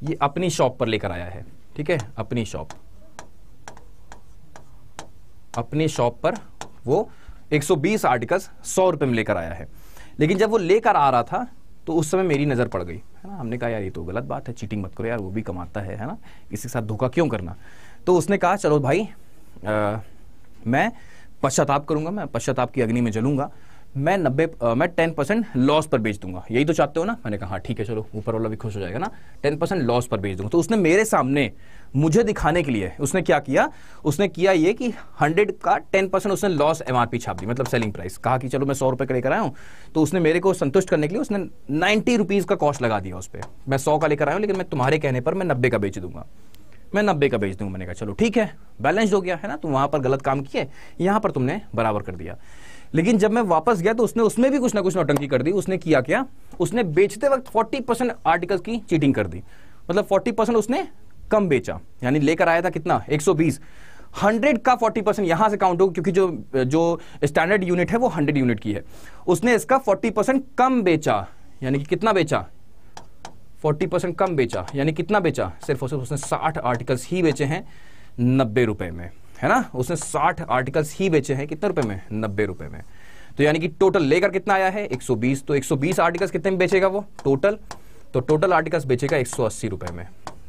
ये अपनी शॉप पर लेकर आया है ठीक है अपनी शॉप अपनी शॉप पर वो 120 आर्टिकल्स सौ रुपये में लेकर आया है लेकिन जब वो लेकर आ रहा था तो उस समय मेरी नज़र पड़ गई है ना हमने कहा यार ये तो गलत बात है चीटिंग मत करो यार वो भी कमाता है है ना इसके साथ धोखा क्यों करना तो उसने कहा चलो भाई आ, मैं पश्चाताप करूँगा मैं पश्चाताप की अग्नि में जलूँगा मैं नब्बे मैं टेन परसेंट लॉस पर बेच दूंगा यही तो चाहते हो ना मैंने कहा हाँ ठीक है चलो ऊपर वाला भी खुश हो जाएगा ना टेन परसेंट लॉस पर बेच दूंगा तो उसने मेरे सामने मुझे दिखाने के लिए उसने क्या किया उसने किया ये कि हंड्रेड का टेन परसेंट उसने लॉस एमआरपी छाप दी मतलब सेलिंग प्राइस कहा कि चलो मैं सौ रुपये का लेकर आया हूँ तो उसने मेरे को संतुष्ट करने के लिए उसने नाइन्टी रुपीज़ का कॉस्ट लगा दिया उस पर मैं सौ का लेकर आया हूँ लेकिन मैं तुम्हारे कहने पर मैं नब्बे का बेच दूंगा मैं नब्बे का बेच दूंगा मैंने कहा चलो ठीक है बैलेंस हो गया है ना तुम वहाँ पर गलत काम किए यहाँ पर तुमने बराबर कर दिया लेकिन जब मैं वापस गया तो उसने उसमें भी कुछ ना कुछ नौटंकी कर दी उसने किया क्या उसने बेचते वक्त 40 परसेंट आर्टिकल की चीटिंग कर दी मतलब 40 परसेंट उसने कम बेचा यानी लेकर आया था कितना 120 100 का 40 परसेंट यहां से काउंट हो क्योंकि जो जो स्टैंडर्ड यूनिट है वो 100 यूनिट की है उसने इसका 40 परसेंट कम बेचा यानी कि कितना बेचा 40 परसेंट कम बेचा यानी कितना बेचा सिर्फ और सिर्फ उसने 60 आर्टिकल्स ही बेचे हैं नब्बे रुपए में है ना उसने 60 आर्टिकल्स ही बेचे हैं कितने रुपए में नब्बे रुपए में तो यानी कि टोटल लेकर कितना आया है 120 तो 120 आर्टिकल्स कितने में बेचेगा वो टोटल तो टोटल आर्टिकल्स बेचेगा एक रुपए में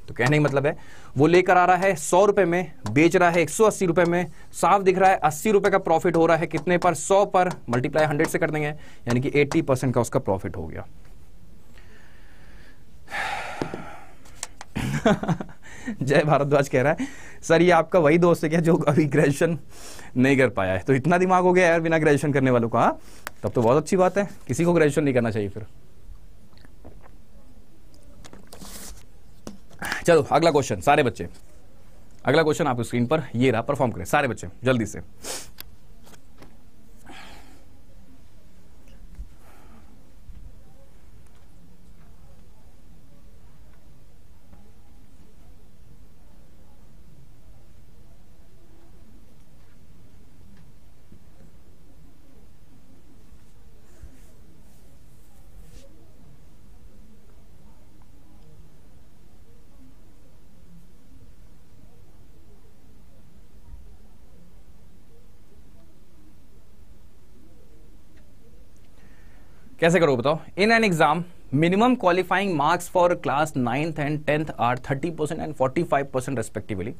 तो कहने का मतलब है वो लेकर आ रहा है सौ रुपए में बेच रहा है एक सौ अस्सी रुपए में साफ दिख रहा है अस्सी रुपए का प्रॉफिट हो रहा है कितने पर सौ पर मल्टीप्लाई हंड्रेड से कर देंगे यानी कि एट्टी परसेंट का उसका प्रॉफिट हो गया जय भारद्वाज कह रहा है सर ये आपका वही दोस्त है क्या जो अभी ग्रेजुएशन नहीं कर पाया है तो इतना दिमाग हो गया यार बिना ग्रेजुएशन करने वालों का तब तो बहुत अच्छी बात है किसी को ग्रेजुएशन नहीं करना चाहिए फिर चलो अगला क्वेश्चन सारे बच्चे अगला क्वेश्चन आपको स्क्रीन पर ये रहा परफॉर्म करें सारे बच्चे जल्दी से कैसे करोगे बताओ in an exam minimum qualifying marks for class ninth and tenth are thirty percent and forty five percent respectively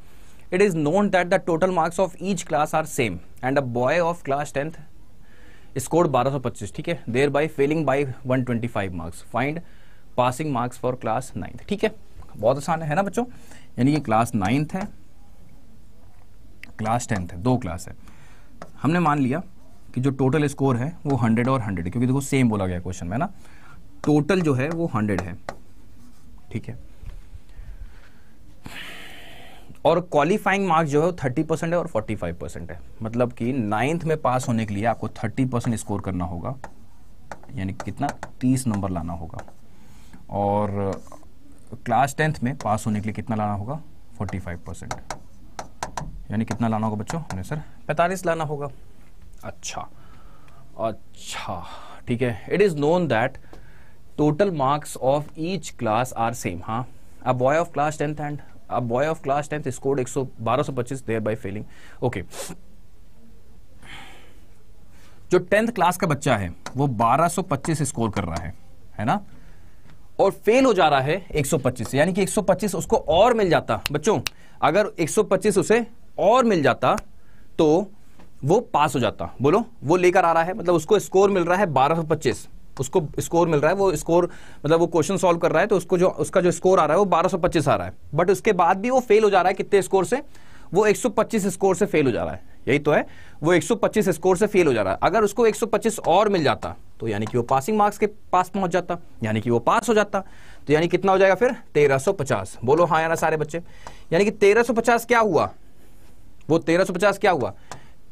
it is known that the total marks of each class are same and a boy of class 10th scored 1225 ठीक है thereby failing by 125 marks find passing marks for class ninth ठीक है बहुत आसान है ना बच्चों यानी कि क्लास नाइन्थ है क्लास टेंथ है दो क्लास है हमने मान लिया कि जो टोटल स्कोर है वो हंड्रेड और हंड्रेड क्योंकि देखो सेम बोला गया क्वेश्चन में ना टोटल जो है वो हंड्रेड है ठीक है और क्वालिफाइंग मार्क्स जो है वो थर्टी परसेंट है और फोर्टी फाइव परसेंट है मतलब कि नाइन्थ में पास होने के लिए आपको थर्टी परसेंट स्कोर करना होगा यानी कितना तीस नंबर लाना होगा और क्लास टेंथ में पास होने के लिए कितना लाना होगा फोर्टी फाइव परसेंट यानी कितना लाना होगा बच्चों नहीं सर पैंतालीस लाना होगा अच्छा अच्छा ठीक है it is known that total marks of each class are same हाँ a boy of class tenth and a boy of class tenth scored एक सौ बारह सौ पच्चीस देयर बाई फेलिंग ओके जो टेंथ क्लास का बच्चा है वो बारह सौ पच्चीस स्कोर कर रहा है है ना और फेल हो जा रहा है 125 यानी कि 125 उसको और मिल जाता बच्चों अगर 125 उसे और मिल जाता तो वो पास हो जाता बोलो वो लेकर आ रहा है मतलब उसको स्कोर मिल रहा है बारह पच्चीस उसको स्कोर मिल रहा है वो स्कोर मतलब वो क्वेश्चन सॉल्व कर रहा है तो उसको जो उसका जो स्कोर आ रहा है वो 1225 आ रहा है बट उसके बाद भी वो फेल हो जा रहा है कितने स्कोर से वो 125 स्कोर से फेल हो जा रहा है यही तो है वो 125 स्कोर से फेल हो जा रहा है अगर उसको 125 और मिल जाता तो यानी कि वो पासिंग मार्क्स के पास पहुंच जाता यानी कि वो पास हो जाता तो यानी कितना हो जाएगा फिर 1350 बोलो हाँ यार सारे बच्चे यानी कि 1350 क्या हुआ वो 1350 क्या हुआ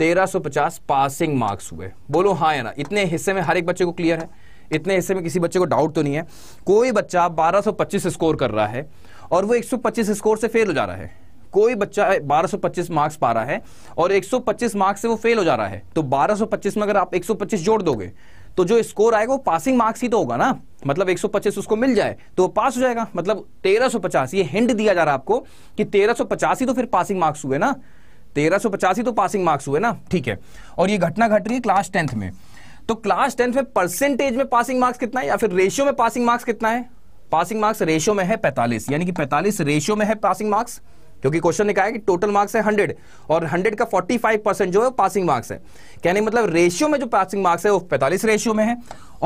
1350 पासिंग मार्क्स हुए बोलो हाँ या ना इतने हिस्से में हर एक बच्चे को क्लियर है इतने हिस्से में किसी बच्चे को डाउट तो नहीं है कोई बच्चा 1225 स्कोर कर रहा है और वो 125 स्कोर से फेल हो जा रहा है कोई बच्चा 1225 मार्क्स पा रहा है और 125 मार्क्स से वो फेल हो जा रहा है तो 1225 में अगर आप 125 जोड़ दोगे तो जो स्कोर आएगा वो पासिंग मार्क्स ही तो होगा ना मतलब 125 उसको मिल जाए तो वो पास हो जाएगा मतलब 1350 ये हिंट दिया जा रहा है आपको कि 1350 ही तो फिर पासिंग मार्क्स हुए ना तेरह तो पासिंग मार्क्स हुए ना ठीक है और ये घटना घट रही है क्लास टेंथ में तो क्लास टेंथ में परसेंटेज में पासिंग मार्क्स कितना है या फिर रेशियो में पासिंग मार्क्स कितना है पासिंग मार्क्स रेशियो में है 45 यानी कि 45 रेशियो में है पासिंग मार्क्स क्योंकि क्वेश्चन ने कहा है कि टोटल मार्क्स है 100 और 100 का 45 परसेंट जो है पासिंग मार्क्स है कहने मतलब रेशियो में जो पासिंग मार्क्स है वो 45 रेशियो में है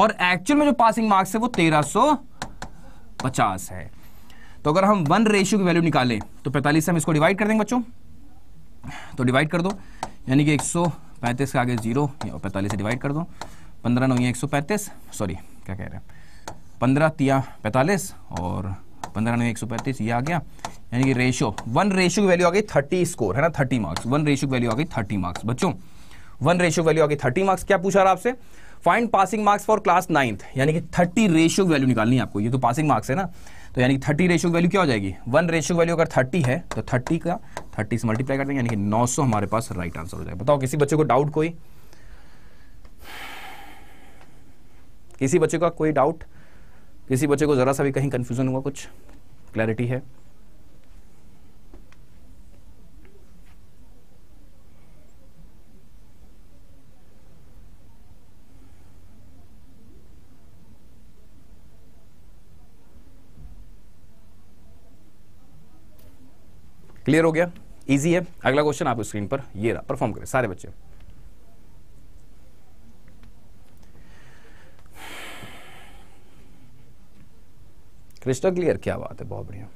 और एक्चुअल में जो पासिंग मार्क्स है वो 1350 है तो अगर हम वन रेशियो की वैल्यू निकालें तो 45 से हम इसको डिवाइड कर देंगे बच्चों तो डिवाइड कर दो यानी कि 135 के आगे जीरो और पैंतालीस से डिवाइड कर दो पंद्रह नौ एक सॉरी क्या कह रहे हैं पंद्रह तिया पैंतालीस और पंद्रह नौ एक ये आ गया यानी कि रेशो वन रेशो की वैल्यू आ गई थर्टी स्कोर है ना थर्टी मार्क्स वन रेशो की वैल्यू आ गई थर्टी मार्क्स बच्चों वन रेशो वैल्यू आ गई थर्टी मार्क्स क्या पूछा रहा आपसे find passing marks for class ninth यानी कि थर्टी रेशियो वैल्यू निकालनी है आपको ये तो पासिंग मार्क्स है ना तो यानी थर्टी रेशियो वैल्यू क्या हो जाएगी वन रेशियो वैल्यू अगर थर्टी है तो थर्टी का थर्टी से मल्टीप्लाई कर देंगे यानी कि नौ सौ हमारे पास राइट आंसर हो जाएगा बताओ किसी बच्चे को डाउट कोई किसी बच्चे का कोई डाउट किसी बच्चे को ज़रा सा भी कहीं कंफ्यूजन हुआ कुछ क्लैरिटी है क्लियर हो गया इजी है अगला क्वेश्चन आप स्क्रीन पर ये रहा परफॉर्म करें सारे बच्चे क्रिस्टल क्लियर क्या बात है बहुत बढ़िया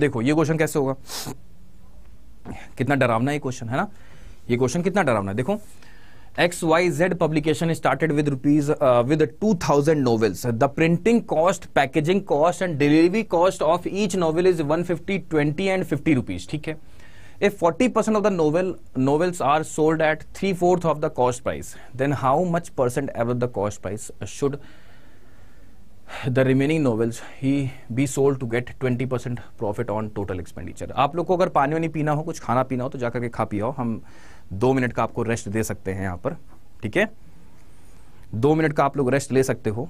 देखो ये क्वेश्चन कैसे होगा कितना डरावना ये क्वेश्चन है ना ये क्वेश्चन कितना डरावना है देखो X Y Z publication started with rupees with two thousand novels the printing cost packaging cost and delivery cost of each novel is one fifty twenty and fifty rupees ठीक है If 40% of the novel novels are sold at three fourth of the cost price, then how much percent above the cost price should the remaining novels he be sold to get 20 percent profit on total expenditure आप लोग को अगर पानी वानी पीना हो कुछ खाना पीना हो तो जाकर के खा पियाओ हम दो मिनट का आपको रेस्ट दे सकते हैं यहाँ पर ठीक है दो मिनट का आप लोग रेस्ट ले सकते हो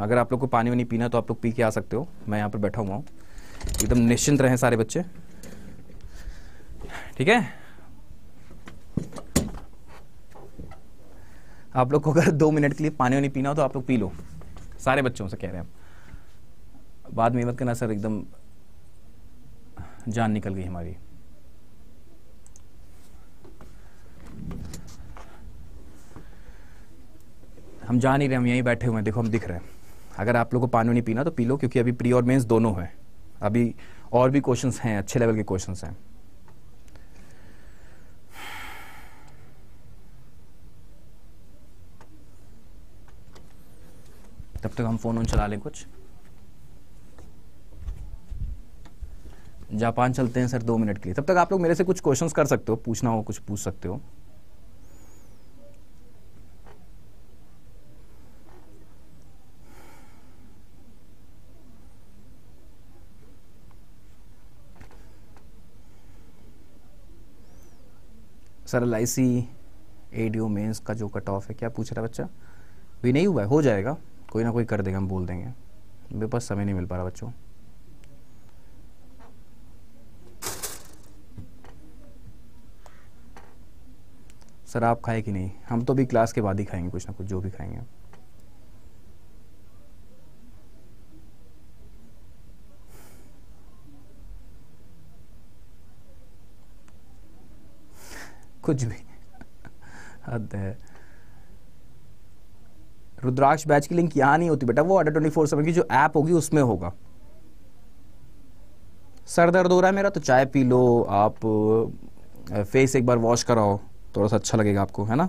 अगर आप लोग को पानी वानी पीना तो आप लोग पी के आ सकते हो मैं यहाँ पर बैठा हुआ हूँ एकदम निश्चिंत रहें सारे बच्चे ठीक है आप लोग को अगर दो मिनट के लिए पानी वानी पीना हो तो आप लोग पी लो सारे बच्चों से कह रहे हैं हम बाद में मत करना सर एकदम जान निकल गई हमारी हम जा नहीं रहे हम यहीं बैठे हुए हैं देखो हम दिख रहे हैं अगर आप लोग को पानी नहीं पीना तो पी लो क्योंकि अभी प्री और मेंस दोनों हैं अभी और भी क्वेश्चंस हैं अच्छे लेवल के क्वेश्चंस हैं तब तक हम फ़ोन ऑन चला लें कुछ जापान चलते हैं सर दो मिनट के लिए तब तक आप लोग मेरे से कुछ क्वेश्चंस कर सकते हो पूछना हो कुछ पूछ सकते हो sir L I C ADO mains का जो कट ऑफ है क्या पूछ रहा है बच्चा भी नहीं हुआ है हो जाएगा कोई ना कोई कर देगा हम बोल देंगे मेरे पास समय नहीं मिल पा रहा बच्चों सर आप खाए कि नहीं हम तो भी क्लास के बाद ही खाएंगे कुछ ना कुछ जो भी खाएंगे कुछ भी हद है रुद्राक्ष बैच की लिंक यहाँ नहीं होती बेटा वो अडर ट्वेंटी फोर सेवन की जो ऐप होगी उसमें होगा सर दर्द हो रहा है मेरा तो चाय पी लो आप फेस एक बार वॉश कराओ थोड़ा सा अच्छा लगेगा आपको है ना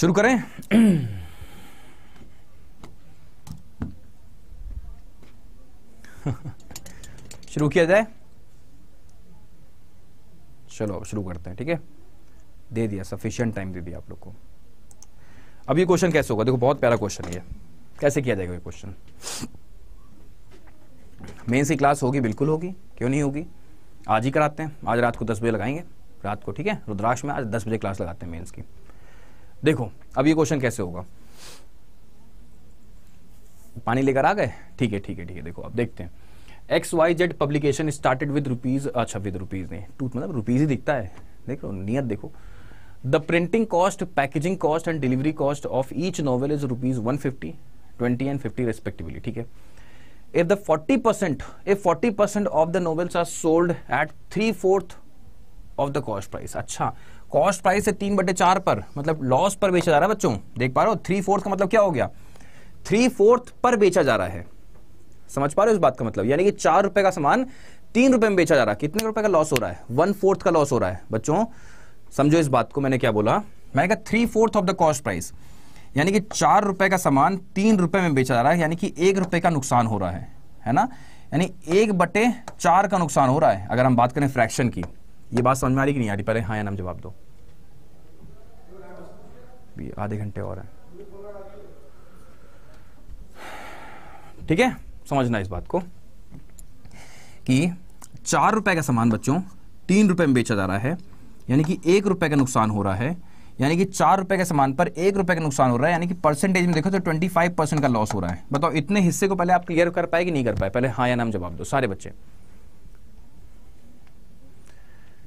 शुरू करें शुरू किया जाए चलो शुरू करते हैं ठीक है दे दिया सफिशियंट टाइम दे दिया आप लोग को अब ये क्वेश्चन कैसे होगा देखो बहुत प्यारा क्वेश्चन है कैसे किया जाएगा ये क्वेश्चन मेन सी क्लास होगी बिल्कुल होगी क्यों नहीं होगी आज ही कराते हैं आज रात को दस बजे लगाएंगे रात को ठीक है रुद्राक्ष में आज दस बजे क्लास लगाते हैं मेन्स की देखो अब ये क्वेश्चन कैसे होगा पानी लेकर आ गए ठीक है ठीक है ठीक है देखो अब देखते हैं X Y Z publication started with rupees अच्छा विद रुपीज नहीं टू मतलब रुपीज ही दिखता है लो नियत देखो the printing cost packaging cost and delivery cost of each novel is rupees one fifty twenty and fifty respectively ठीक है forty percent if forty percent of the novels are sold at three fourth of the cost price अच्छा cost price है तीन बटे चार पर मतलब loss पर बेचा जा रहा है बच्चों देख पा रहे हो थ्री फोर्थ का मतलब क्या हो गया थ्री फोर्थ पर बेचा जा रहा है समझ पा रहे हो इस बात का मतलब यानी कि चार रुपए का सामान तीन रुपए में बेचा जा रहा है कितने रुपए का लॉस हो रहा है वन फोर्थ का लॉस हो रहा है बच्चों समझो इस बात को मैंने क्या बोला मैंने कहा three fourth of the cost price यानी कि चार रुपए का सामान तीन रुपए में बेचा जा रहा है यानी कि एक रुपए का नुकसान हो रहा है है ना यानी एक बटे चार का नुकसान हो रहा है अगर हम बात करें फ्रैक्शन की ये बात समझ में आ रही कि नहीं आ रही पहले हाँ या नाम जवाब दो आधे घंटे और हैं ठीक है समझना इस बात को कि चार रुपए का सामान बच्चों तीन रुपए में बेचा जा रहा है यानी कि एक रुपए का नुकसान हो रहा है यानी कि चार रुपए के सामान पर एक रुपए का नुकसान हो रहा है यानी कि परसेंटेज में देखो तो ट्वेंटी फाइव परसेंट का लॉस हो रहा है बताओ इतने हिस्से को पहले आप क्लियर कर पाए कि नहीं कर पाए पहले हाँ या नाम जवाब दो सारे बच्चे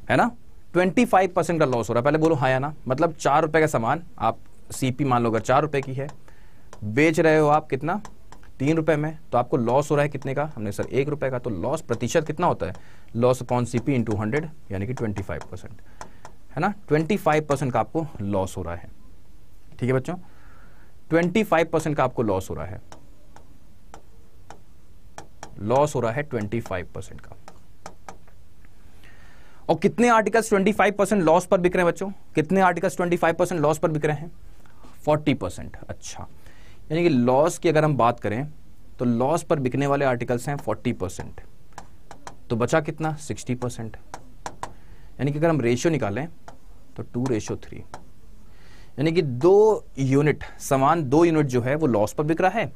है ना 25 परसेंट का लॉस हो रहा है पहले बोलो हाँ या ना मतलब चार रुपए का सामान आप सीपी मान लो अगर चार रुपए की है बेच रहे हो आप कितना तीन रुपए में तो आपको लॉस हो रहा है कितने का हमने सर एक रुपए का तो लॉस प्रतिशत कितना होता है loss upon C P into hundred यानी कि ट्वेंटी फाइव परसेंट है ना ट्वेंटी फाइव परसेंट का आपको लॉस हो रहा है ठीक है बच्चों ट्वेंटी फाइव परसेंट का आपको लॉस हो रहा है लॉस हो रहा है ट्वेंटी फाइव परसेंट का और कितने आर्टिकल्स 25 परसेंट लॉस पर बिक रहे हैं बच्चों कितने आर्टिकल्स 25 परसेंट लॉस पर बिक रहे हैं 40 परसेंट अच्छा यानी कि लॉस की अगर हम बात करें तो लॉस पर बिकने वाले आर्टिकल्स हैं 40 परसेंट तो बचा कितना 60 परसेंट यानी कि अगर हम रेशियो निकालें तो टू रेशियो थ्री यानी कि दो यूनिट सामान दो यूनिट जो है वो लॉस पर बिक रहा है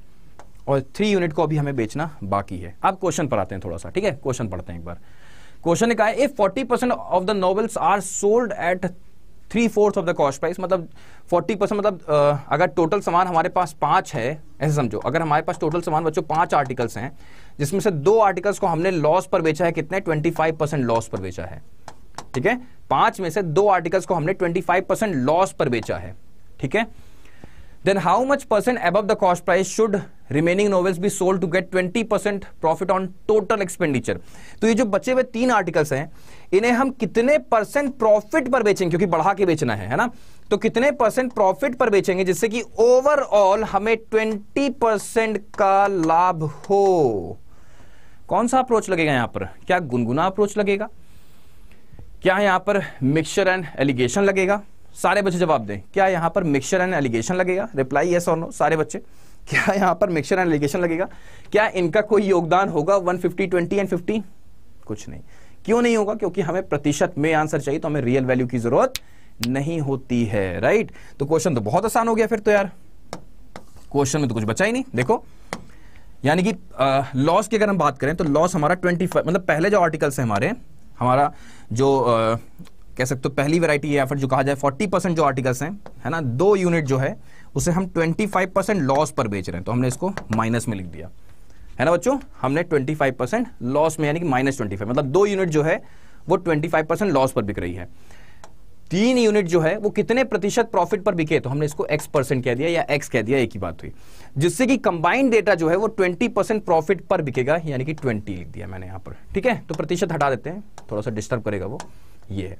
और थ्री यूनिट को अभी हमें बेचना बाकी है अब क्वेश्चन पर आते हैं थोड़ा सा ठीक है क्वेश्चन पढ़ते हैं एक बार क्वेश्चन ने कहा if 40 percent of the novels are sold at three fourth of the cost price मतलब 40 परसेंट मतलब आ, अगर टोटल सामान हमारे पास पांच है ऐसे समझो अगर हमारे पास टोटल सामान बच्चों पांच आर्टिकल्स हैं जिसमें से दो आर्टिकल्स को हमने लॉस पर बेचा है कितने 25 परसेंट लॉस पर बेचा है ठीक है पांच में से दो आर्टिकल्स को हमने 25 परसेंट लॉस पर बेचा है ठीक है then how much percent above the cost price should remaining novels भी sold to get 20 percent profit on total expenditure तो ये जो बचे हुए तीन आर्टिकल्स हैं इन्हें हम कितने परसेंट प्रॉफिट पर बेचेंगे क्योंकि बढ़ा के बेचना है है ना तो कितने परसेंट प्रॉफिट पर बेचेंगे जिससे कि ओवरऑल हमें 20 परसेंट का लाभ हो कौन सा अप्रोच लगेगा यहां पर क्या गुनगुना अप्रोच लगेगा क्या यहां पर मिक्सचर एंड एलिगेशन लगेगा सारे बच्चे जवाब दें क्या यहां पर मिक्सचर एंड एलिगेशन लगेगा रिप्लाई यस और नो सारे बच्चे क्या यहां पर मिक्सचर एंड एलिगेशन लगेगा क्या इनका कोई योगदान होगा 150 ट्वेंटी एंड फिफ्टी कुछ नहीं क्यों नहीं होगा क्योंकि हमें प्रतिशत में आंसर चाहिए तो हमें रियल वैल्यू की जरूरत नहीं होती है राइट तो क्वेश्चन तो बहुत आसान हो गया फिर तो यार क्वेश्चन में तो कुछ बचा ही नहीं देखो यानी कि लॉस की अगर हम बात करें तो लॉस हमारा ट्वेंटी मतलब पहले जो आर्टिकल्स है हमारे हमारा जो कह सकते हो पहली वैरायटी है फिर जो कहा जाए 40 परसेंट जो आर्टिकल्स हैं है ना दो यूनिट जो है उसे हम 25 परसेंट लॉस पर बेच रहे हैं तो हमने इसको माइनस में लिख दिया है ना बच्चों हमने 25 परसेंट लॉस में यानी कि माइनस ट्वेंटी मतलब दो यूनिट जो है वो 25 परसेंट लॉस पर बिक रही है तीन यूनिट जो है वो कितने प्रतिशत प्रॉफिट पर बिके तो हमने इसको एक्स परसेंट कह दिया या एक्स कह दिया एक ही बात हुई जिससे कि कंबाइंड डेटा जो है वो ट्वेंटी परसेंट प्रॉफिट पर बिकेगा यानी कि ट्वेंटी लिख दिया मैंने यहां पर ठीक है तो प्रतिशत हटा देते हैं थोड़ा सा डिस्टर्ब करेगा वो ये है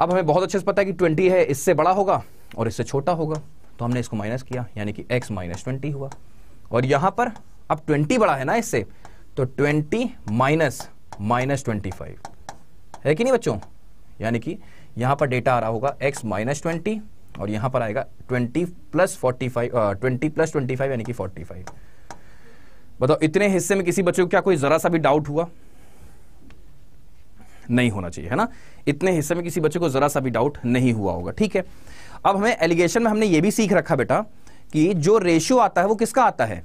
अब हमें बहुत अच्छे से पता है कि ट्वेंटी है इससे बड़ा होगा और इससे छोटा होगा तो हमने इसको माइनस किया यानी कि एक्स माइनस ट्वेंटी हुआ और यहां पर अब ट्वेंटी बड़ा है ना इससे तो twenty minus minus twenty five है कि नहीं बच्चों यानी कि यहां पर डेटा आ रहा होगा एक्स माइनस ट्वेंटी और यहां पर आएगा twenty plus forty five twenty plus twenty five यानी कि फोर्टी फाइव बताओ इतने हिस्से में किसी बच्चे को क्या कोई जरा सा भी डाउट हुआ नहीं होना चाहिए है ना इतने हिस्से में किसी बच्चे को ज़रा सा भी डाउट नहीं हुआ होगा ठीक है अब हमें एलिगेशन में हमने ये भी सीख रखा बेटा कि जो रेशियो आता है वो किसका आता है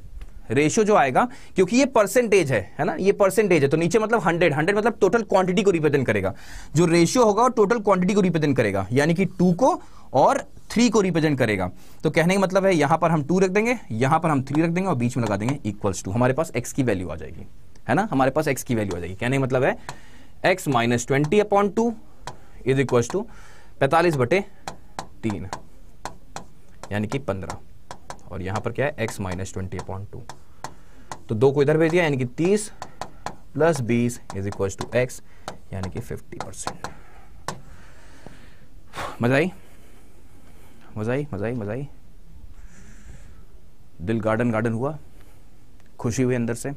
रेशियो जो आएगा क्योंकि ये परसेंटेज है है ना ये परसेंटेज है तो नीचे मतलब 100 100 मतलब टोटल क्वांटिटी को रिप्रेजेंट करेगा जो रेशियो होगा वो टोटल क्वांटिटी को रिप्रेजेंट करेगा यानी कि टू को और थ्री को रिप्रेजेंट करेगा तो कहने का मतलब है यहां पर हम टू रख देंगे यहां पर हम थ्री रख देंगे और बीच में लगा देंगे इक्वल्स टू हमारे पास एक्स की वैल्यू आ जाएगी है ना हमारे पास एक्स की वैल्यू आ जाएगी कहने का मतलब है X minus twenty upon two is equal to पैंतालीस बटे तीन यानी कि पंद्रह और यहां पर क्या है X minus twenty upon two तो दो को इधर भेज दिया यानी कि तीस प्लस बीस इज इक्व टू एक्स यानी कि फिफ्टी परसेंट मजा आई मजा आई मजा आई मजा आई दिल गार्डन गार्डन हुआ खुशी हुई अंदर से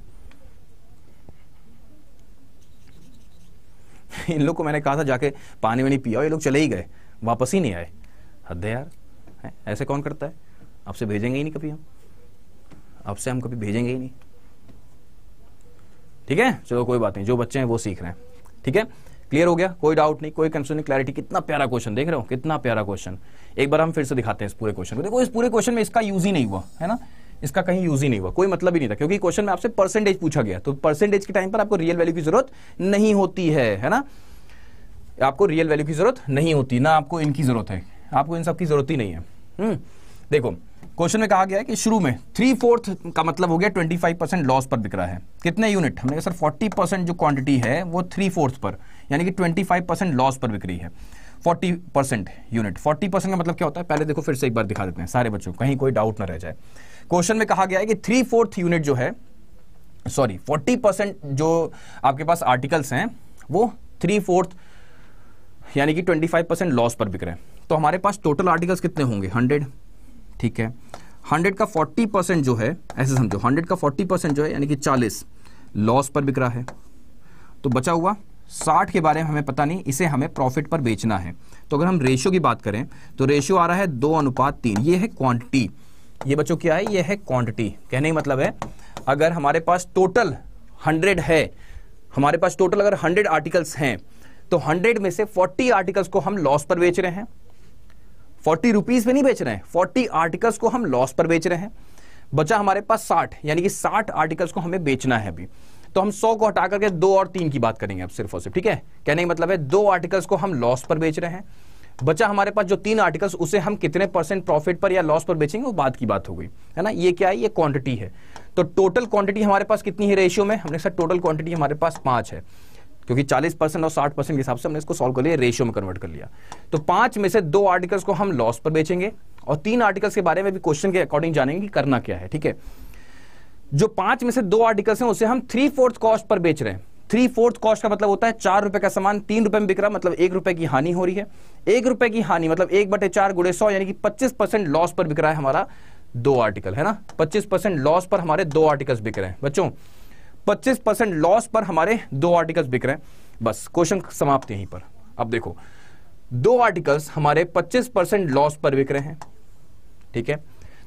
इन लोग को मैंने कहा था जाके पानी वानी पिया ये लोग चले ही गए वापस ही नहीं आए हद यार है ऐसे कौन करता है आपसे भेजेंगे ही नहीं कभी हम आपसे हम कभी भेजेंगे ही नहीं ठीक है चलो कोई बात नहीं जो बच्चे हैं वो सीख रहे हैं ठीक है क्लियर हो गया कोई डाउट नहीं कोई कंसर्न नहीं क्लैरिटी कितना प्यारा क्वेश्चन देख रहे हो कितना प्यारा क्वेश्चन एक बार हम फिर से दिखाते हैं इस पूरे क्वेश्चन को देखो इस पूरे क्वेश्चन में इसका यूज ही नहीं हुआ है ना इसका कहीं यूज ही नहीं हुआ कोई मतलब ही नहीं था क्योंकि क्वेश्चन में आपसे परसेंटेज पूछा गया तो परसेंटेज के टाइम पर आपको रियल वैल्यू की जरूरत नहीं होती है है ना आपको रियल वैल्यू की जरूरत नहीं होती ना आपको इनकी जरूरत है आपको इन सब की जरूरत ही नहीं है हम्म, देखो क्वेश्चन में कहा गया है कि शुरू में थ्री फोर्थ का मतलब हो गया ट्वेंटी फाइव परसेंट लॉस पर बिक रहा है कितने यूनिट हमने कहा सर फोर्टी परसेंट जो क्वांटिटी है वो थ्री फोर्थ पर यानी कि ट्वेंटी फाइव परसेंट लॉस पर बिक रही है forty percent unit forty percent का मतलब क्या होता है पहले देखो फिर से एक बार दिखा देते हैं सारे बच्चों कहीं कोई डाउट ना रह जाए क्वेश्चन में कहा गया है कि थ्री फोर्थ यूनिट जो है सॉरी फोर्टी परसेंट जो आपके पास आर्टिकल्स हैं वो थ्री फोर्थ यानी कि ट्वेंटी फाइव परसेंट लॉस पर बिक रहे हैं तो हमारे पास टोटल आर्टिकल्स कितने होंगे हंड्रेड ठीक है हंड्रेड का फोर्टी परसेंट जो है ऐसे समझो हंड्रेड का फोर्टी परसेंट जो है यानी कि चालीस लॉस पर बिक रहा है तो बचा हुआ साठ के बारे में हमें पता नहीं इसे हमें प्रॉफिट पर बेचना है तो अगर हम रेशियो की बात करें तो रेशियो आ रहा है दो अनुपात तीन ये है क्वांटिटी ये बच्चों क्या है ये है क्वांटिटी कहने का मतलब है अगर हमारे पास टोटल हंड्रेड है हमारे पास टोटल अगर हंड्रेड आर्टिकल्स हैं तो हंड्रेड में से फोर्टी आर्टिकल्स को हम लॉस पर बेच रहे हैं फोर्टी रुपीज में नहीं बेच रहे हैं फोर्टी आर्टिकल्स को हम लॉस पर बेच रहे हैं बचा हमारे पास साठ यानी कि साठ आर्टिकल्स को हमें बेचना है अभी तो हम सौ को हटा करके दो और तीन की बात करेंगे अब सिर्फ और सिर्फ ठीक है कहने का मतलब है दो आर्टिकल्स को हम लॉस पर बेच रहे हैं बचा हमारे पास जो तीन आर्टिकल्स उसे हम कितने परसेंट प्रॉफिट पर या लॉस पर बेचेंगे वो बाद की बात हो गई है ना ये क्या है ये क्वांटिटी है तो टोटल क्वांटिटी हमारे पास कितनी है रेशियो में हमने सर टोटल क्वांटिटी हमारे पास पांच है क्योंकि 40 परसेंट और 60 परसेंट के हिसाब से हमने इसको सॉल्व कर लिया रेशियो में कन्वर्ट कर लिया तो पांच में से दो आर्टिकल्स को हम लॉस पर बेचेंगे और तीन आर्टिकल्स के बारे में भी क्वेश्चन के अकॉर्डिंग जानेंगे कि करना क्या है ठीक है जो पांच में से दो आर्टिकल्स हैं उसे हम थ्री फोर्थ कॉस्ट पर बेच रहे हैं थ्री फोर्थ कॉस्ट का मतलब होता है चार रुपए का सामान तीन रुपए में बिक रहा मतलब एक रुपए की हानि हो रही है एक रुपए की हानि मतलब एक बटे चार गुड़े सौ यानी कि पच्चीस परसेंट लॉस पर बिक रहा है हमारा दो आर्टिकल है ना पच्चीस परसेंट लॉस पर हमारे दो आर्टिकल्स बिक रहे हैं बच्चों पच्चीस परसेंट लॉस पर हमारे दो आर्टिकल्स बिक रहे हैं बस क्वेश्चन समाप्त यहीं पर अब देखो दो आर्टिकल्स हमारे पच्चीस परसेंट लॉस पर बिक रहे हैं ठीक है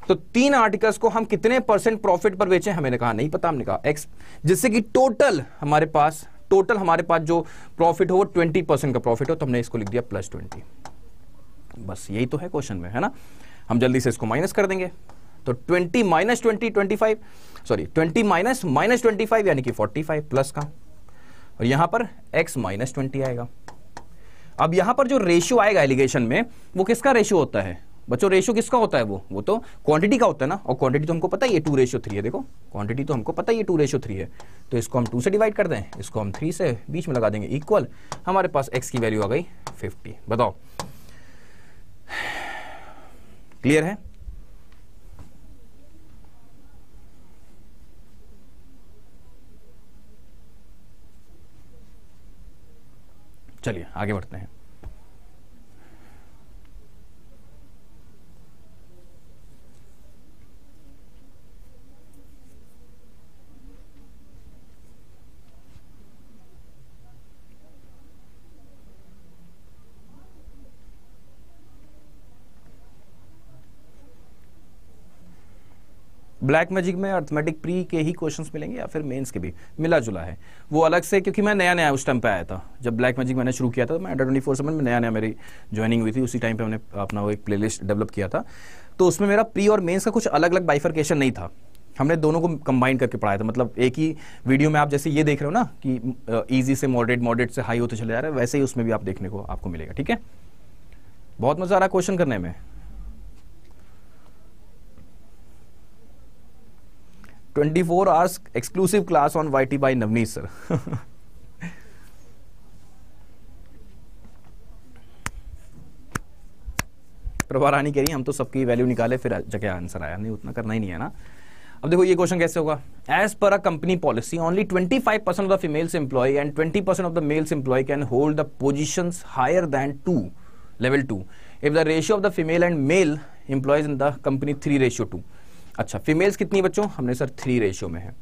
तो तीन आर्टिकल्स को हम कितने परसेंट प्रॉफिट पर बेचें हमें कहा नहीं पता हमने कहा एक्स जिससे कि टोटल हमारे पास टोटल हमारे पास जो प्रॉफिट हो वो ट्वेंटी परसेंट का प्रॉफिट हो तो हमने इसको लिख दिया प्लस ट्वेंटी बस यही तो है क्वेश्चन में है ना हम जल्दी से इसको माइनस कर देंगे तो twenty minus twenty twenty five sorry twenty minus minus twenty five यानी कि फाइव प्लस का और यहां पर एक्स माइनस ट्वेंटी आएगा अब यहां पर जो रेशियो आएगा एलिगेशन में वो किसका रेशियो होता है बच्चों रेशियो किसका होता है वो वो तो क्वांटिटी का होता है ना और क्वांटिटी तो हमको पता ही है टू रेशियो थ्री है देखो क्वांटिटी तो हमको पता ही है टू रेशियो थ्री है तो इसको हम टू से डिवाइड कर दें इसको हम थ्री से बीच में लगा देंगे इक्वल हमारे पास एक्स की वैल्यू आ गई फिफ्टी बताओ क्लियर है चलिए आगे बढ़ते हैं ब्लैक मैजिक में अर्थमेटिक प्री के ही क्वेश्चंस मिलेंगे या फिर मेंस के भी मिला जुला है वो अलग से क्योंकि मैं नया नया उस टाइम पे आया था जब ब्लैक मैजिक मैंने शुरू किया था तो मैं अंडर ट्वेंटी फोर में नया नया मेरी ज्वाइनिंग हुई थी उसी टाइम पे हमने अपना वो एक प्ले डेवलप किया था तो उसमें मेरा प्री और मेन्स का कुछ अलग अलग बाइफरकेशन नहीं था हमने दोनों को कंबाइन करके पढ़ाया था मतलब एक ही वीडियो में आप जैसे ये देख रहे हो ना कि ईजी से मॉडरेट मॉडरेट से हाई होते चले जा रहा है वैसे ही उसमें भी आप देखने को आपको मिलेगा ठीक है बहुत मज़ा आ रहा है क्वेश्चन करने में twenty four hours exclusive class on Y T by Navneet sir Prabha Rani कह रही हम तो सबकी वैल्यू निकाले फिर जगह आंसर आया नहीं उतना करना ही नहीं है ना अब देखो ये क्वेश्चन कैसे होगा as per a company policy only 25 percent of the females employ and 20 percent of the males employ can hold the position higher than to level two if the ratio of the female and male employees in the company three ratio two अच्छा females कितनी बच्चों हमने sir three ratio में है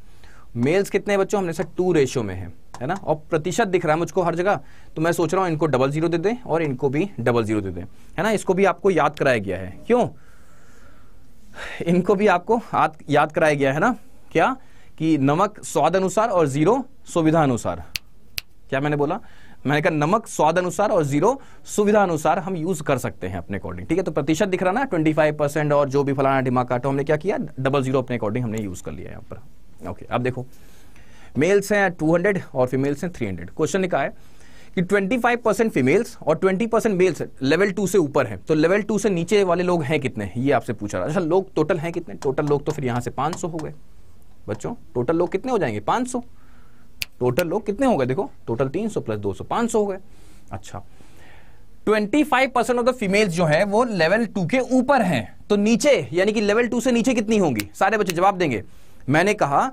mails कितने बच्चों हमने sir two ratio में है है ना और प्रतिशत दिख रहा है मुझको हर जगह तो मैं सोच रहा हूँ इनको डबल जीरो दे दें और इनको भी डबल जीरो दे दें है ना इसको भी आपको याद कराया गया है क्यों इनको भी आपको याद कराया गया है ना क्या कि नमक स्वाद अनुसार और जीरो सुविधा अनुसार क्या मैंने बोला मैंने कहा नमक स्वाद अनुसार और जीरो सुविधा अनुसार हम यूज कर सकते हैं अपने अकॉर्डिंग ठीक है तो प्रतिशत दिख रहा ना ट्वेंटी फाइव परसेंट और जो भी फलाना दिमाग काटो हमने क्या किया डबल जीरो अपने अकॉर्डिंग हमने यूज कर लिया यहाँ पर ओके अब देखो मेल्स हैं हंड्रेड और फीमेल्स हैं हंड्रेड क्वेश्चन लिखा है कि 25 परसेंट फीमेल्स और 20 परसेंट मेल्स लेवल टू से ऊपर है तो लेवल टू से नीचे वाले लोग हैं कितने ये आपसे पूछा रहा अच्छा लोग टोटल हैं कितने टोटल लोग तो फिर यहाँ से 500 हो गए बच्चों टोटल लोग कितने हो जाएंगे 500 टोटल लोग कितने हो गए देखो टोटल 300 प्लस 200 500 हो गए अच्छा 25 परसेंट ऑफ द फीमेल्स जो है वो लेवल टू के ऊपर हैं तो नीचे यानी कि लेवल टू से नीचे कितनी होंगी सारे बच्चे जवाब देंगे मैंने कहा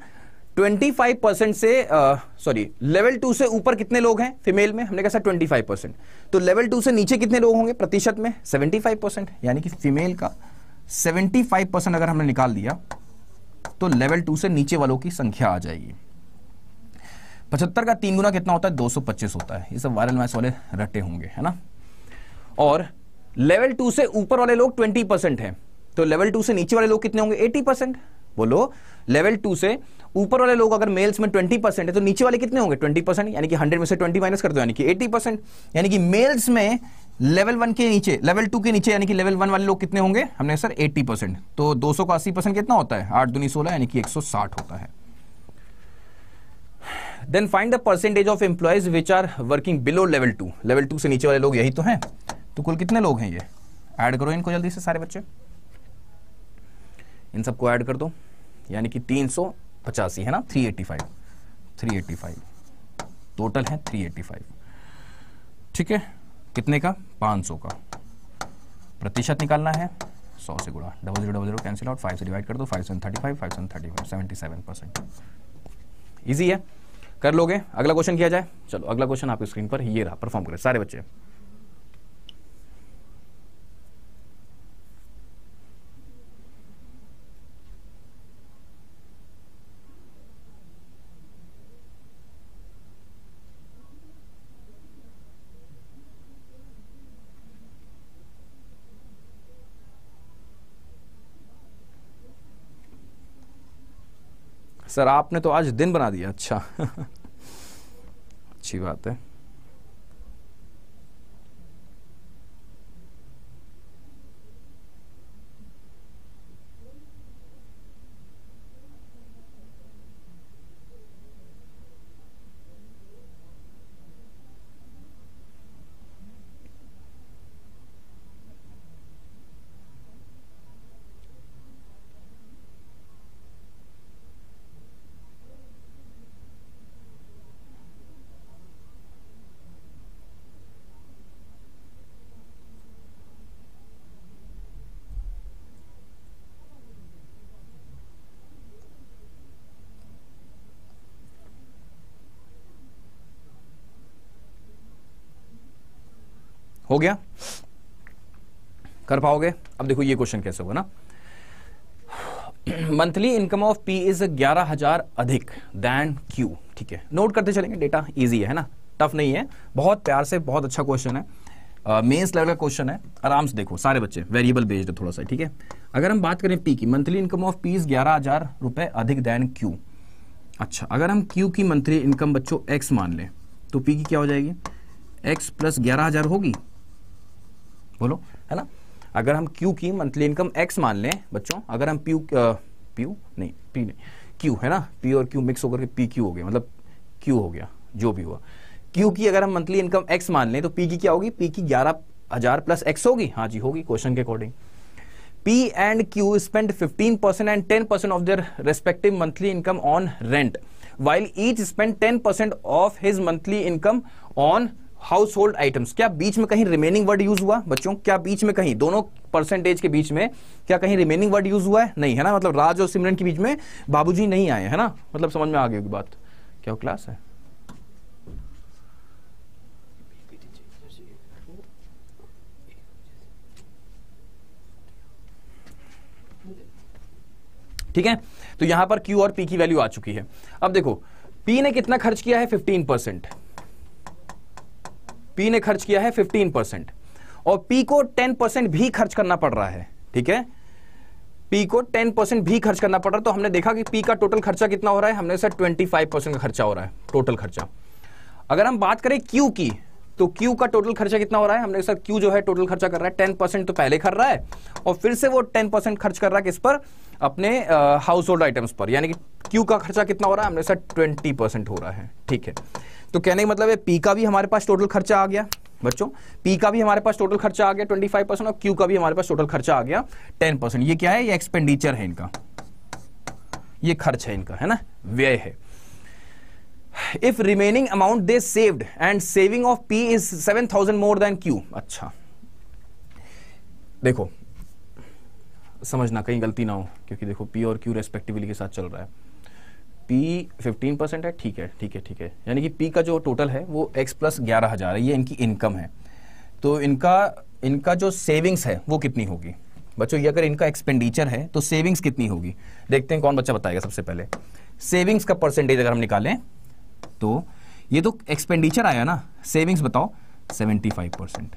25 परसेंट से सॉरी लेवल टू से ऊपर कितने लोग हैं फीमेल में हमने कहा 25 परसेंट तो लेवल टू से नीचे कितने लोग होंगे प्रतिशत में 75 परसेंट यानी कि फीमेल का 75 परसेंट अगर हमने निकाल दिया तो लेवल टू से नीचे वालों की संख्या आ जाएगी पचहत्तर का तीन गुना कितना होता है 225 होता है ये सब वायरल मैच वाले रटे होंगे है ना और लेवल टू से ऊपर वाले लोग ट्वेंटी परसेंट है तो लेवल टू से नीचे वाले लोग कितने होंगे एटी परसेंट बोलो लेवल टू से ऊपर वाले लोग अगर मेल्स में ट्वेंटी परसेंट है तो नीचे वाले कितने होंगे ट्वेंटी परसेंट यानी कि हंड्रेड में से ट्वेंटी माइनस कर दो यानी कि एटी परसेंट यानी कि मेल्स में लेवल वन के नीचे लेवल टू के नीचे यानी कि लेवल वन वाले लोग कितने होंगे हमने सर एट्टी परसेंट तो दो सौ का अस्सी परसेंट कितना होता है आठ दूनी सोलह यानी कि एक सौ साठ होता है then find the percentage of employees which are working below level two level two से नीचे वाले लोग यही तो हैं तो कुल कितने लोग हैं ये ऐड करो इनको जल्दी से सारे बच्चे इन सबको ऐड कर दो यानी कि तीन सौ पचासी है ना three eighty five three eighty five total है थ्री एट्टी फाइव ठीक है कितने का पाँच सौ का प्रतिशत निकालना है सौ से गुणा double zero double zero cancel out five से डिवाइड कर दो five seven thirty five five seven thirty five seventy seven percent easy है कर लोगे अगला क्वेश्चन किया जाए चलो अगला क्वेश्चन आपकी स्क्रीन पर ये रहा परफॉर्म करें सारे बच्चे सर आपने तो आज दिन बना दिया अच्छा अच्छी बात है हो गया कर पाओगे अब देखो ये क्वेश्चन कैसे होगा ना monthly income of P is ग्यारह हजार अधिक देन क्यू ठीक है नोट करते चलेंगे डेटा इजी है ना टफ नहीं है बहुत प्यार से बहुत अच्छा क्वेश्चन है मेंस लेवल का क्वेश्चन है आराम से देखो सारे बच्चे वेरिएबल बेस्ड है थोड़ा सा ठीक है अगर हम बात करें पी की monthly income of P is ग्यारह हजार रुपए अधिक देन क्यू अच्छा अगर हम क्यू की मंथली इनकम बच्चों एक्स मान लें तो पी की क्या हो जाएगी एक्स प्लस ग्यारह हजार होगी बोलो है ना अगर हम क्यू की मंथली इनकम एक्स मान लें बच्चों अगर हम प्यू प्यू नहीं पी नहीं क्यू है ना पी और क्यू मिक्स होकर के पी क्यू हो गया मतलब क्यू हो गया जो भी हुआ क्यू की अगर हम मंथली इनकम एक्स मान लें तो पी की क्या होगी पी की ग्यारह हजार प्लस एक्स होगी हाँ जी होगी क्वेश्चन के according P and Q spend fifteen percent and ten percent of their respective monthly income on rent while each spend ten percent of his monthly income on household items क्या बीच में कहीं remaining word use हुआ बच्चों क्या बीच में कहीं दोनों परसेंटेज के बीच में क्या कहीं रिमेनिंग वर्ड यूज हुआ है नहीं है ना मतलब राज और सिमरन के बीच में बाबूजी नहीं आए है ना मतलब समझ में आ गई बात क्या क्लास है ठीक है तो यहां पर क्यू और पी की वैल्यू आ चुकी है अब देखो पी ने कितना खर्च किया है फिफ्टीन परसेंट पी ने खर्च किया है फिफ्टीन परसेंट और पी को टेन परसेंट भी खर्च करना पड़ रहा है ठीक है पी को टेन परसेंट भी खर्च करना पड़ रहा है तो हमने देखा कि पी का टोटल खर्चा कितना हो रहा है हमने सर ट्वेंटी फाइव परसेंट खर्चा हो रहा है टोटल खर्चा अगर हम बात करें क्यू की तो क्यू का टोटल खर्चा कितना हो रहा है हमने सर क्यू जो है टोटल खर्चा कर रहा है टेन परसेंट तो पहले कर रहा है और फिर से वो टेन परसेंट खर्च कर रहा है किस पर अपने हाउस होल्ड आइटम्स पर यानी कि क्यू का खर्चा कितना हो रहा है हमने सर ट्वेंटी परसेंट हो रहा है ठीक है तो कहने का मतलब है पी का भी हमारे पास टोटल खर्चा आ गया बच्चों पी का भी हमारे पास टोटल खर्चा आ गया ट्वेंटी फाइव परसेंट और क्यू का भी हमारे पास टोटल खर्चा आ गया टेन परसेंट ये क्या है ये एक्सपेंडिचर है इनका ये खर्च है इनका है ना व्यय है if remaining amount they saved and saving of P is seven thousand more than Q अच्छा देखो समझना कहीं गलती ना हो क्योंकि देखो पी और क्यू रेस्पेक्टिवली के साथ चल रहा है पी फिफ्टीन परसेंट है ठीक है ठीक है ठीक है यानी कि पी का जो टोटल है वो एक्स प्लस ग्यारह हज़ार है ये इनकी इनकम है तो इनका इनका जो सेविंग्स है वो कितनी होगी बच्चों ये अगर इनका एक्सपेंडिचर है तो सेविंग्स कितनी होगी देखते हैं कौन बच्चा बताएगा सबसे पहले सेविंग्स का परसेंटेज अगर हम निकालें तो ये तो एक्सपेंडिचर आया ना सेविंग्स बताओ फाइव परसेंट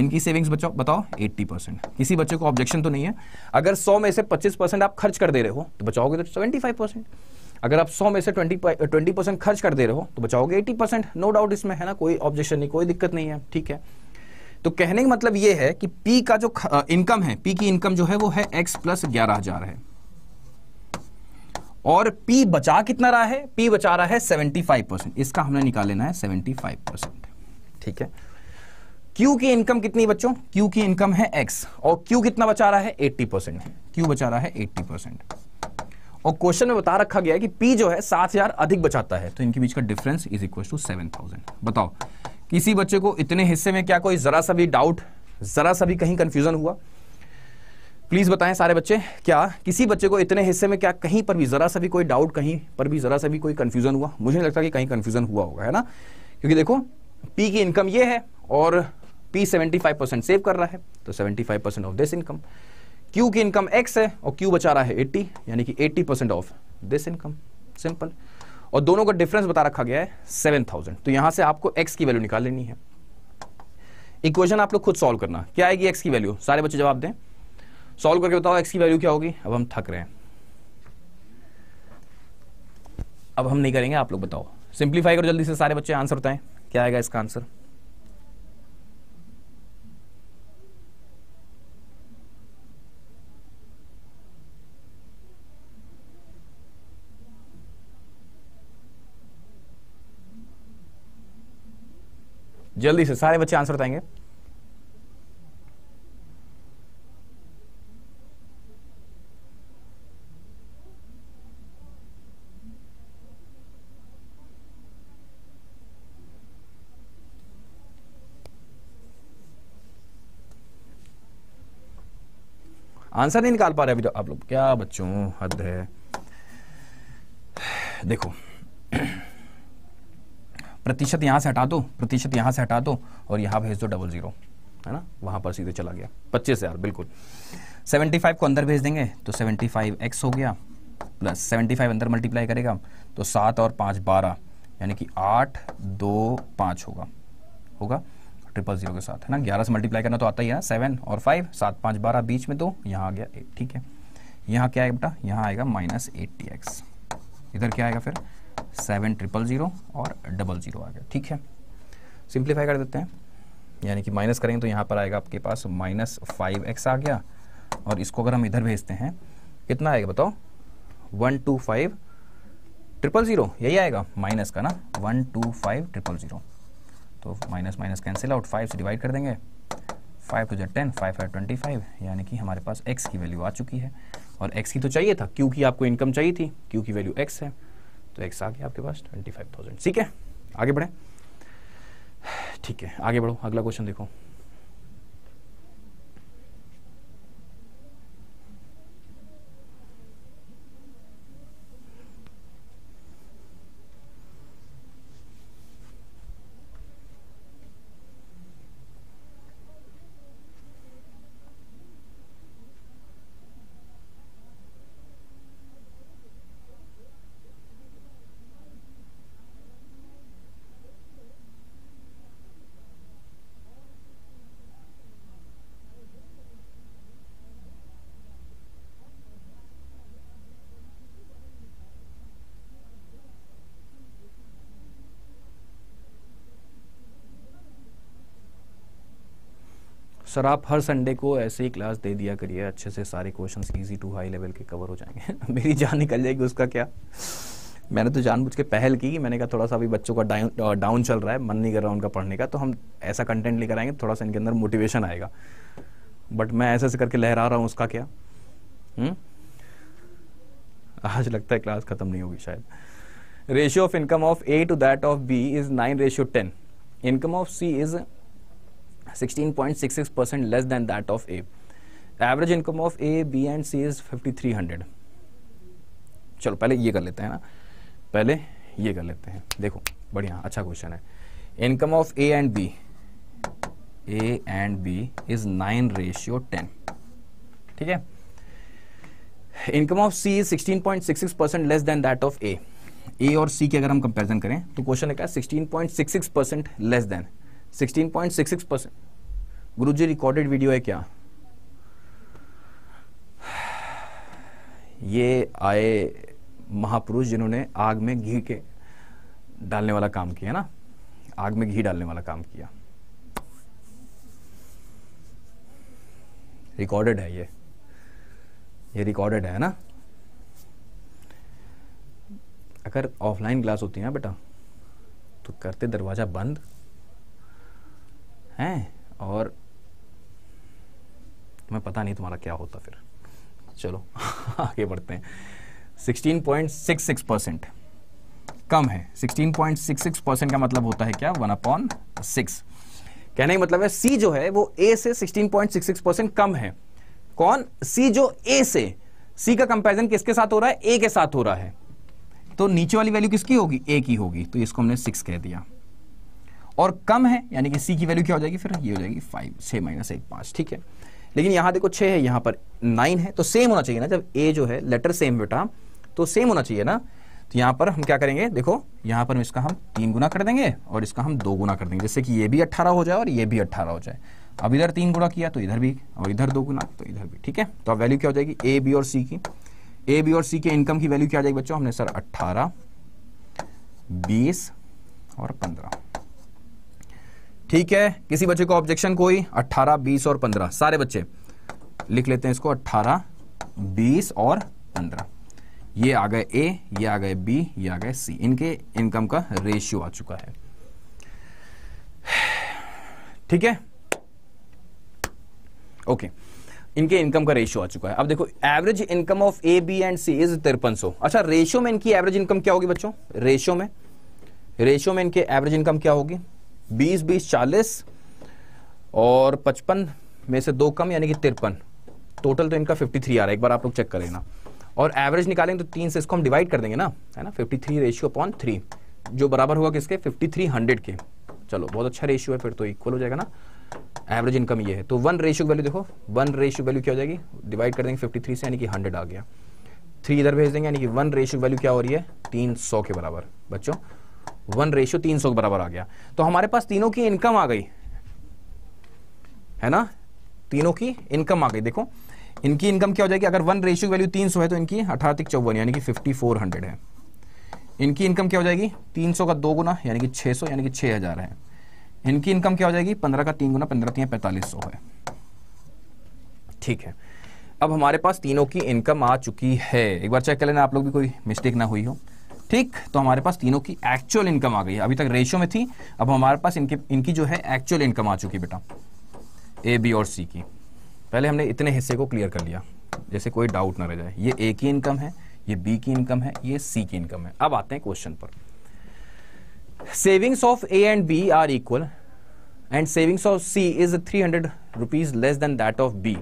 इनकी सेविंग्स बच्चों बताओ 80 परसेंट किसी बच्चे को ऑब्जेक्शन तो नहीं है अगर 100 में से 25 परसेंट आप खर्च कर दे रहे हो तो बचाओगे तो 75 परसेंट अगर आप 100 में से 20 ट्वेंटी परसेंट खर्च कर दे रहे हो तो बचाओगे 80 परसेंट नो डाउट इसमें है ना कोई ऑब्जेक्शन नहीं कोई दिक्कत नहीं है ठीक है तो कहने का मतलब ये है कि पी का जो इनकम है पी की इनकम जो है वो है एक्स प्लस ग्यारह हजार है और पी बचा कितना रहा है पी बचा रहा है सेवेंटी परसेंट इसका हमने निकाल लेना है सेवेंटी परसेंट ठीक है क्यू की इनकम कितनी बच्चों क्यू की इनकम है एक्स और क्यू कितना बचा रहा है 80 परसेंट क्यू बचा रहा है 80 परसेंट और क्वेश्चन में बता रखा गया है कि पी जो है सात हजार अधिक बचाता है तो इनके बीच का difference is equal to seven thousand बताओ किसी बच्चे को इतने हिस्से में क्या कोई जरा सा भी डाउट जरा सा भी कहीं कंफ्यूजन हुआ प्लीज बताएं सारे बच्चे क्या किसी बच्चे को इतने हिस्से में क्या कहीं पर भी जरा सा भी कोई डाउट कहीं पर भी जरा सा भी कोई कंफ्यूजन हुआ मुझे नहीं लगता कि कहीं कंफ्यूजन हुआ होगा है ना क्योंकि देखो पी की इनकम ये है और पी 75 परसेंट सेव कर रहा है तो 75 percent of this income Q की इनकम एक्स है और क्यू बचा रहा है 80 यानी कि 80 percent of this income simple और दोनों का डिफरेंस बता रखा गया है 7000 तो यहां से आपको एक्स की वैल्यू निकाल लेनी है इक्वेशन आप लोग खुद सॉल्व करना क्या आएगी एक्स की वैल्यू सारे बच्चे जवाब दें सॉल्व करके बताओ एक्स की वैल्यू क्या होगी अब हम थक रहे हैं अब हम नहीं करेंगे आप लोग बताओ सिंप्लीफाई करो जल्दी से सारे बच्चे आंसर बताएं क्या आएगा इसका आंसर जल्दी से सारे बच्चे आंसर बताएंगे आंसर नहीं निकाल पा रहे अभी तो आप लोग क्या बच्चों हद है देखो प्रतिशत यहाँ से हटा दो प्रतिशत यहाँ से हटा दो और यहाँ भेज दो डबल ज़ीरो है ना वहाँ पर सीधे चला गया पच्चीस हज़ार बिल्कुल सेवेंटी फाइव को अंदर भेज देंगे तो सेवेंटी फाइव एक्स हो गया प्लस सेवेंटी फाइव अंदर मल्टीप्लाई करेगा तो सात और पाँच बारह यानी कि आठ दो पाँच होगा होगा ट्रिपल जीरो के साथ है ना ग्यारह से मल्टीप्लाई करना तो आता ही है सेवन और फाइव सात पाँच बारह बीच में दो यहाँ आ गया एट ठीक है यहाँ क्या है बेटा यहाँ आएगा माइनस एट्टी एक्स इधर क्या आएगा फिर सेवन ट्रिपल ज़ीरो और डबल ज़ीरो आ गया ठीक है सिंप्लीफाई कर देते हैं यानी कि माइनस करेंगे तो यहाँ पर आएगा आपके पास माइनस फाइव एक्स आ गया और इसको अगर हम इधर भेजते हैं कितना आएगा बताओ one two five triple zero यही आएगा माइनस का ना one two five triple zero तो minus minus cancel out five से डिवाइड कर देंगे फाइव टू जै ten five five twenty five यानी कि हमारे पास एक्स की वैल्यू आ चुकी है और एक्स की तो चाहिए था क्योंकि आपको इनकम चाहिए थी क्योंकि वैल्यू एक्स है तो एक्स आ गया आपके पास ट्वेंटी फाइव थाउजेंड ठीक है आगे बढ़े ठीक है आगे बढ़ो अगला क्वेश्चन देखो सर आप हर संडे को ऐसे ही क्लास दे दिया करिए अच्छे से सारे questions easy to high level के कवर हो जाएंगे मेरी जान निकल जाएगी उसका क्या मैंने तो जानबूझ के पहल की मैंने कहा थोड़ा सा अभी बच्चों का डाउन डाउन चल रहा है मन नहीं कर रहा उनका पढ़ने का तो हम ऐसा कंटेंट लेकर आएंगे थोड़ा सा इनके अंदर मोटिवेशन आएगा बट मैं ऐसे ऐसे करके लहरा रहा हूँ उसका क्या हुँ? हम्म? आज लगता है क्लास खत्म नहीं होगी शायद ratio of income of A to that of B is nine ratio ten income of C is 16.66 percent less than that of A. The average income of A, B and C is 5300. चलो पहले ये कर लेते हैं ना पहले ये कर लेते हैं देखो बढ़िया अच्छा क्वेश्चन है income of A and B A and B is nine ratio ten ठीक है income of C is 16.66 percent less than that of A A और सी की अगर हम कंपेरिजन करें तो क्वेश्चन है क्या 16.66 परसेंट लेस देन 16.66 परसेंट गुरुजी रिकॉर्डेड वीडियो है क्या ये आए महापुरुष जिन्होंने आग में घी के डालने वाला काम किया ना आग में घी डालने वाला काम किया रिकॉर्डेड है ये ये रिकॉर्डेड है ना अगर ऑफलाइन क्लास होती है ना बेटा तो करते दरवाज़ा बंद हैं और मैं पता नहीं तुम्हारा क्या होता फिर चलो आगे बढ़ते हैं 16.66 परसेंट कम है 16.66 परसेंट का मतलब होता है क्या वन अपॉन सिक्स कहने का मतलब है सी जो है वो ए से 16.66 परसेंट कम है कौन सी जो ए से सी का कंपैरिजन किसके साथ हो रहा है ए के साथ हो रहा है तो नीचे वाली वैल्यू किसकी होगी ए की होगी तो इसको हमने सिक्स कह दिया और कम है यानी कि सी की वैल्यू क्या हो जाएगी फिर ये हो जाएगी फाइव छह माइनस एक पांच ठीक है लेकिन यहां देखो छह है यहां पर नाइन है तो सेम होना चाहिए ना जब ए जो है लेटर सेम बेटा तो सेम होना चाहिए ना तो यहां पर हम क्या करेंगे देखो यहां पर इसका हम तीन गुना कर देंगे और इसका हम दो गुना कर देंगे जैसे कि ये भी अट्ठारह हो जाए और ये भी अट्ठारह हो जाए अब इधर तीन गुना किया तो इधर भी और इधर दो गुना तो इधर भी ठीक है तो अब वैल्यू क्या हो जाएगी ए बी और सी की ए बी और सी के इनकम की वैल्यू क्या आ जाएगी बच्चों हमने सर अट्ठारह बीस और पंद्रह ठीक है किसी बच्चे को ऑब्जेक्शन कोई 18, 20 और 15 सारे बच्चे लिख लेते हैं इसको 18, 20 और 15 ये आ गए ए ये आ गए बी ये आ गए सी इनके इनकम का रेशियो आ चुका है ठीक है ओके इनके इनकम का रेशियो आ चुका है अब देखो average income of A B and C is तिरपन सो अच्छा रेशियो में इनकी एवरेज इनकम क्या होगी बच्चों रेशियो में रेशियो में इनके एवरेज इनकम क्या होगी बीस बीस चालीस और पचपन में से दो कम यानी कि तिरपन टोटल तो इनका फिफ्टी थ्री आ रहा है एक बार आप लोग चेक कर लेना और एवरेज निकालेंगे तो तीन से इसको हम डिवाइड कर देंगे ना है ना fifty three ratio upon three जो बराबर होगा किसके फिफ्टी थ्री हंड्रेड के चलो बहुत अच्छा रेशियो है फिर तो इक्वल हो जाएगा ना एवरेज इनकम ये है तो वन रेशियो वैल्यू देखो वन रेशियो वैल्यू क्या हो जाएगी डिवाइड कर देंगे 53 से यानी कि हंड्रेड आ गया थ्री इधर भेज देंगे यानी कि वन रेशियो वैल्यू क्या हो रही है तीन सौ के बराबर बच्चों वन रेशो तीन सौ के बराबर आ गया तो हमारे पास तीनों की इनकम आ गई है ना तीनों की इनकम आ गई देखो इनकी इनकम क्या हो जाएगी अगर वन रेशियो वैल्यू तीन सौ है तो इनकी अठारह तक चौवन यानी कि फिफ्टी फोर हंड्रेड है इनकी इनकम क्या हो जाएगी तीन सौ का दो गुना यानी कि छः सौ यानी कि छः हज़ार है इनकी इनकम क्या हो जाएगी पंद्रह का तीन गुना पंद्रह तीन पैंतालीस सौ है ठीक है अब हमारे पास तीनों की इनकम आ चुकी है एक बार चेक कर लेना आप लोग भी कोई मिस्टेक ना हुई हो ठीक तो हमारे पास तीनों की एक्चुअल इनकम आ गई है अभी तक रेशियो में थी अब हमारे पास इनकी इनकी जो है एक्चुअल इनकम आ चुकी बेटा ए बी और सी की पहले हमने इतने हिस्से को क्लियर कर लिया जैसे कोई डाउट ना रह जाए ये ए की इनकम है ये बी की इनकम है ये सी की इनकम है अब आते हैं क्वेश्चन पर savings of A and B are equal and savings of C is three hundred rupees less than that of B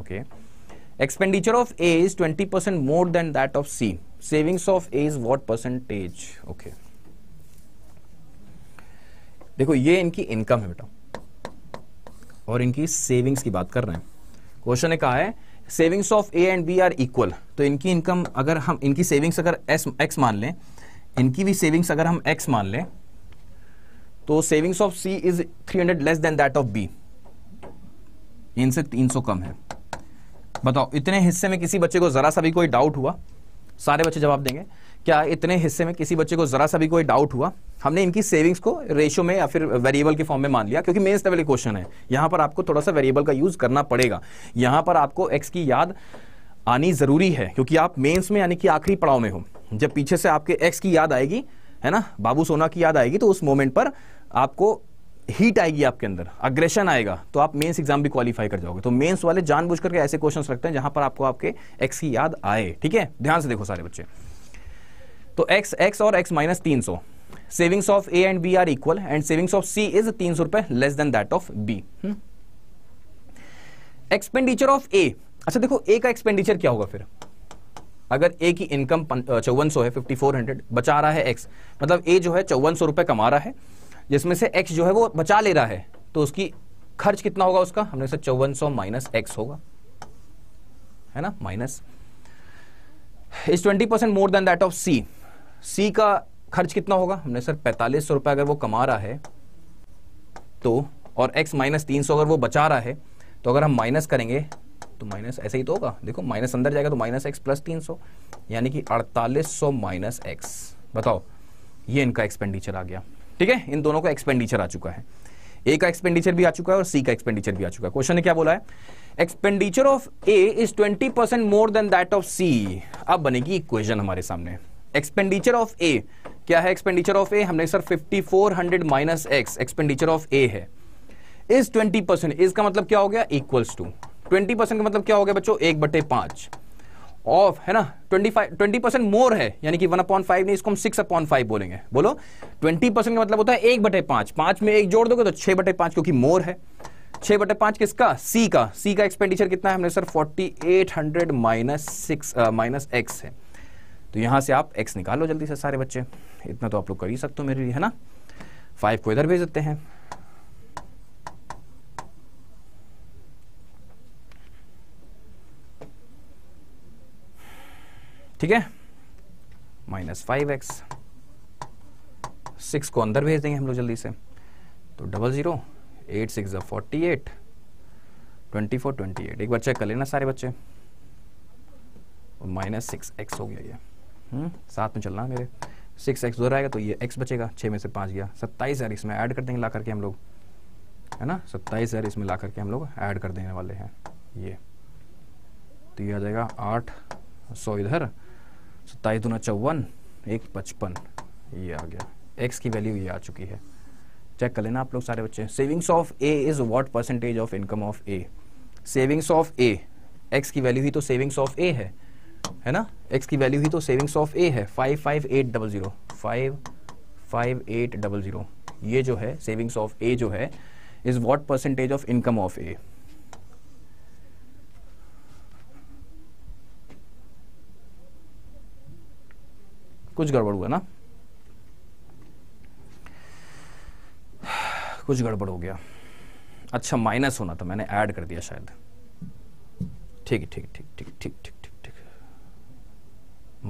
okay expenditure of A is twenty percent more than that of C savings of A is what percentage okay देखो ये इनकी income है बेटा और इनकी savings की बात कर रहे हैं क्वेश्चन ने कहा है savings of A and B are equal तो इनकी इनकम अगर हम इनकी सेविंग्स अगर एस एक्स मान लें इनकी भी सेविंग्स अगर हम एक्स मान लें तो savings of C is 300 less than that of B इनसे 300 कम है बताओ इतने हिस्से में किसी बच्चे को जरा सा भी कोई डाउट हुआ सारे बच्चे जवाब देंगे क्या इतने हिस्से में किसी बच्चे को जरा सा भी कोई डाउट हुआ हमने इनकी सेविंग्स को रेशो में या फिर वेरिएबल के फॉर्म में मान लिया क्योंकि मेन्स लेवल क्वेश्चन है यहाँ पर आपको थोड़ा सा वेरिएबल का यूज़ करना पड़ेगा यहाँ पर आपको एक्स की याद आनी ज़रूरी है क्योंकि आप मेन्स में यानी कि आखिरी पड़ाव में हो जब पीछे से आपके एक्स की याद आएगी है ना बाबू सोना की याद आएगी तो उस मोमेंट पर आपको हीट आएगी आपके अंदर अग्रेशन आएगा तो आप मेंस एग्जाम भी क्वालिफाई कर जाओगे तो मेंस वाले जानबूझ करके ऐसे क्वेश्चंस रखते हैं जहां पर आपको आपके एक्स की याद आए ठीक है ध्यान से देखो सारे बच्चे तो एक्स एक्स और एक्स माइनस तीन सौ savings of A and B are equal and savings of C is तीन सौ रुपए less than that of B expenditure of A अच्छा देखो ए का एक्सपेंडिचर क्या होगा फिर अगर ए की इनकम चौवन सौ है फिफ्टी फोर हंड्रेड बचा रहा है एक्स मतलब ए जो है चौवन सौ रुपए कमा रहा है जिसमें से एक्स जो है वो बचा ले रहा है तो उसकी खर्च कितना होगा उसका हमने से चौवन सौ माइनस एक्स होगा है ना minus is twenty percent more than that of C C का खर्च कितना होगा हमने सर पैंतालीस सौ रुपये अगर वो कमा रहा है तो और x माइनस तीन सौ अगर वो बचा रहा है तो अगर हम माइनस करेंगे तो माइनस ऐसे ही तो होगा देखो माइनस अंदर जाएगा तो माइनस एक्स प्लस तीन सौ यानी कि अड़तालीस सौ माइनस एक्स बताओ ये इनका एक्सपेंडिचर आ गया ठीक है इन दोनों का एक्सपेंडिचर आ चुका है ए का एक्सपेंडिचर भी आ चुका है और सी का एक्सपेंडिचर भी आ चुका है क्वेश्चन ने क्या बोला है expenditure of A is 20 percent more than that of C अब बनेगी इक्वेशन हमारे सामने एक्सपेंडिचर ऑफ ए क्या है एक्सपेंडिचर ऑफ ए हमने sir 5400 minus x expenditure of A है इज 20 परसेंट इसका मतलब क्या हो गया इक्वल्स टू 20 परसेंट का मतलब क्या हो गया बच्चों एक बटे पांच ऑफ है ना 25 20 परसेंट मोर है यानी कि वन अपॉन फाइव नहीं इसको हम सिक्स अपॉन फाइव बोलेंगे बोलो 20 परसेंट का मतलब होता है एक बटे पांच पांच में एक जोड़ दोगे तो छह बटे पांच क्योंकि मोर है छह बटे पांच किसका सी का सी का एक्सपेंडिचर कितना है हमने sir 4800 minus six minus x है तो यहां से आप एक्स निकालो जल्दी से सारे बच्चे इतना तो आप लोग कर ही सकते हो मेरे लिए है ना फाइव को इधर भेज देते हैं ठीक है माइनस फाइव एक्स सिक्स को अंदर भेज देंगे हम लोग जल्दी से तो double zero eight six forty eight twenty four twenty eight एक बार चेक कर लेना सारे बच्चे माइनस सिक्स एक्स हो गया ये हम्म, साथ में चलना मेरे सिक्स एक्स उधर आएगा तो ये एक्स बचेगा छः में से पाँच गया सत्ताईस हज़ार इसमें ऐड कर देंगे ला करके हम लोग है ना सत्ताईस हज़ार इसमें ला करके हम लोग ऐड कर देने वाले हैं ये तो ये आ जाएगा आठ सौ इधर सत्ताईस तो दूना चौवन एक पचपन ये आ गया एक्स की वैल्यू ये आ चुकी है चेक कर लेना आप लोग सारे बच्चे savings of A is what percentage of income of A savings of A x की वैल्यू ही तो सेविंग्स ऑफ ए है है ना एक्स की वैल्यू ही तो सेविंग्स ऑफ ए है five five eight double zero five five eight double zero ये जो है सेविंग्स ऑफ ए जो है is what percentage of income of A कुछ गड़बड़ हुआ ना कुछ गड़बड़ हो गया अच्छा माइनस होना था मैंने ऐड कर दिया शायद ठीक ठीक ठीक ठीक ठीक ठीक ठीक ठीक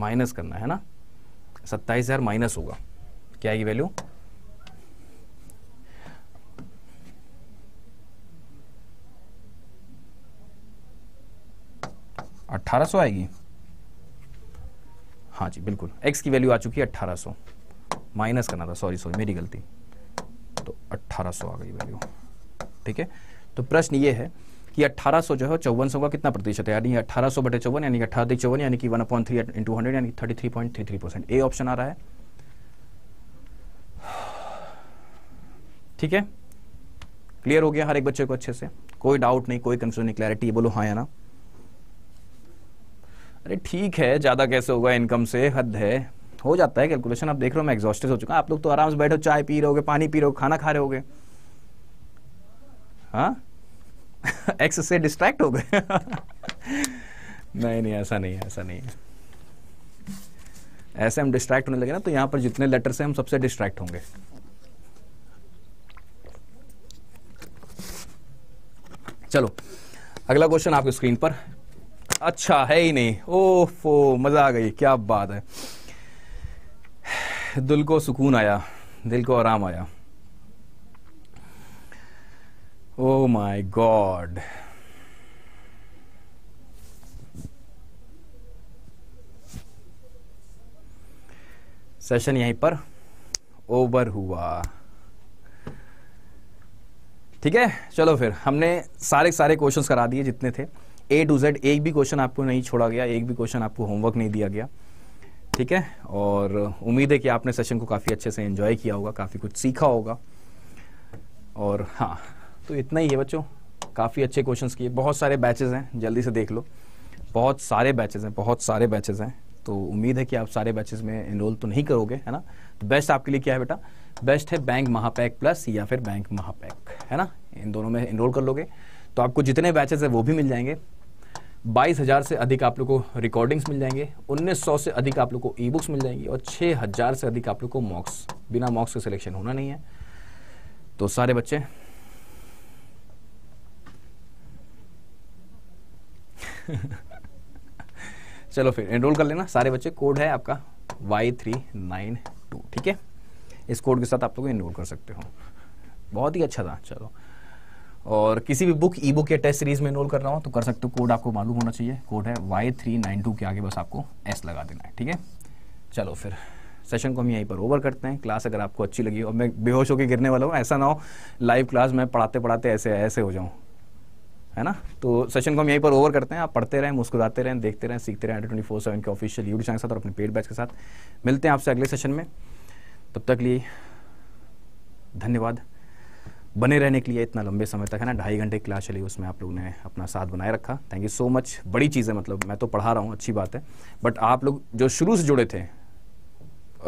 माइनस करना है ना सत्ताईस हज़ार माइनस होगा क्या आएगी वैल्यू अट्ठारह सौ आएगी हाँ जी बिल्कुल x की वैल्यू आ चुकी है 1800 माइनस करना था सॉरी सॉरी मेरी गलती तो 1800 आ गई वैल्यू ठीक है तो प्रश्न ये है कि 1800 जो है चौवन का कितना प्रतिशत है यानी 1800 बटे चौवन यानी अठारह दी चौवन यानी कि one point three into hundred यानी thirty three point three three percent A option आ रहा है ठीक है क्लियर हो गया हर एक बच्चे को अच्छे से कोई डाउट नहीं कोई कंफ्यूजन नहीं क्लैरिटी बोलो हाँ या ना अरे ठीक है ज़्यादा कैसे होगा इनकम से हद है हो जाता है कैलकुलेशन आप देख रहे हो मैं एग्जॉस्टेड हो चुका आप लोग तो आराम से बैठो चाय पी रहे हो पानी पी रहे हो खाना खा रहे हाँ? हो गए एक्स से डिस्ट्रैक्ट हो गए नहीं नहीं ऐसा नहीं ऐसा नहीं ऐसे हम डिस्ट्रैक्ट होने लगे ना तो यहाँ पर जितने लेटर से हम सबसे डिस्ट्रैक्ट होंगे चलो अगला क्वेश्चन आपके स्क्रीन पर अच्छा है ही नहीं ओफो मज़ा आ गई क्या बात है दिल को सुकून आया दिल को आराम आया ओ माय गॉड सेशन यहीं पर ओवर हुआ ठीक है चलो फिर हमने सारे सारे क्वेश्चंस करा दिए जितने थे ए टू जेड एक भी क्वेश्चन आपको नहीं छोड़ा गया एक भी क्वेश्चन आपको होमवर्क नहीं दिया गया ठीक है और uh, उम्मीद है कि आपने सेशन को काफ़ी अच्छे से इन्जॉय किया होगा काफ़ी कुछ सीखा होगा और हाँ तो इतना ही है बच्चों काफ़ी अच्छे क्वेश्चंस किए बहुत सारे बैचेस हैं जल्दी से देख लो बहुत सारे बैचेस हैं बहुत सारे बैचेस हैं तो उम्मीद है कि आप सारे बैचेस में इनरोल तो नहीं करोगे है ना तो बेस्ट आपके लिए क्या है बेटा बेस्ट है बैंक महापैक प्लस या फिर बैंक महापैक है ना इन दोनों में इनरोल कर लोगे तो आपको जितने बैचेस हैं वो भी मिल जाएंगे बाईस हजार से अधिक आप लोग को रिकॉर्डिंग्स मिल जाएंगे सौ से अधिक आप लोग को ई बुक्स मिल जाएंगी और हजार से अधिक आप लोग को मॉक्स बिना मॉक्स का सिलेक्शन होना नहीं है तो सारे बच्चे चलो फिर एनरोल कर लेना सारे बच्चे कोड है आपका वाई थ्री नाइन टू ठीक है इस कोड के साथ आप लोग एनरोल कर सकते हो बहुत ही अच्छा था चलो और किसी भी बुक ई बुक या टेस्ट सीरीज में इनरोल कर रहा हूँ तो कर सकते हो कोड आपको मालूम होना चाहिए कोड है वाई थ्री नाइन टू के आगे बस आपको एस लगा देना है ठीक है चलो फिर सेशन को हम यहीं पर ओवर करते हैं क्लास अगर आपको अच्छी लगी और मैं बेहोश होकर गिरने वाला हूँ ऐसा ना हो लाइव क्लास में पढ़ाते पढ़ाते ऐसे ऐसे हो जाऊँ है ना तो सेशन को हम यहीं पर ओवर करते हैं आप पढ़ते रहें मुस्कुराते रहें देखते रहें सीखते रहें ट्वेंटी फोर सेवन के ऑफिशियल यूट्यूब चैनल के साथ और अपने पेड बैच के साथ मिलते हैं आपसे अगले सेशन में तब तक लिए धन्यवाद बने रहने के लिए इतना लंबे समय तक है ना ढाई घंटे क्लास चली उसमें आप लोगों ने अपना साथ बनाए रखा थैंक यू सो मच बड़ी चीज़ है मतलब मैं तो पढ़ा रहा हूँ अच्छी बात है बट आप लोग जो शुरू से जुड़े थे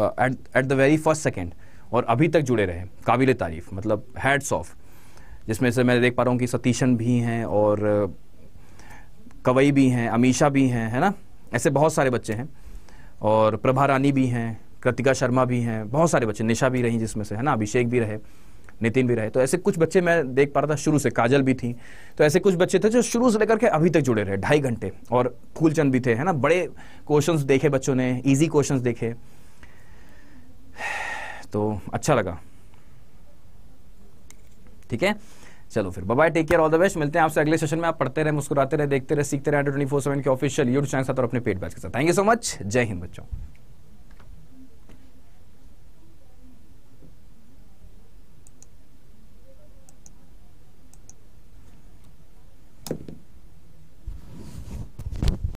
at the very first second और अभी तक जुड़े रहे काबिल तारीफ़ मतलब हैड्स ऑफ जिसमें से मैं देख पा रहा हूँ कि सतीशन भी हैं और uh, कवई भी हैं अमीशा भी हैं है ना ऐसे बहुत सारे बच्चे हैं और प्रभा रानी भी हैं कृतिका शर्मा भी हैं बहुत सारे बच्चे निशा भी रहीं जिसमें से है ना अभिषेक भी रहे नितिन भी रहे तो ऐसे कुछ बच्चे मैं देख पा रहा था शुरू से काजल भी थी तो ऐसे कुछ बच्चे थे जो शुरू से लेकर के अभी तक जुड़े रहे ढाई घंटे और फूलचंद भी थे है ना बड़े क्वेश्चन देखे बच्चों ने ईजी क्वेश्चन देखे तो अच्छा लगा ठीक है चलो फिर bye take care all the best मिलते हैं आपसे अगले सेशन में आप पढ़ते रहे मुस्कुराते रहे देखते रहे सीखते रहे ट्वेंटी फोर सेवन के ऑफिशियल यूट्यूब चैनल साथ और अपने पेट बैच के साथ थैंक यू सो मच जय हिंद बच्चों